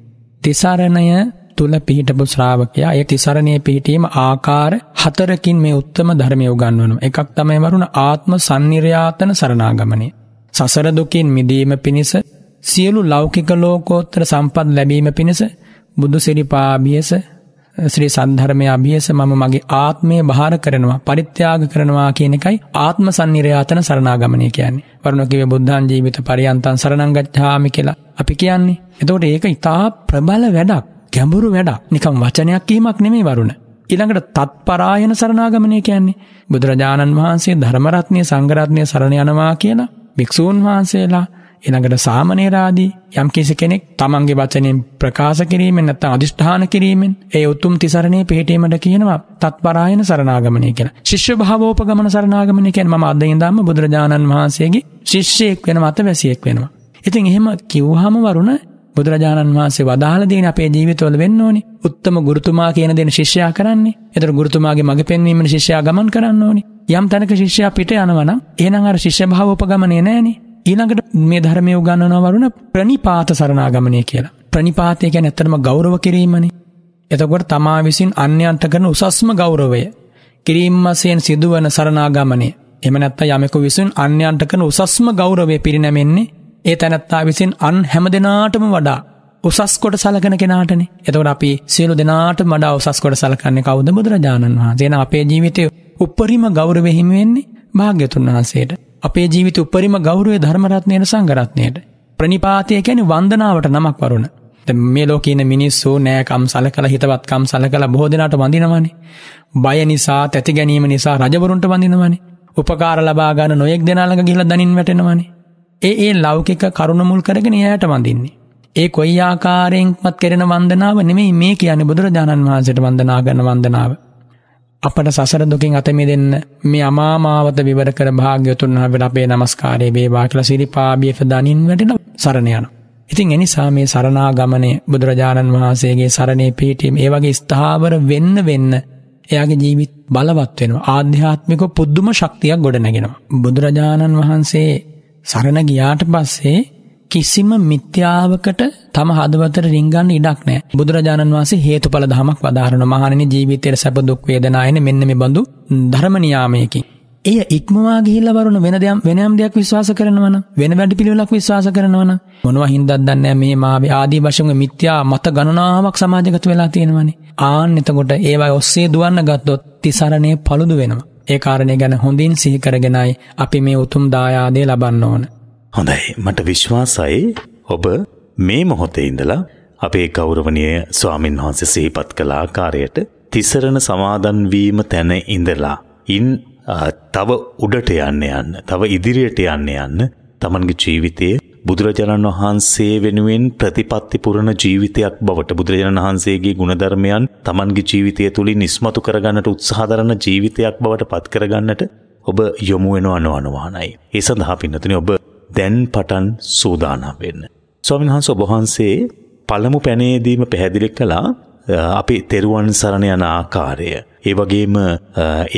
තිසාරණය තුළ පිහිටපු ශ්‍රාවකයා ඒ තිසරණය පිහිටීම ආකාර හතරකින් මේ උත්තම ධර්මය උගන්වනු. එකක් තමයි වරුණ ආත්ම සංනිර්යාතන සරණාගමනය. සසර දුකින් මිදීම පිණිස සියලු ලෞකික ලෝකෝත්තර සම්පත් ලැබීම පිණිස බුදු සිරිපා බියස ශ්‍රී සද්ධර්මය අභියස මම මගේ ආත්මය භාර කරනවා පරිත්‍යාග කරනවා කියන එකයි ආත්ම සංනිරයාතන සරණාගමනය කියන්නේ. වරුණකීවේ බුද්ධාන් ජීවිත පරියන්තං සරණං ගච්ඡාමි කියලා අපි කියන්නේ. එතකොට ඒක ඉතා ප්‍රබල වැඩක්, ගැඹුරු වැඩක්. නිකම් වචනයක් කීමක් නෙමෙයි වරුණ. ඊළඟට තත්පරායන සරණාගමනය කියන්නේ බුදුරජාණන් වහන්සේ ධර්ම රත්නයේ සංඝ රත්නයේ සරණ යනවා කියලා භික්ෂූන් වහන්සේලා ඊළඟට සාමනේරාදී යම් කෙනෙක් තමන්ගේ වචනෙන් ප්‍රකාශ කිරීමෙන් නැත්නම් අදිෂ්ඨාන කිරීමෙන් ඒ උතුම් තිසරණේ පිහිටීමට කියනවා තත්පරායන සරණාගමනය කියලා. ශිෂ්‍ය භාවෝපගමන සරණාගමනය කියන්නේ මම අද ඉඳන්ම බුදුරජාණන් වහන්සේගේ ශිෂ්‍යයෙක් වෙනවා අතවැසියෙක් වෙනවා. ඉතින් එහෙම කිව්වහම වරුණ බුදුරජාණන් වහන්සේ වදාළ දේන අපේ ජීවිතවල වෙන්න ඕනේ. උත්තම ගුරුතුමා කියන දෙන ශිෂ්‍යයා කරන්නේ. ඒතර ගුරුතුමාගේ මඟ පෙන්වීමෙන් ශිෂ්‍යයා ගමන් කරන්න ඕනේ. යම් තැනක ශිෂ්‍යයා පිට යනවා නම් එහෙනම් අර ශිෂ්‍ය භාව උපගමනේ නැහනේ. ඊළඟට මේ ධර්මය උගන්නනවරුණ ප්‍රනිපාත සරණාගමනය කියලා. ප්‍රනිපාතය ගැන ඇත්තටම ගෞරව කිරීමනි. එතකොට තමා විසින් අන්‍යන්ත කරන උසස්ම ගෞරවය. කිරීම්මසයෙන් සිදුවන සරණාගමනය. එම නැත්ත යමෙකු විසින් අන්‍යන්ට කරන උසස්ම ගෞරවය පිරිනැමෙන්නේ ඒ තැනැත්තා විසින් අන් හැම දෙනාටම වඩා උසස් කොට සලකන කෙනාටනේ එතකොට අපි සියලු දෙනාට වඩා උසස් කොට සලකන්නේ කවුද බුදුරජාණන් වහන්සේ. එහෙනම් අපේ ජීවිතයේ උපරිම ගෞරවෙ හිමි වෙන්නේ භාග්‍යතුන් වහන්සේට. අපේ ජීවිත උපරිම ගෞරවය ධර්මරත්නයට සංගරත්නයට. ප්‍රනිපාතය කැන වන්දනාවට නමක් වරුණ. මේ ලෝකන මිනිස්සු නෑකම් සල කළ හිතවත්කම් සල කළ බෝධනට වඳනවනේ. බය නිසා තැති ගැනීම නිසා රජවරුන්ට වඳනවනේ. උපකාර ලබාගන්න නොයෙක් දෙනාලඟ ගිල දනින් වැටෙනවනේ. ඒ ඒ ලෞකික කරුණමුල් කරගෙන එයට වඳින්නේ. ඒ කොයි ආකාරයෙන්මත් කෙරෙන වන්දනාව නෙමෙයි මේ කියන්නේ බුදුරජාණන් වහන්සේට වන්දනා කරන වන්දනාව. අපට සසර දුකින් අත මිදෙන්න මේ අමාමාවත විවර කර භාග්‍යතුන් වහන්සේට අපේ নমස්කාරය වේවා කියලා සිරිපාභියක දනින් වැටෙන සරණ යන. ඉතින් එනිසා මේ සරණාගමනේ බුදුරජාණන් වහන්සේගේ සරණේ පිහිටීම ඒ වගේ ස්ථාවර වෙන්න වෙන්න එයාගේ ජීවිත බලවත් වෙනවා. ආධ්‍යාත්මික පුදුම ශක්තියක් ගොඩනගෙනවා. බුදුරජාණන් වහන්සේ සරණ ගියාට පස්සේ කිසිම මිත්‍යාවකට තම හදවතර රිංගන්න ඉඩක් නෑ බුදුරජාණන් වන්සේ හේතු පල දහමක් වදාරන මහනනි ජීවිතයට සැපදුක් වේදනායන මෙන්න මේ බඳු ධර්මනියාමයකි. එය ඉක්මවා ගිහිල්ලවරුණු වෙන දෙයක් වෙනම් දෙයක් විශ්වාස කරනවන වෙන වැඩි පිළිවෙලක් විශ්වාස කරනවන මොනවා හින්දත් දන්න මේ මාව ආදී වශයෙන් මිත්‍යා මත ගණනාවක් සමාජගත වෙලා තියෙනවනේ ආන් එතකොට ඒවා ඔස්සේ දුවන්න ගත්තොත් තිසරණය පළුදු වෙනවා ඒ කාරණය ගැන හොඳින් සිහිකරගෙනයි අපි මේ උතුම් දායාදය ලබන්න ඕන හොඳයි මට විශ්වාසයි ඔබ මේ මොහොතේ ඉඳලා අපේ ගෞරවනීය ස්වාමින් වහන්සේ සිහිපත් කළ ආකාරයට තිසරණ සමාදන් වීම තැන ඉඳලා ඉන් තව උඩට යන්න යන්න තව ඉදිරියට යන්න යන්න තමන්ගේ ජීවිතයේ බුදුරජාණන් වහන්සේ වෙනුවෙන් ප්‍රතිපත්ති පුරණ ජීවිතයක් බවට බුදුරජාණන් වහන්සේගේ ගුණධර්මයන් තමන්ගේ ජීවිතය තුළින් ඉස්මතු කරගන්නට උත්සාහ දරන ජීවිතයක් බවට පත් කරගන්නට ඔබ යොමු වෙනව අනවනවානයි. ඒ සඳහා පින්නතුනි ඔබ දැන් පටන් සූදානම් වෙන්න. ස්වාමීන් වහන්සේ ඔබ වහන්සේ පළමු පැනේදීම පැහැදිලි කළා අපි තෙරුවන් සරණ යන ආකාරය. ඒ වගේම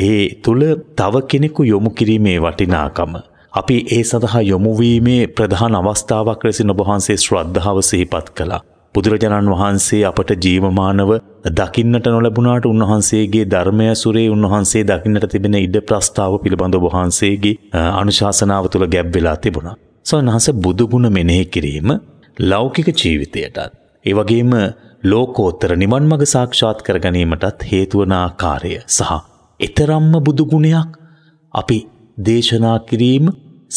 ඒ තුල තව කෙනෙකු යොමු කිරීමේ වටිනාකම. අපි ඒ සඳහා යොමු වීමේ ප්‍රධාන අවස්ථාවක් ලෙසින් ඔබ වහන්සේ ශ්‍රද්ධාව සිහිපත් කළා. බුදුරජාණන් වහන්සේ අපට ජීවමානව දකින්නට නොලැබුණාට උන්වහන්සේගේ ධර්මය සුරේ උන්වහන්සේ දකින්නට තිබෙන ඉඩ ප්‍රස්ථාව පිළිබඳව වහන්සේගේ අනුශාසනාව තුළ ගැබ් වෙලා තිබුණා. සොන්හස බුදුගුණ මෙනෙහි කිරීම ලෞකික ජීවිතයටත් ඒ වගේම ලෝකෝත්තර නිවන් මඟ සාක්ෂාත් කර ගැනීමටත් හේතු වන ආකාරය සහ ඊතරම්ම බුදු ගුණයක් අපි දේශනා කිරීම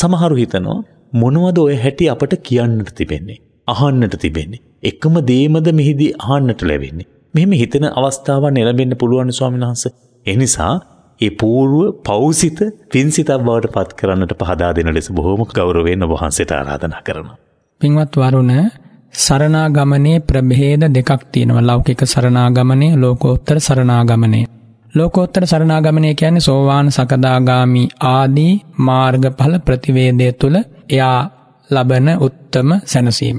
සමහරු හිතනවා මොනවද ඔය හැටි අපට කියන්නට තිබෙන්නේ අහන්නට තිබෙන්නේ එකම දේමද මෙහිදී අහන්නට ලැබෙන්නේ මෙහෙම හිතෙන අවස්ථාවන් එළඹෙන්න පුළුවන් ස්වාමීන් වහන්ස. එනිසා ඒ పూర్ව පෞසිත පින්සිතක් බවට පත් කරන්නට පහදා දෙන ලෙස බොහෝම ගෞරවයෙන් ඔබ වහන්සේට ආරාධනා කරනවා. පින්වත් වරුණ සරණාගමනේ ප්‍රභේද දෙකක් තියෙනවා. ලෞකික සරණාගමනේ, ලෝකෝත්තර සරණාගමනේ. ලෝකෝත්තර සරණාගමනය කියන්නේ සෝවාන් සකදාගාමි ආදී මාර්ගඵල ප්‍රතිවේදය තුළ එයා ලබන උත්තම සැනසීම.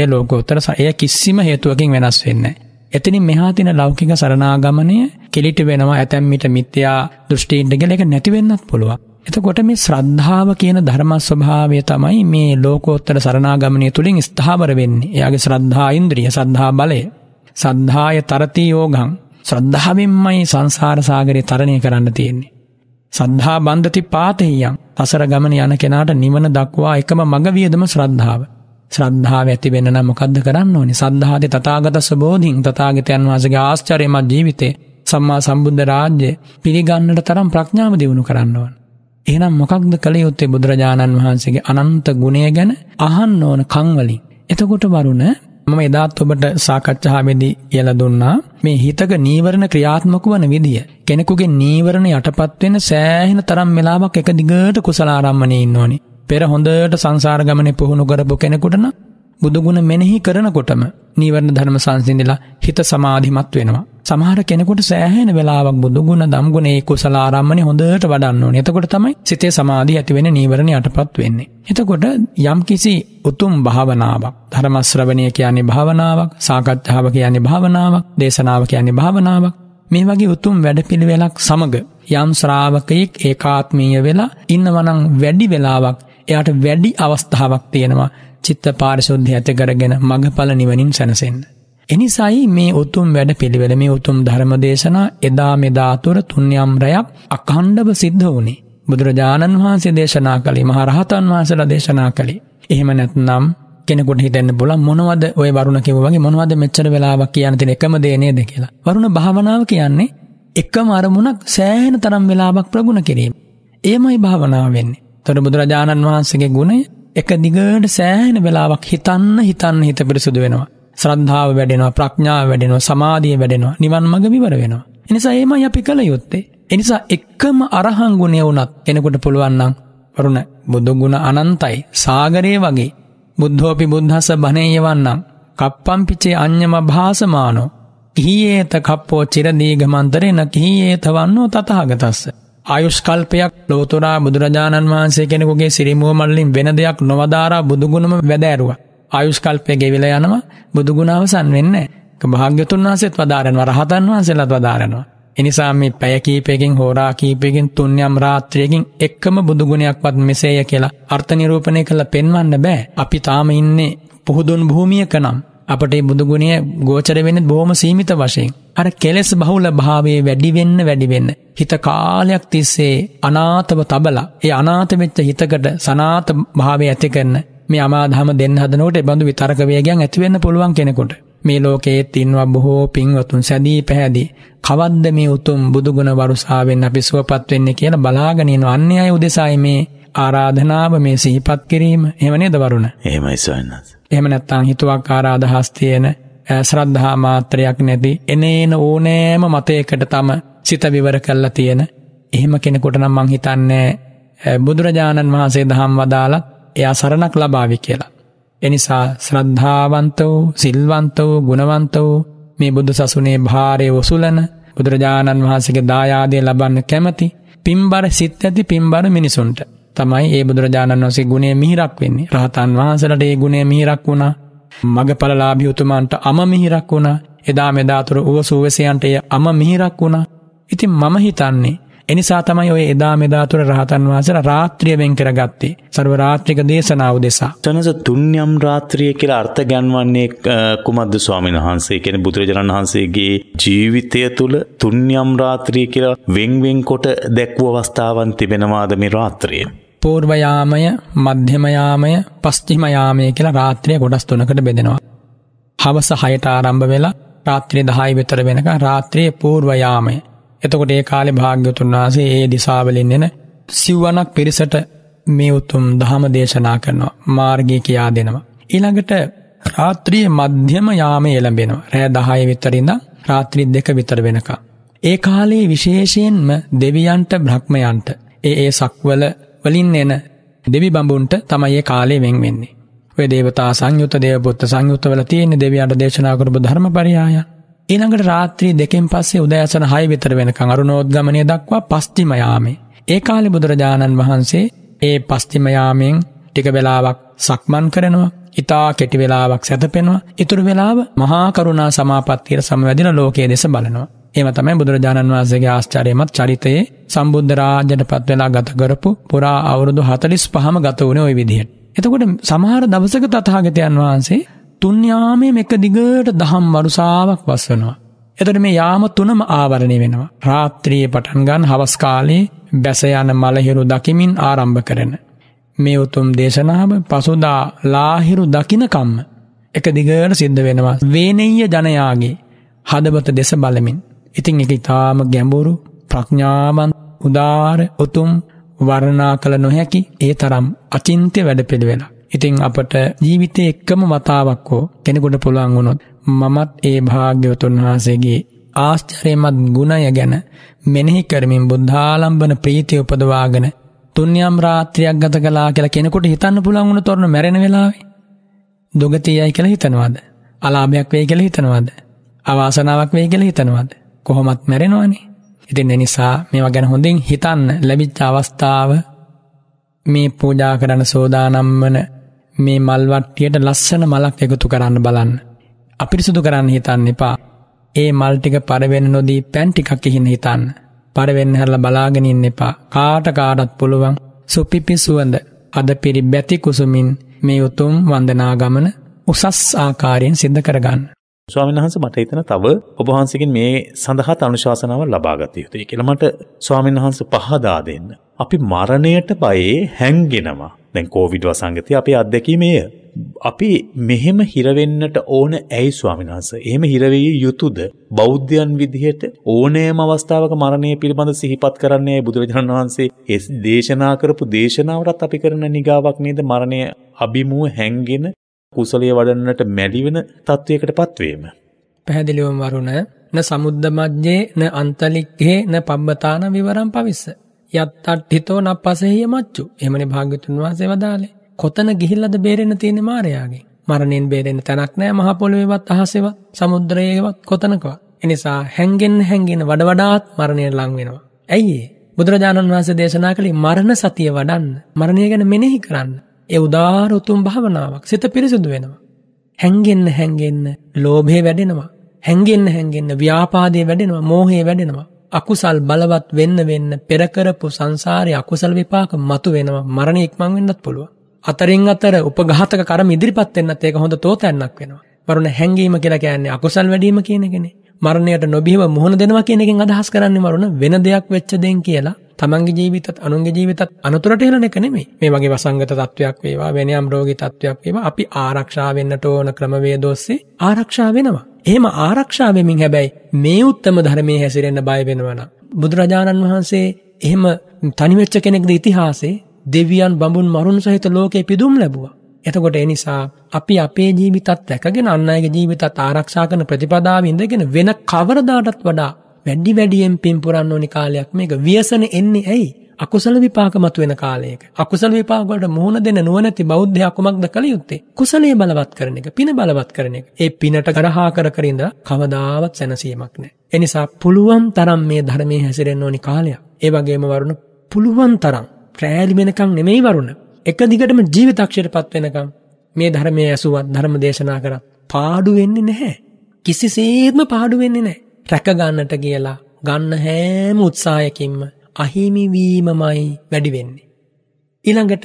ඒ ලෝකෝත්තර සය කිසිම හේතුවකින් වෙනස් වෙන්නේ. එතනින් මෙහා තියෙන ලෞකික සරණාගමනය කෙලිට වෙනවා ඇතැම් මිට මිත්‍යා දෘෂ්ටීන්ට කියලා ඒක නැති වෙන්නත් පුළුවන්. එතකොට මේ ශ්‍රද්ධාව කියන ධර්ම ස්වභාවය තමයි මේ ලෝකෝත්තර සරණාගමනය තුලින් ස්ථාවර වෙන්නේ. එයාගේ ශ්‍රද්ධා ඉන්ද්‍රිය, සද්ධා බලය. සද්ධාය තරති යෝගං. ශ්‍රද්ධාවෙන්මයි සංසාර සාගරේ තරණය කරන්න තියෙන්නේ. සද්ධා බන්ධති පාතෙයන්. තසර ගමන යන කෙනාට නිවන දක්වා එකම මඟ වියදම ශ්‍රද්ධාව. ශ්‍රද්ධාව ඇති වෙන්න නම් මොකද්ද කරන්න ඕනේ? සද්ධාතේ තථාගතස බෝධින් තථාගතයන් වහන්සේගේ ආශ්චර්යමත් ජීවිතේ සම්මා සම්බුද්ධ රාජ්‍ය පිළිගන්නට තරම් ප්‍රඥාව දියුණු කරන්න ඕන. එහෙනම් මොකක්ද කළ යුත්තේ බුදුරජාණන් වහන්සේගේ අනන්ත ගුණය ගැන අහන්න ඕන කන් වලින්. එතකොට වරුණ මම එදාත් ඔබට සාකච්ඡාවේදී කියලා දුන්නා මේ හිතක නීවරණ ක්‍රියාත්මක වන විදිය. කෙනෙකුගේ නීවරණ යටපත් වෙන සෑහෙන තරම් වෙලාවක් එක දිගට කුසල ආරම්මණයේ ඉන්න ඕනේ. පෙර හොඳට සංසාර ගමන පුහුණු කරපු කෙනෙකුටන බුදුගුණ මෙනෙහි කරනකොටම නීවරණ ධර්ම සංසිඳලා හිත සමාධිමත් වෙනවා. සමහර කෙනෙකුට සෑහෙන වෙලාවක් බුදුගුණ දම්ගුණ ඒ කුසලාරම්මනේ හොඳට වඩන්න ඕනේ. එතකොට තමයි සිතේ සමාධිය ඇති වෙන නීවරණ යටපත් වෙන්නේ. එතකොට යම්කිසි උතුම් භාවනාවක්, ධර්ම ශ්‍රවණය කියන්නේ භාවනාවක්, සාකච්ඡාව කියන්නේ භාවනාවක්, දේශනාව කියන්නේ භාවනාවක්. මේ වගේ උතුම් වැඩපිළිවෙලක් සමග යම් ශ්‍රාවකයෙක් ඒකාත්මීය වෙලා ඉන්නවනම් වැඩි වෙලාවක් එයාට වැඩි අවස්ථාවක් තියෙනවා චිත්ත පාරිශුද්ධිය ඇතිකරගෙන මඟඵල නිවනින් සැනසෙන්න. එනිසයි මේ උතුම් වැඩ පිළිවෙල මේ උතුම් ධර්මදේශනා එදා මෙදා තුර තුන්යම් රැයක් අඛණ්ඩව සිද්ධ වුණේ. බුදුරජාණන් වහන්සේ දේශනා කළේ මහරහතන් වහන්සේලා දේශනා කළේ. එහෙම නැත්නම් කෙනෙකුට හිතන්න බොල මොනවද ඔය වරුණ කිව්වගේ මොනවද මෙච්චර වෙලාවක් කියන්න තියෙන එකම දේ නේද කියලා. වරුණ භාවනාව කියන්නේ එකම අරමුණක් සෑහෙන තරම් වෙලාවක් ප්‍රගුණ කිරීම. එයමයි භාවනාව වෙන්නේ. තොට බුදුරජාණන් වහන්සගේ ගුණේ එක දිගට සෑහෙන වෙලාවක් හිතන්න හිතන්න හිත පිරිසුදු වෙනවා. ශ්‍රද්ධාව වැඩෙනවා ප්‍රඥාව වැඩෙනවා සමාධිය වැඩෙනවා නිවන් මඟ විවර වෙනවා. එනිසා ඒම අපි කළ යුත්තේ. එනිසා එක්කම අරහංගුණය වුණත් කෙනෙකුට පුළුවන්නම් වරුණ බුදුගුණ අනන්තයි සාගරය වගේ බුද්ධෝපි බුද්ධස බනේයවන්නම් කප්පම්පිචේ අන්‍යම භාසමානෝ කිහියේත කප්පෝ චිරදීගමන්තරෙන කිහියේත වන්නෝ තතහාගතස්ස ආයුෂ්කල්පයක් ලෝතුරා බුදුරජාණන් වහන්සේ කෙනෙකුගේ සිරිමුව මල්ලින් වෙන දෙයක් නොවදාරා බුදුගුණම වැදෑරුව. ආයුෂ්කල්පය ගෙවිල යනවා බුදුගුණාවසන් වෙන්න භාග්‍යතුන් වහන්සේත් වදාරෙන් රහතන් වහන්සේලත් වදාරෙනවා. එනිසා මේ පැයකීපයකින් හෝරා කීපයකින් තුන්යම් රාත්‍රියකින් එක්කම බුදුගුණයක්වත් මෙසේය කියලා අර්ථනිරූපණය කළ පෙන්වන්න බෑ. අපි තාම ඉන්නේ පුහුදුන් භූමියක නම් අපට බුදුගුණය ගෝචර වෙන බොහොම සීමිත වශයෙන්. අර කෙලෙස් බහුල භාවේ වැඩිවෙන්න වැඩිවෙන්න. හිත කාලයක් තිස්සේ අනාතව තබලා ඒ අනාතවෙච්ච හිතකට සනාත භාවය ඇති කරන මේ අමාදහම දෙන්න හදනකොට එබඳු විතරක වේගයන් ඇතිවෙන්න පුළුවන් කෙනෙකුට. මේ ලෝකයේ තින්වා බොහෝ පින්වතුන් සැදී පැහැදී කවද්ද මේ උතුම් බුදුගුණ වරුසාවෙන් අපි සුවපත් වෙන්නේ කියලා බලාගෙන ඉන්න අන්‍ය අය උදෙසායි මේ ආරාධනාව මේ සිහිපත් කිරීම එහෙම නේද වරුණ? එහෙමයි සවන්නත්. එහෙම නැත්නම් හිතුවක් ආරාධහස් තියෙන ශ්‍රද්ධා මාත්‍රයක් නැති එනේන ඕනෑම මතයකට තම සිත විවර කල්ලා තියෙන එහෙම කෙනෙකුට නම් මං හිතන්නේ බුදුරජාණන් වහන්සේ දහම් වදාලත් එයා සරණක් ලබාවි කියලා. එනිසා ශ්‍රද්ධාවන්ත වූ සිල්වන්ත වූ ගුණවන්ත වූ මේ බුදු සසුනේ භාරය ඔසුලන බුදුරජාණන් වහන්සේගේ දායාදය ලබන්න කැමති පින්බර සිත් ඇති පින්බර මිනිසුන්ට තමයි ඒ බුදුරජාණන් වහන්සේ ගුණේ මිහිරක් වෙන්නේ. රහතන් වහන්සේලාට ඒ ගුණේ මිහිරක් වුණා. මගඵලලාභියුතුමන්ට අම මිහිරක් වුණා එදා මෙදාතුර වුව සූවසයන්ට එය අම මිහිරක් වුණා ඉතින් මම හිතන්නේ එනිසා තමයි ඔය එදා මෙදාතුර රහතන් වහන්සේලා රාත්‍රිය වෙන් කරගත්තේ ਸਰව රාත්‍රික දේශනාව දෙසා. තනස තුන්්‍යම් රාත්‍රිය කියලා අර්ථ ගන්වන්නේ කුමද්ද ස්වාමීන් වහන්සේ කියන්නේ බුදුරජාණන් වහන්සේගේ ජීවිතය තුළ තුන්්‍යම් රාත්‍රිය කියලා වෙන් වෙන් කොට දැක්වූ අවස්ථාවන් තිබෙනවාද මේ රාත්‍රියේ. පූර්වයාමය මධ්‍යමයාමය පස්්චිමයාමය කියලා රාත්‍රය ගොඩස් තුනකට බෙදෙනවා. හවස හයට ආරම්භ වෙලා රාත්‍රී දහයි වෙතර වෙනක රාත්‍රිය පූර්වයාමය එතකොට ඒ කාලෙ භාග්‍යතුන් වහන්සේ ඒ දිසාවලින් එන සිව්වනක් පිරිසට මේ උතුම් දහම දේශනා කරනවා මාර්ගය කියා දෙනවා. ඊළඟට රාත්‍රිය මධ්‍යම යාම එළඹෙනවා රෑ දහය විතරින්ද රාත්‍රී දෙක විතර වෙනකා. ඒ කාලයේ විශේෂයෙන්ම දෙවියන්ට බ්‍රහ්මයන්ට ඒ ඒ සක්වල වලින් එන දෙවි බඹුන්ට තමයි කාලේ වෙන් වෙන්නේ. ඔය දේවතා සංයුත දේවපොත්ත සංයුත්ත වල තියෙන දෙවියන්ට දේශනා කරපු ධර්ම පරියාය. ඊළඟට රාත්‍රී දෙකෙන් පස්සේ උදෑසන 6 විතර වෙනකන් අරුණෝද්ගමනය දක්වා පස්තිම යාමේ. ඒ කාලේ බුදුරජාණන් වහන්සේ ඒ පස්තිම යාමෙන් ටික වෙලාවක් සක්මන් කරනවා ඉතා කෙටි වෙලාවක් සැතපෙනවා ඉතුරු වෙලාව මහාකරුණා සමාපත්තියට සමවැදින ලෝකයේ දෙස බලනවා. ඒම තමයි බුදුරජාණන් වහන්සේගේ ආශ්චරයමත් චරිතයේ සම්බුද්ධ රාජයට පත්වෙලා ගතකරපු පුරා අවුරුදු හතලිස් පහම ගත වුණ ඔය විදිහයට. එතකොට සමහර දවසක තතාගතයන් වහන්සේ තුන්යාමේ එක දිගට දහම් වරුසාාවක් වස්සනවා. එතට මේ යාම තුනම ආවරණය වෙනවා. රාත්‍රියයේ පටන්ගන් හවස්කාලේ බැසයන මලහිරු දකිමින් ආරම්භ කරන. මේ උතුම් දේශනාව පසුදා ලාහිරු දකිනකම්ම එක දිගට සිද්ධ වෙනවා. වේනෙය ජනයාගේ හදබත දෙස බලමින්. ඉතිං එක ඉතාම ගැඹුරු ප්‍රඥාවන් උදාර උතුම් වරණා කළ නොහැකි ඒ තරම් අචින්ත්‍ය වැඩ පිළිවෙලා. ඉතිං අපට ජීවිතය එක්කම වතාවක් හෝ කෙනෙකුට පුළුවන් වුණොත් මමත් ඒ භාග්‍යවතුන් වහන්සේගේ ආශ්චරයමත් ගුණය ගැන මෙනෙහි කරමින් බුද්ධාලම්බන ප්‍රීතිය උපදවාගෙන තුන්යම් රාත්‍රියක් ගත කලා කියලා කෙනෙකුට හිතන්න පුළුවන් වුණ තොරණ මැරෙන වෙලාවේ දුගතියයි කියලා හිතනවාද? අලාභයක් වෙයි කියලා හිතනවාද? අවාසනාවක් වෙයි කියලා හිතනවාද? කොහොමත් මැරෙනවනේ. ඉතින් ඒ නිසා මේවා ගැන හොඳින් හිතන්න ලැබිච්ච අවස්ථාව මේ පූජා කරන සෝදානම් වන මේ මල් වට්ටියට ලස්සන මලක් එකතු කරන්න බලන්න. අපිරිසුදු කරන්න හිතන්න එපා. ඒ මල් ටික පරවෙන නොදී පැන් ටිකක් හින්න හිතන්න. පරවෙන්න හැරල බලාගෙන ඉන්න එපා කාට කාටත් පුළුවන් සුපිපි සුවඳ අද පිරි බැති කුසුමින් මේ උතුම් වන්දනාගමන උසස් ආකාරයෙන් සිද්ධ කරගන්න. ස්වාමින්හන්ස මට හිතන තව ඔබහන්සකින් මේ සඳහා අනුශාසනාව ලබාගත යුතුයි කියලමට ස්වාමින්වහන්ස පහදා දෙන්න. අපි මරණයට බයේ හැන්ගෙනවා දැන් කෝවිඩ් වසංගති අපේ අත්දැකීමේය අපි මෙහෙම හිරවෙන්නට ඕන ඇයි ස්වාමිනාස. එහෙම හිරවෙය යුතුද බෞද්ධයන් විදිහට ඕනෑම අවස්ථාවක මරණය පිළිබඳ සිහිපත් කරන්නේ බුදුරජාණන් වහන්සේ ඒ දේශනා කරපු දේශනාවටත් අපි කරන නිගාවක් නේද මරණය අභිමුව හැංගෙන කුසලය වඩන්නට මැලිවෙන තත්ත්වයකට පත්වීම. පැහැදිලිවම් වරුණ න සමුද්ධමජ්ජේ න අන්තලික්හේ න පබ්බතාන විවරම් පවිස්ස. යත් අට්හිතෝ නපසෙහිය මච්චු එමනි භාග්‍යතුන් වහන්සේ වදාලේ කොතන ගිහිල්ලද බේරෙන්න තියෙන මාරයාගේ. මරණයෙන් බේරෙන තැනක් නෑ මහ පොළොවේවත් අහසෙව සමුද්‍රයේවත් කොතනකවා. එනිසා හැංගෙන් හැංගෙන වඩ වඩාත් මරණය ලං වෙනවා. ඇයිඒ බුදුරජාණන් වහන්සේ දේශනා කළේ මරණ සතිය වඩන්න මරණය ගැන මෙනෙහි කරන්න. ඒ උදාර උතුම් භාවනාවක් සිත පිරිසුදු වෙනවා. හැංගෙන්න හැංගෙන්න ලෝභය වැඩෙනවා. හැංගෙන්න හැංගෙන්න ව්‍යාපාදය වැඩෙනවා මෝහේ වැඩෙනවා. අකුසල් බලවත් වෙන්න වෙන්න පෙරකරපු සංසාරය අකුසල් විපාක මතු වෙනවා මරණ ඉක්මං වෙන්නත් පුළුවන්. අතරින් අතර උපඝාතක කරම ඉදිරිපත් වෙන්නත් ඒක හොඳ තෝතැන්නක් වෙනවා. මරුණ හැංගීම කියලා කියන්නේ අකුසල් වැඩිම කියන එකනේ. මරණයට නොබිහිව මුහුණ දෙනවා කියන එකෙන් අදහස් කරන්නේ මරුණ වෙන දෙයක් වෙච්ච දෙන් කියලා. තමන්ගේ ජීවිතත් අනුන්ගේ ජීවිතත් අනතුරට හෙලන එක නෙමෙයි. මේ වගේ වසංගත තත්වයක් වේවා, වෙනයම් රෝගී තත්වයක් වේවා අපි ආරක්ෂා වෙන්නට ඕන ක්‍රමවේද ඔස්සේ ආරක්ෂා වෙනවා. එහෙම ආරක්ෂා වෙමින් හැබැයි මේ උත්තම ධර්මයේ හැසිරෙන්න බය වෙනවා නම් බුදුරජාණන් වහන්සේ එහෙම තනිවෙච්ච කෙනෙක්ද ඉතිහාසයේ දෙවියන් බඹුන් මරුන් සහිත ලෝකයේ පිදුම් ලැබුවා. එතකොට එනිසා අපි අපේ ජීවිතත් දැකගෙන අන්න අයගේ ජීවිතත් ආරක්ෂා කරන ප්‍රතිපදාව ඉඳගෙන වෙන කවරදාටත් වඩා වැඩි වැඩියෙන් පින්පුරන්න ඕනි කාලයක් මේක ව්‍යසන එන්නේ ඇයි? අකුසල විපාක මත වෙන කාලයක. අකුසල විපාක වලට මුහුණ දෙන්න නුවණැති බෞද්ධයා කුමක්ද කළ යුත්තේ? කුසලයේ බලවත් කරන එක, පින බලවත් කරන එක. ඒ පිනට ගරහා කර කර ඉඳලා කවදාවත් සැනසීමක් නැහැ. එනිසා පුළුවන් තරම් මේ ධර්මයේ හැසිරෙන්න ඕනි කාලයක්. ඒ වගේම වරුණ පුළුවන් තරම් ප්‍රෑලි වෙනකම් නෙමෙයි වරුණ. එක දිගටම ජීවිතක්ෂයටපත් වෙනකම් මේ ධර්මයේ ඇසුවත් ධර්ම දේශනා කරත් පාඩු වෙන්නේ නැහැ. කිසිසේත්ම පාඩු වෙන්නේ නැහැ. රැක ගන්නට කියලා ගන්න හැම උත්සාහයකින්ම අහිමි වීමමයි වැඩි වෙන්නේ. ඊළඟට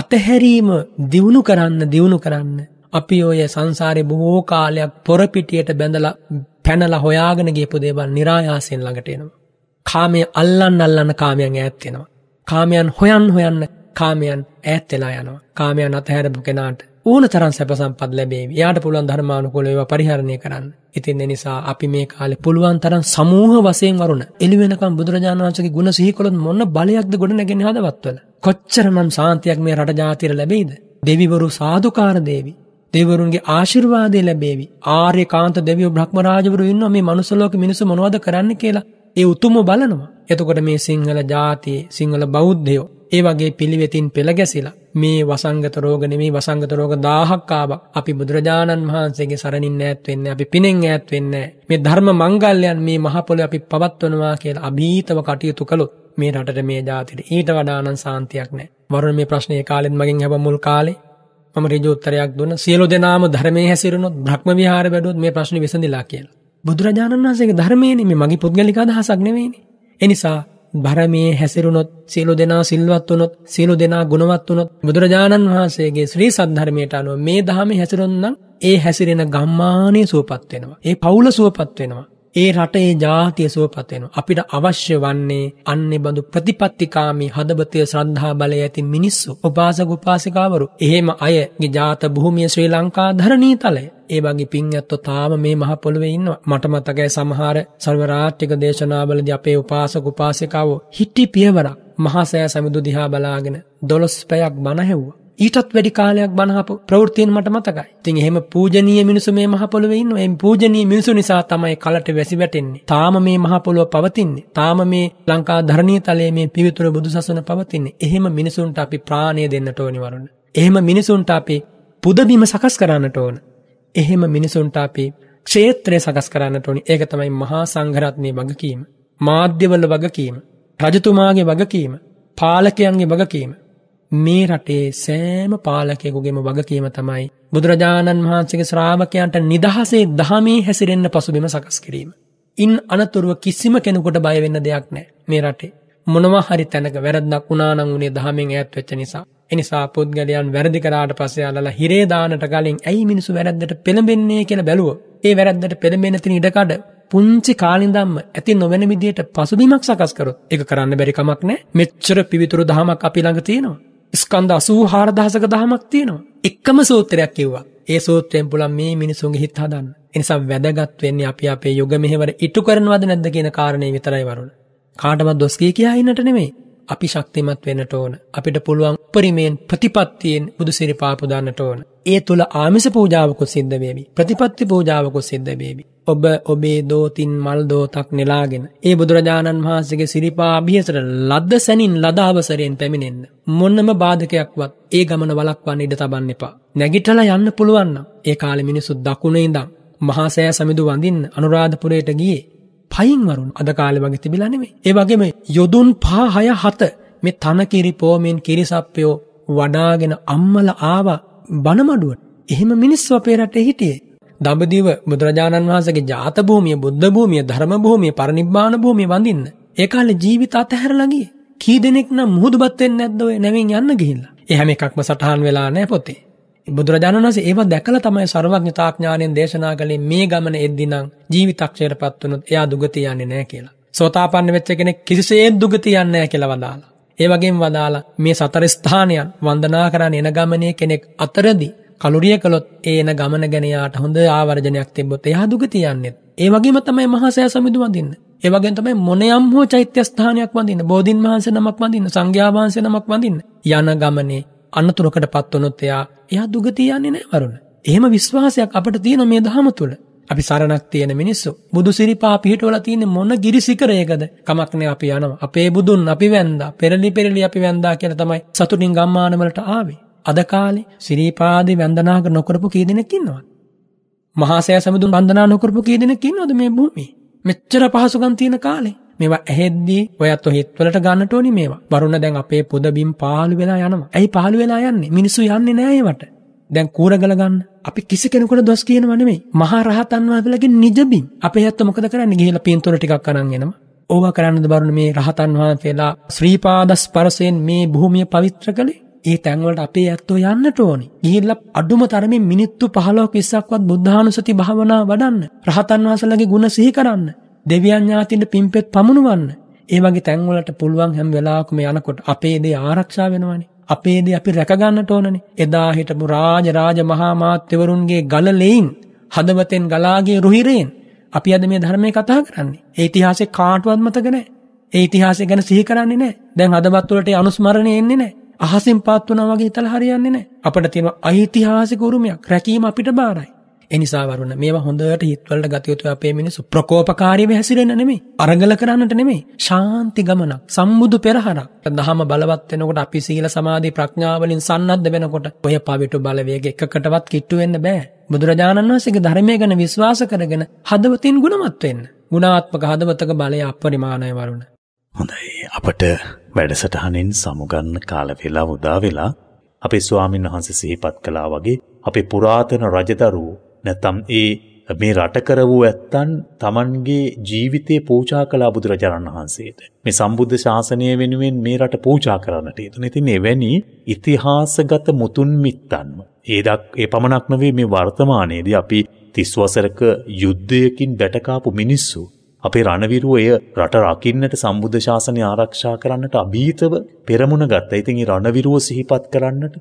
අතහැරීම දිනු කරන්න දිනු කරන්න අපි ඔය සංසාරේ බොහෝ කාලයක් පොර පිටියට බැඳලා පැනලා හොයාගෙන ගියපු දේවල් નિરાයාසයෙන් ළඟට එනවා. කාමයේ අල්ලන් අල්ලන කාමයන් ඈත් වෙනවා. කාමයන් හොයන් හොයන්න කාමයන් ඈත් වෙලා යනවා. කාමයන් අතහැරපු කෙනාට ඕන තරම් සැප සම්පත් ලැබේවි. යාට පුළුවන් ධර්මානුකූලව ඒවා පරිහරණය කරන්න. ඉතින් ඒ නිසා අපි මේ කාලේ පුළුවන් තරම් සමූහ වශයෙන් වරුණ එළි වෙනකම් බුදුරජාණන් වහන්සේගේ ගුණ සිහි කළොත් මොන බලයක්ද ගොඩ නැගෙන්නේ හදවත්වල. කොච්චරනම් සාන්තියක් මේ රට ජාතියට ලැබෙයිද? දෙවිවරු සාදුකාර දේවි දෙවරුන්ගේ ආශිර්වාදය ලැබේවි ආර්ය කාන්ත දෙවියෝ බ්‍රහ්ම රාජවරු ඉන්නවා මේ මනුස්ස ලෝකෙ මිනිස්සු මොනවද කරන්න කියලා ඒ උතුම බලනවා. එතකොට මේ සිංහල ජාතියේ සිංහල බෞද්ධයෝ ඒ වගේ පිළිවෙතින් පෙළගැසිලා මේ වසංගත රෝග නෙමේ වසංගත රෝග දාහක්කාව අපි බුදුරජාණන් වහන්සේගේ සරණින් ඈත් වෙන්න අපි පිනෙන් ඈත් වෙන්න මේ ධර්ම මංගල්‍යයන් මේ මහපොළො අපි පවත්වනවා කියලා අභීතව කටයුතු කළොත් මේ රටට මේ ජාතියට ඊට වඩානන් සාන්තියක් නෑ වරුණ මේ ප්‍රශ්නය කාලෙත් මගින් හැබ මුල් කාලේ මම රජෝත්තරයක් දුන්න සියලු දෙනාම ධර්මය හැසිරුණොත් බ්‍රහ්ම විහාර වැඩුවොත් මේ ප්‍රශ්න විසඳලා කියලා බුදුරජාණන් වහන්සේගේ ධර්මයනේ මේ මගේ පුද්ගලික අදහසක් නෙවෙයිනේ. ඒ නිසා භරමේ හැසිරුණොත් සියලු දෙනා සිල්වත් වුණොත් සියලු දෙනා ගුණවත් වුණොත් බුදුරජාණන් වහන්සේගේ ශ්‍රී සද්ධර්මයට අනුව මේ ධහමේ හැසිරෙන්නම් ඒ හැසිරෙන ගම්මානේ සුවපත් වෙනවා. ඒ පවුල සුවපත් වෙනවා. ඒ රටේ ජාතිය සුවපත් වෙනවා. අපිට අවශ්‍ය වන්නේ අන්නේ බඳු ප්‍රතිපත්තිකාමී හදවතේ ශ්‍රද්ධා බලය ඇති මිනිස්සු, උපාසක උපාසිකාවරු. එහෙම අයගේ ජාත භූමිය ශ්‍රී ලංකා ධරණී තලය. ඒ වගේ පින් ඇත්තෝ තාම මේ මහ පොළවේ ඉන්නවා. මට මතකයි සමහර සර්වරාජ්‍යක දේශනාවලදී අපේ උපාසක උපාසිකාවෝ හිටි පියවරක් මහා සෑ සමිඳු දිහා බලාගෙන 12 පැයක් බණ ඇහුවා. ඊටත් වැඩි කාලයක් බනහපු ප්‍රවෘත්තියෙන් මට මතකයි. ඉතින් එහෙම පූජනීය මිනිසු මේ මහ පොළොවේ ඉන්නවා. එම් පූජනීය මිනිසු නිසා තමයි කලට වැසි වැටෙන්නේ. තාම මේ මහ පොළොව පවතින්නේ. තාම මේ ලංකා ධරණීය තලයේ මේ පිවිතුරු බුදුසසුන පවතින්නේ. එහෙම මිනිසුන්ට අපි ප්‍රාණය දෙන්නට ඕනි වරුණ. එහෙම මිනිසුන්ට අපි පුදබිම සකස් කරන්නට ඕන. එහෙම මිනිසුන්ට අපි ක්ෂේත්‍රය සකස් කරන්නට ඕනි. ඒක තමයි මහා සංඝරත්නයේ වගකීම. මාධ්‍යවල වගකීම. රජතුමාගේ වගකීම. පාලකයන්ගේ වගකීම. මේ රටේ සෑම පාලකයෙකුගේම වගකීම තමයි බුදුරජාණන් වහන්සේගේ ශ්‍රාවකයන්ට නිදහසේ දහමේ හැසිරෙන්න පසුබිම සකස් කිරීම. ඉන් අනතුරුව කිසිම කෙනෙකුට බයවෙන්න දෙයක් නෑ මේ රටේ. මොනවා හරි තැනක වැරදක් වුණානං වුණේ දහමෙන් ඈත් වෙච්ච නිසා. එනිසා පුද්ගලයන් වැරදි කරාට පස්සේ අල්ලලා හිරේ දානට කලින් ඇයි මිනිස්සු වැරද්දට පෙළඹෙන්නේ කියලා බැලුවෝ. ඒ වැරද්දට පෙළඹෙන්න තියෙන ඉඩකඩ පුංචි කාලින්දම්ම ඇති නොවන විදියට පසුබිමක් සකස් කරොත් ඒක කරන්න බැරි කමක් නැහැ. මෙච්චර පිවිතුරු දහමක් අපි ළඟ තියෙනවා. ස්කන්ධ 84000ක දහමක් තියෙනවා. එකම සූත්‍රයක් කිව්වා. ඒ සූත්‍රයෙන් පුළුවන් මේ මිනිසුන්ගේ හිත හදන්න. ඒ නිසා වැදගත් වෙන්නේ අපි අපේ යොග මෙහෙවර ඉටු කරනවද නැද්ද කියන කාරණේ විතරයි වරුණ. කාටවත් දොස් කිය කියා ඉන්නට නෙමෙයි. අපි ශක්තිමත් වෙන්නට ඕන. අපිට පුළුවන් උපරිමයෙන් ප්‍රතිපත්තියෙන් බුදු සිරිපා පුදන්නට ඕන. ඒ තුල ආමිස පූජාවකුත් සිද්ධ වේවි. ප්‍රතිපත්ති පූජාවකුත් සිද්ධ වේවි. ඔබ ඔබේ දෝතින් මල් දෝතක් නෙලාගෙන ඒ බුදුරජාණන් වහන්සේගේ සිරිපා බිහසට ලද්ද සැනින් ලදාවසරයෙන් පැමිණෙන්න. මොන්නම බාධකයක්වත් ඒ ගමන වලක්වන්න ඉඩ තබන්න එපා. නැගිටල යන්න පුළුවන්න ඒ කාලි මිනිසුත් දකුණේ ඉඳම්. මහාසෑ සමිදු වඳින් අනුරාධපුරයට ගියේ. පයින්වරුන් අද කාලෙ වගේ තිබිලනෙමේ. ඒ වගේම යොදුන් පාහය හත මේ තනකිරි පෝමෙන් කිරිසප්පයෝ වඩාගෙන අම්මල ආවා බණමඩුවට. එහෙම මිනිස්ව අපේ රටේ හිටියේ. දඹදිව බුදුරජාණන් වහන්සේගේ ජාත භූමිය, බුද්ධ භූමිය, ධර්ම භූමිය, පරිනිබ්බාන භූමිය වඳින්න. ඒ කාලේ ජීවිත අතහැරලා ගියේ. කී දෙනෙක් නම් මුහුදුපත් වෙන්නේ නැද්ද ඔය නැවෙන් යන්න ගිහිල්ලා. ඒ හැම එකක්ම සටහන් වෙලා නැහැ පොතේ. බුදුරජාණන් වහන්සේ ඒව දැකලා තමයි ਸਰවඥතාඥාණයෙන් දේශනා කළේ මේ ගමන එද්දී නම් ජීවිතක්ෂයටපත් වුණොත් එයා දුගතිය යන්නේ නැහැ කියලා. සෝතාපන්න වෙච්ච කෙනෙක් කිසිසේත් දුගතිය යන්නේ නැහැ කියලා වදාලා. ඒ වගේම වදාලා මේ සතර ස්ථානයන් වන්දනා කරන්න එන ගමනේ කෙනෙක් අතරදී කලුරිය කළොත් ඒන ගමන ගැනයාට හොඳ ආවර්ජනයක් තිබොත් එයා දුගතියන්නෙත් ඒ වගේම තමයි මහසෑ සමිදු වඳන්න ඒවගේ තමයි මොනයම් හෝ චෛත්‍ය ස්ථානයක් වඳන්න බෝධීන් වහන්ස නමක් වඳන්න සංඝ්‍යාවහන්සේ නමක් වඳන්න යන ගමනේ අන්නතුරකට පත්වනොත් එයා එයා දුගතියන්නේ නෑ වරුණ එහෙම විශ්වාසයක් අපට තියෙන මේ දහම තුළ අපි සරණක් තියෙන මිනිස්සු බුදු සිරිපා පිහිටවල තියෙන මොන ගිරි සිකරයකද කමක් නෑ අපි යනවා අපේ බුදුන් අපි වැන්දා පෙරලි පෙරලි අපි වැන්දා කියලා තමයි සතුටින් ගම්මානවලට ආවේ අද කාලේ සිරීපාදේ වන්දනා නොකරපු කී දෙනෙක් ඉන්නවද? මහා සෑ සමිඳුන් වන්දනා නොකරපු කී දෙනෙක් ඉන්නවද මේ භූමියේ? මෙච්චර පහසුකම් තියෙන කාලේ මේවා ඇහෙද්දී ඔයත් හිත්වලට ගන්නට ඕනි මේවා. වරුණ දැන් අපේ පොදබිම් පාළු වෙලා යනවා. ඇයි පාළු වෙලා යන්නේ? මිනිස්සු යන්නේ නෑ ඒවට. දැන් කූරගල ගන්න අපි කිසි කෙනෙකුට දොස් කියනවා නෙමෙයි. මහා රහතන් වහන්සේලාගේ නිජබිම්. අපේ ඇත්ත මොකද කරන්නේ? ගිහිල්ලා පින්තොල ටිකක් අරන් එනවා. ඕවා කරන්නද බරුණ මේ රහතන් වහන්සේලා ශ්‍රීපාදස් පරසයෙන් මේ භූමිය පවිත්‍ර කළේ ඒ තැන්වලට අපේ ඇත්තෝ යන්නට ඕනි. ගිහිල්ලා අඩුම තරමේ මිනිත්තු 15ක 20ක්වත් බුද්ධානුසති භාවනා වඩන්න. රහතන් වහන්සේලාගේ ගුණ සිහි කරන්න. දෙවියන් ඥාතින්ට පිම්පෙත් පමුණුවන්න. ඒ වගේ තැන්වලට පුළුවන් හැම වෙලාවකම යනකොට අපේ දේ ආරක්ෂා වෙනවානේ. අපේ දේ අපි රැක ගන්නට ඕනනේ. එදා හිටපු රාජ රාජ මහා මාත්‍යවරුන්ගේ ගලලෙයින් හදවතෙන් ගලාගේ රුහිරෙන් අපි අද මේ ධර්මයේ කතා කරන්නේ. ඒ ඉතිහාසෙ කාටවත් මතක නැහැ. ඒ ඉතිහාසය ගැන සිහි කරන්නේ නැහැ. දැන් හදවත් වලට අනුස්මරණය එන්නේ නැහැ. අහසෙන් පාත් වුණා වගේ ඉතල හරියන්නේ නැහැ. අපිට තියෙන ඓතිහාසික උරුමයක් රැකීම අපිට බාරයි. ඒ නිසා වරුණ මේවා හොඳට හිතවලට ගත යුතු අපේ මිනිස්සු ප්‍රකෝපකාරීව හැසිරෙන්න නෙමෙයි. අරගල කරන්නට නෙමෙයි. ශාන්ති ගමනක්, සම්බුදු පෙරහරක්. දහම බලවත් වෙනකොට අපි සීල සමාධි ප්‍රඥා වලින් සන්නද්ධ වෙනකොට ඔය පවිතු බලවේග එකකටවත් කිට්ටු වෙන්න බෑ. බුදුරජාණන් වහන්සේගේ ධර්මය ගැන විශ්වාස කරගෙන හදවතින් ගුණවත් වෙන්න. ගුණාත්මක හදවතක බලය අපරිමාණයි වරුණ. හොඳයි අපට වැඩසටහනෙන් සමුගන්න කාලවෙලා උදා වෙලා අපේ ස්වාමීන් වහන්සේ සිහිපත් කළා වගේ අපේ පුරාතන රජදරුවෝ නැත්තම් ඒ මේ රට කර වූ ඇත්තන් තමන්ගේ ජීවිතේ පූජා කළා බුදුරජාණන් වහන්සේට. මේ සම්බුද්ධ ශාසනය වෙනුවෙන් මේ රට පූජා කරන්නට යුතුය. ඉතින් එවැනි ඉතිහාසගත මුතුන් මිත්තන්ම ඒ දක් ඒ පමණක් නොවේ මේ වර්තමානයේදී අපි 30 වසරක යුද්ධයකින් දැටකාපු මිනිස්සු අපේ රණවිරු එය රට රකින්නට සම්බුද්ධ ශාසනය ආරක්ෂා කරන්නට අභීතව පෙරමුණ ගත්තා. ඉතින් ඒ රණවිරුව සිහිපත් කරන්නට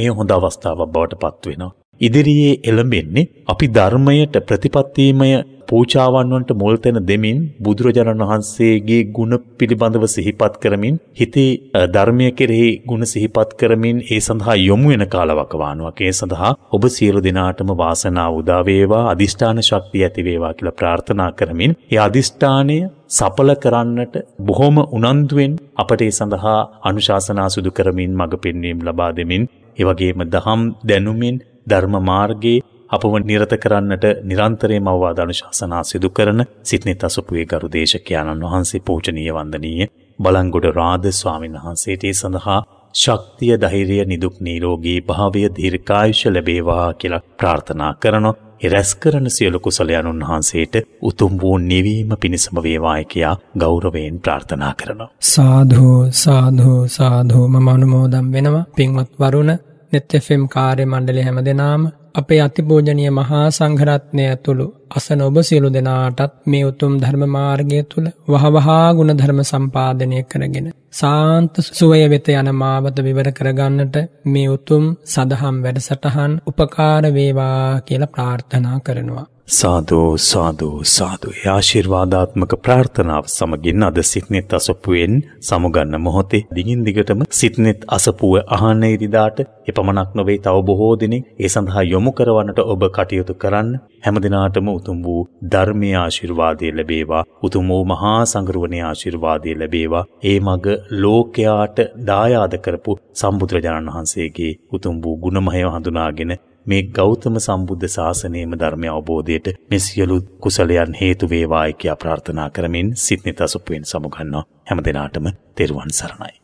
මේ හොඳ අවස්ථාවක් බවට පත් වෙනවා. ඉදිරියේ එළඹෙන්නේ අපි ධර්මයට ප්‍රතිපත්තිමය පූජාවන් වලට මුල් තැන දෙමින් බුදුරජාණන් වහන්සේගේ ගුණ පිළිබඳව සිහිපත් කරමින් හිතේ ධර්මය කෙරෙහි ගුණ සිහිපත් කරමින් ඒ සඳහා යොමු වෙන කාලවකවානුවක් ඒ සඳහා ඔබ සියලු දෙනාටම වාසනාව උදා වේවා අදිෂ්ඨාන ශක්තිය ඇති වේවා කියලා ප්‍රාර්ථනා කරමින් ඒ අදිෂ්ඨානය සඵල කරන්නට බොහොම උනන්දුවෙන් අපට ඒ සඳහා අනුශාසනා සිදු කරමින් මඟ පෙන්වීම ලබා දෙමින් එවැගේම දහම් දැනුමින් ධර්ම මාර්ගයේ අපව නිරත කරන්නට නිරන්තරයෙන්ම අවවාද අනුශාසනා සිදු කරන සිත්නිත් අසපුවේ ගරු දේශකයාණන් වහන්සේ පූජනීය වන්දනීය බලංගොඩ රාද ස්වාමීන් වහන්සේට ඒ සඳහා ශක්තිය ධෛර්යය නිදුක් නිරෝගී භාවය දීර්ඝායුෂ ලැබේවා කියලා ප්‍රාර්ථනා කරනවා. රැස් කරන සියලු කුසලයන් උන්වහන්සේට උතුම් වූ නිවීම පිණිසම වේවායි කියා ගෞරවයෙන් ප්‍රාර්ථනා කරනවා. සාධෝ සාධෝ සාධෝ මම අනුමෝදන් වෙනවා. පින්වත් වරුණ නෙත් එෆම් කාර්ය මණ්ඩලේ හැම දෙනාම අපේ අතිපූජනීය මහා සංඝරත්නය ඇතුළු අසන ඔබ සියලු දෙනාටත් මේ උතුම් ධර්ම මාර්ගය තුල වහවහා ගුණ ධර්ම සම්පාදනය කරගෙන සාන්ත සුවය වෙත යන මාවත විවර කරගන්නට මේ උතුම් සදහම් වැඩසටහන් උපකාර වේවා කියලා ප්‍රාර්ථනා කරනවා සාදෝ සාදෝ සාදු ආශිර්වාදාත්මක ප්‍රාර්ථනාව සමගින් අද සිත්නෙත් අසපුුවෙන් සමුගන්න මොහොතේ දිගින් දිගටම සිත්නෙත් අසපුුව අහන්න ඉරිදාට එපමණක් නොවේ තව බොහෝ දෙනෙක් ඒ සඳහා යොමු කරවන්නට ඔබ කටයුතු කරන්න හැමදිනාටම උතුම් වූ ධර්මය ආශිර්වාදය ලැබේවා උතුම් වූ මහා සංගරුවනය ආශිර්වාදය ලැබේවා ඒ මග ලෝකයාට දායාද කරපු සම්බුදුරජාණන් වහන්සේගේ උතුම් වූ ගුණමහයව හඳුනාගෙන මේ ගෞතම සම්බුද්ධ ශාසනයේම ධර්මය අවබෝධයට මේ සියලු කුසලයන් හේතු වේවායි කියා ප්‍රාර්ථනා කරමින් සිත්නිතසුපුවෙන් සමුගන්නවා හැම දිනාටම තෙරුවන් සරණයි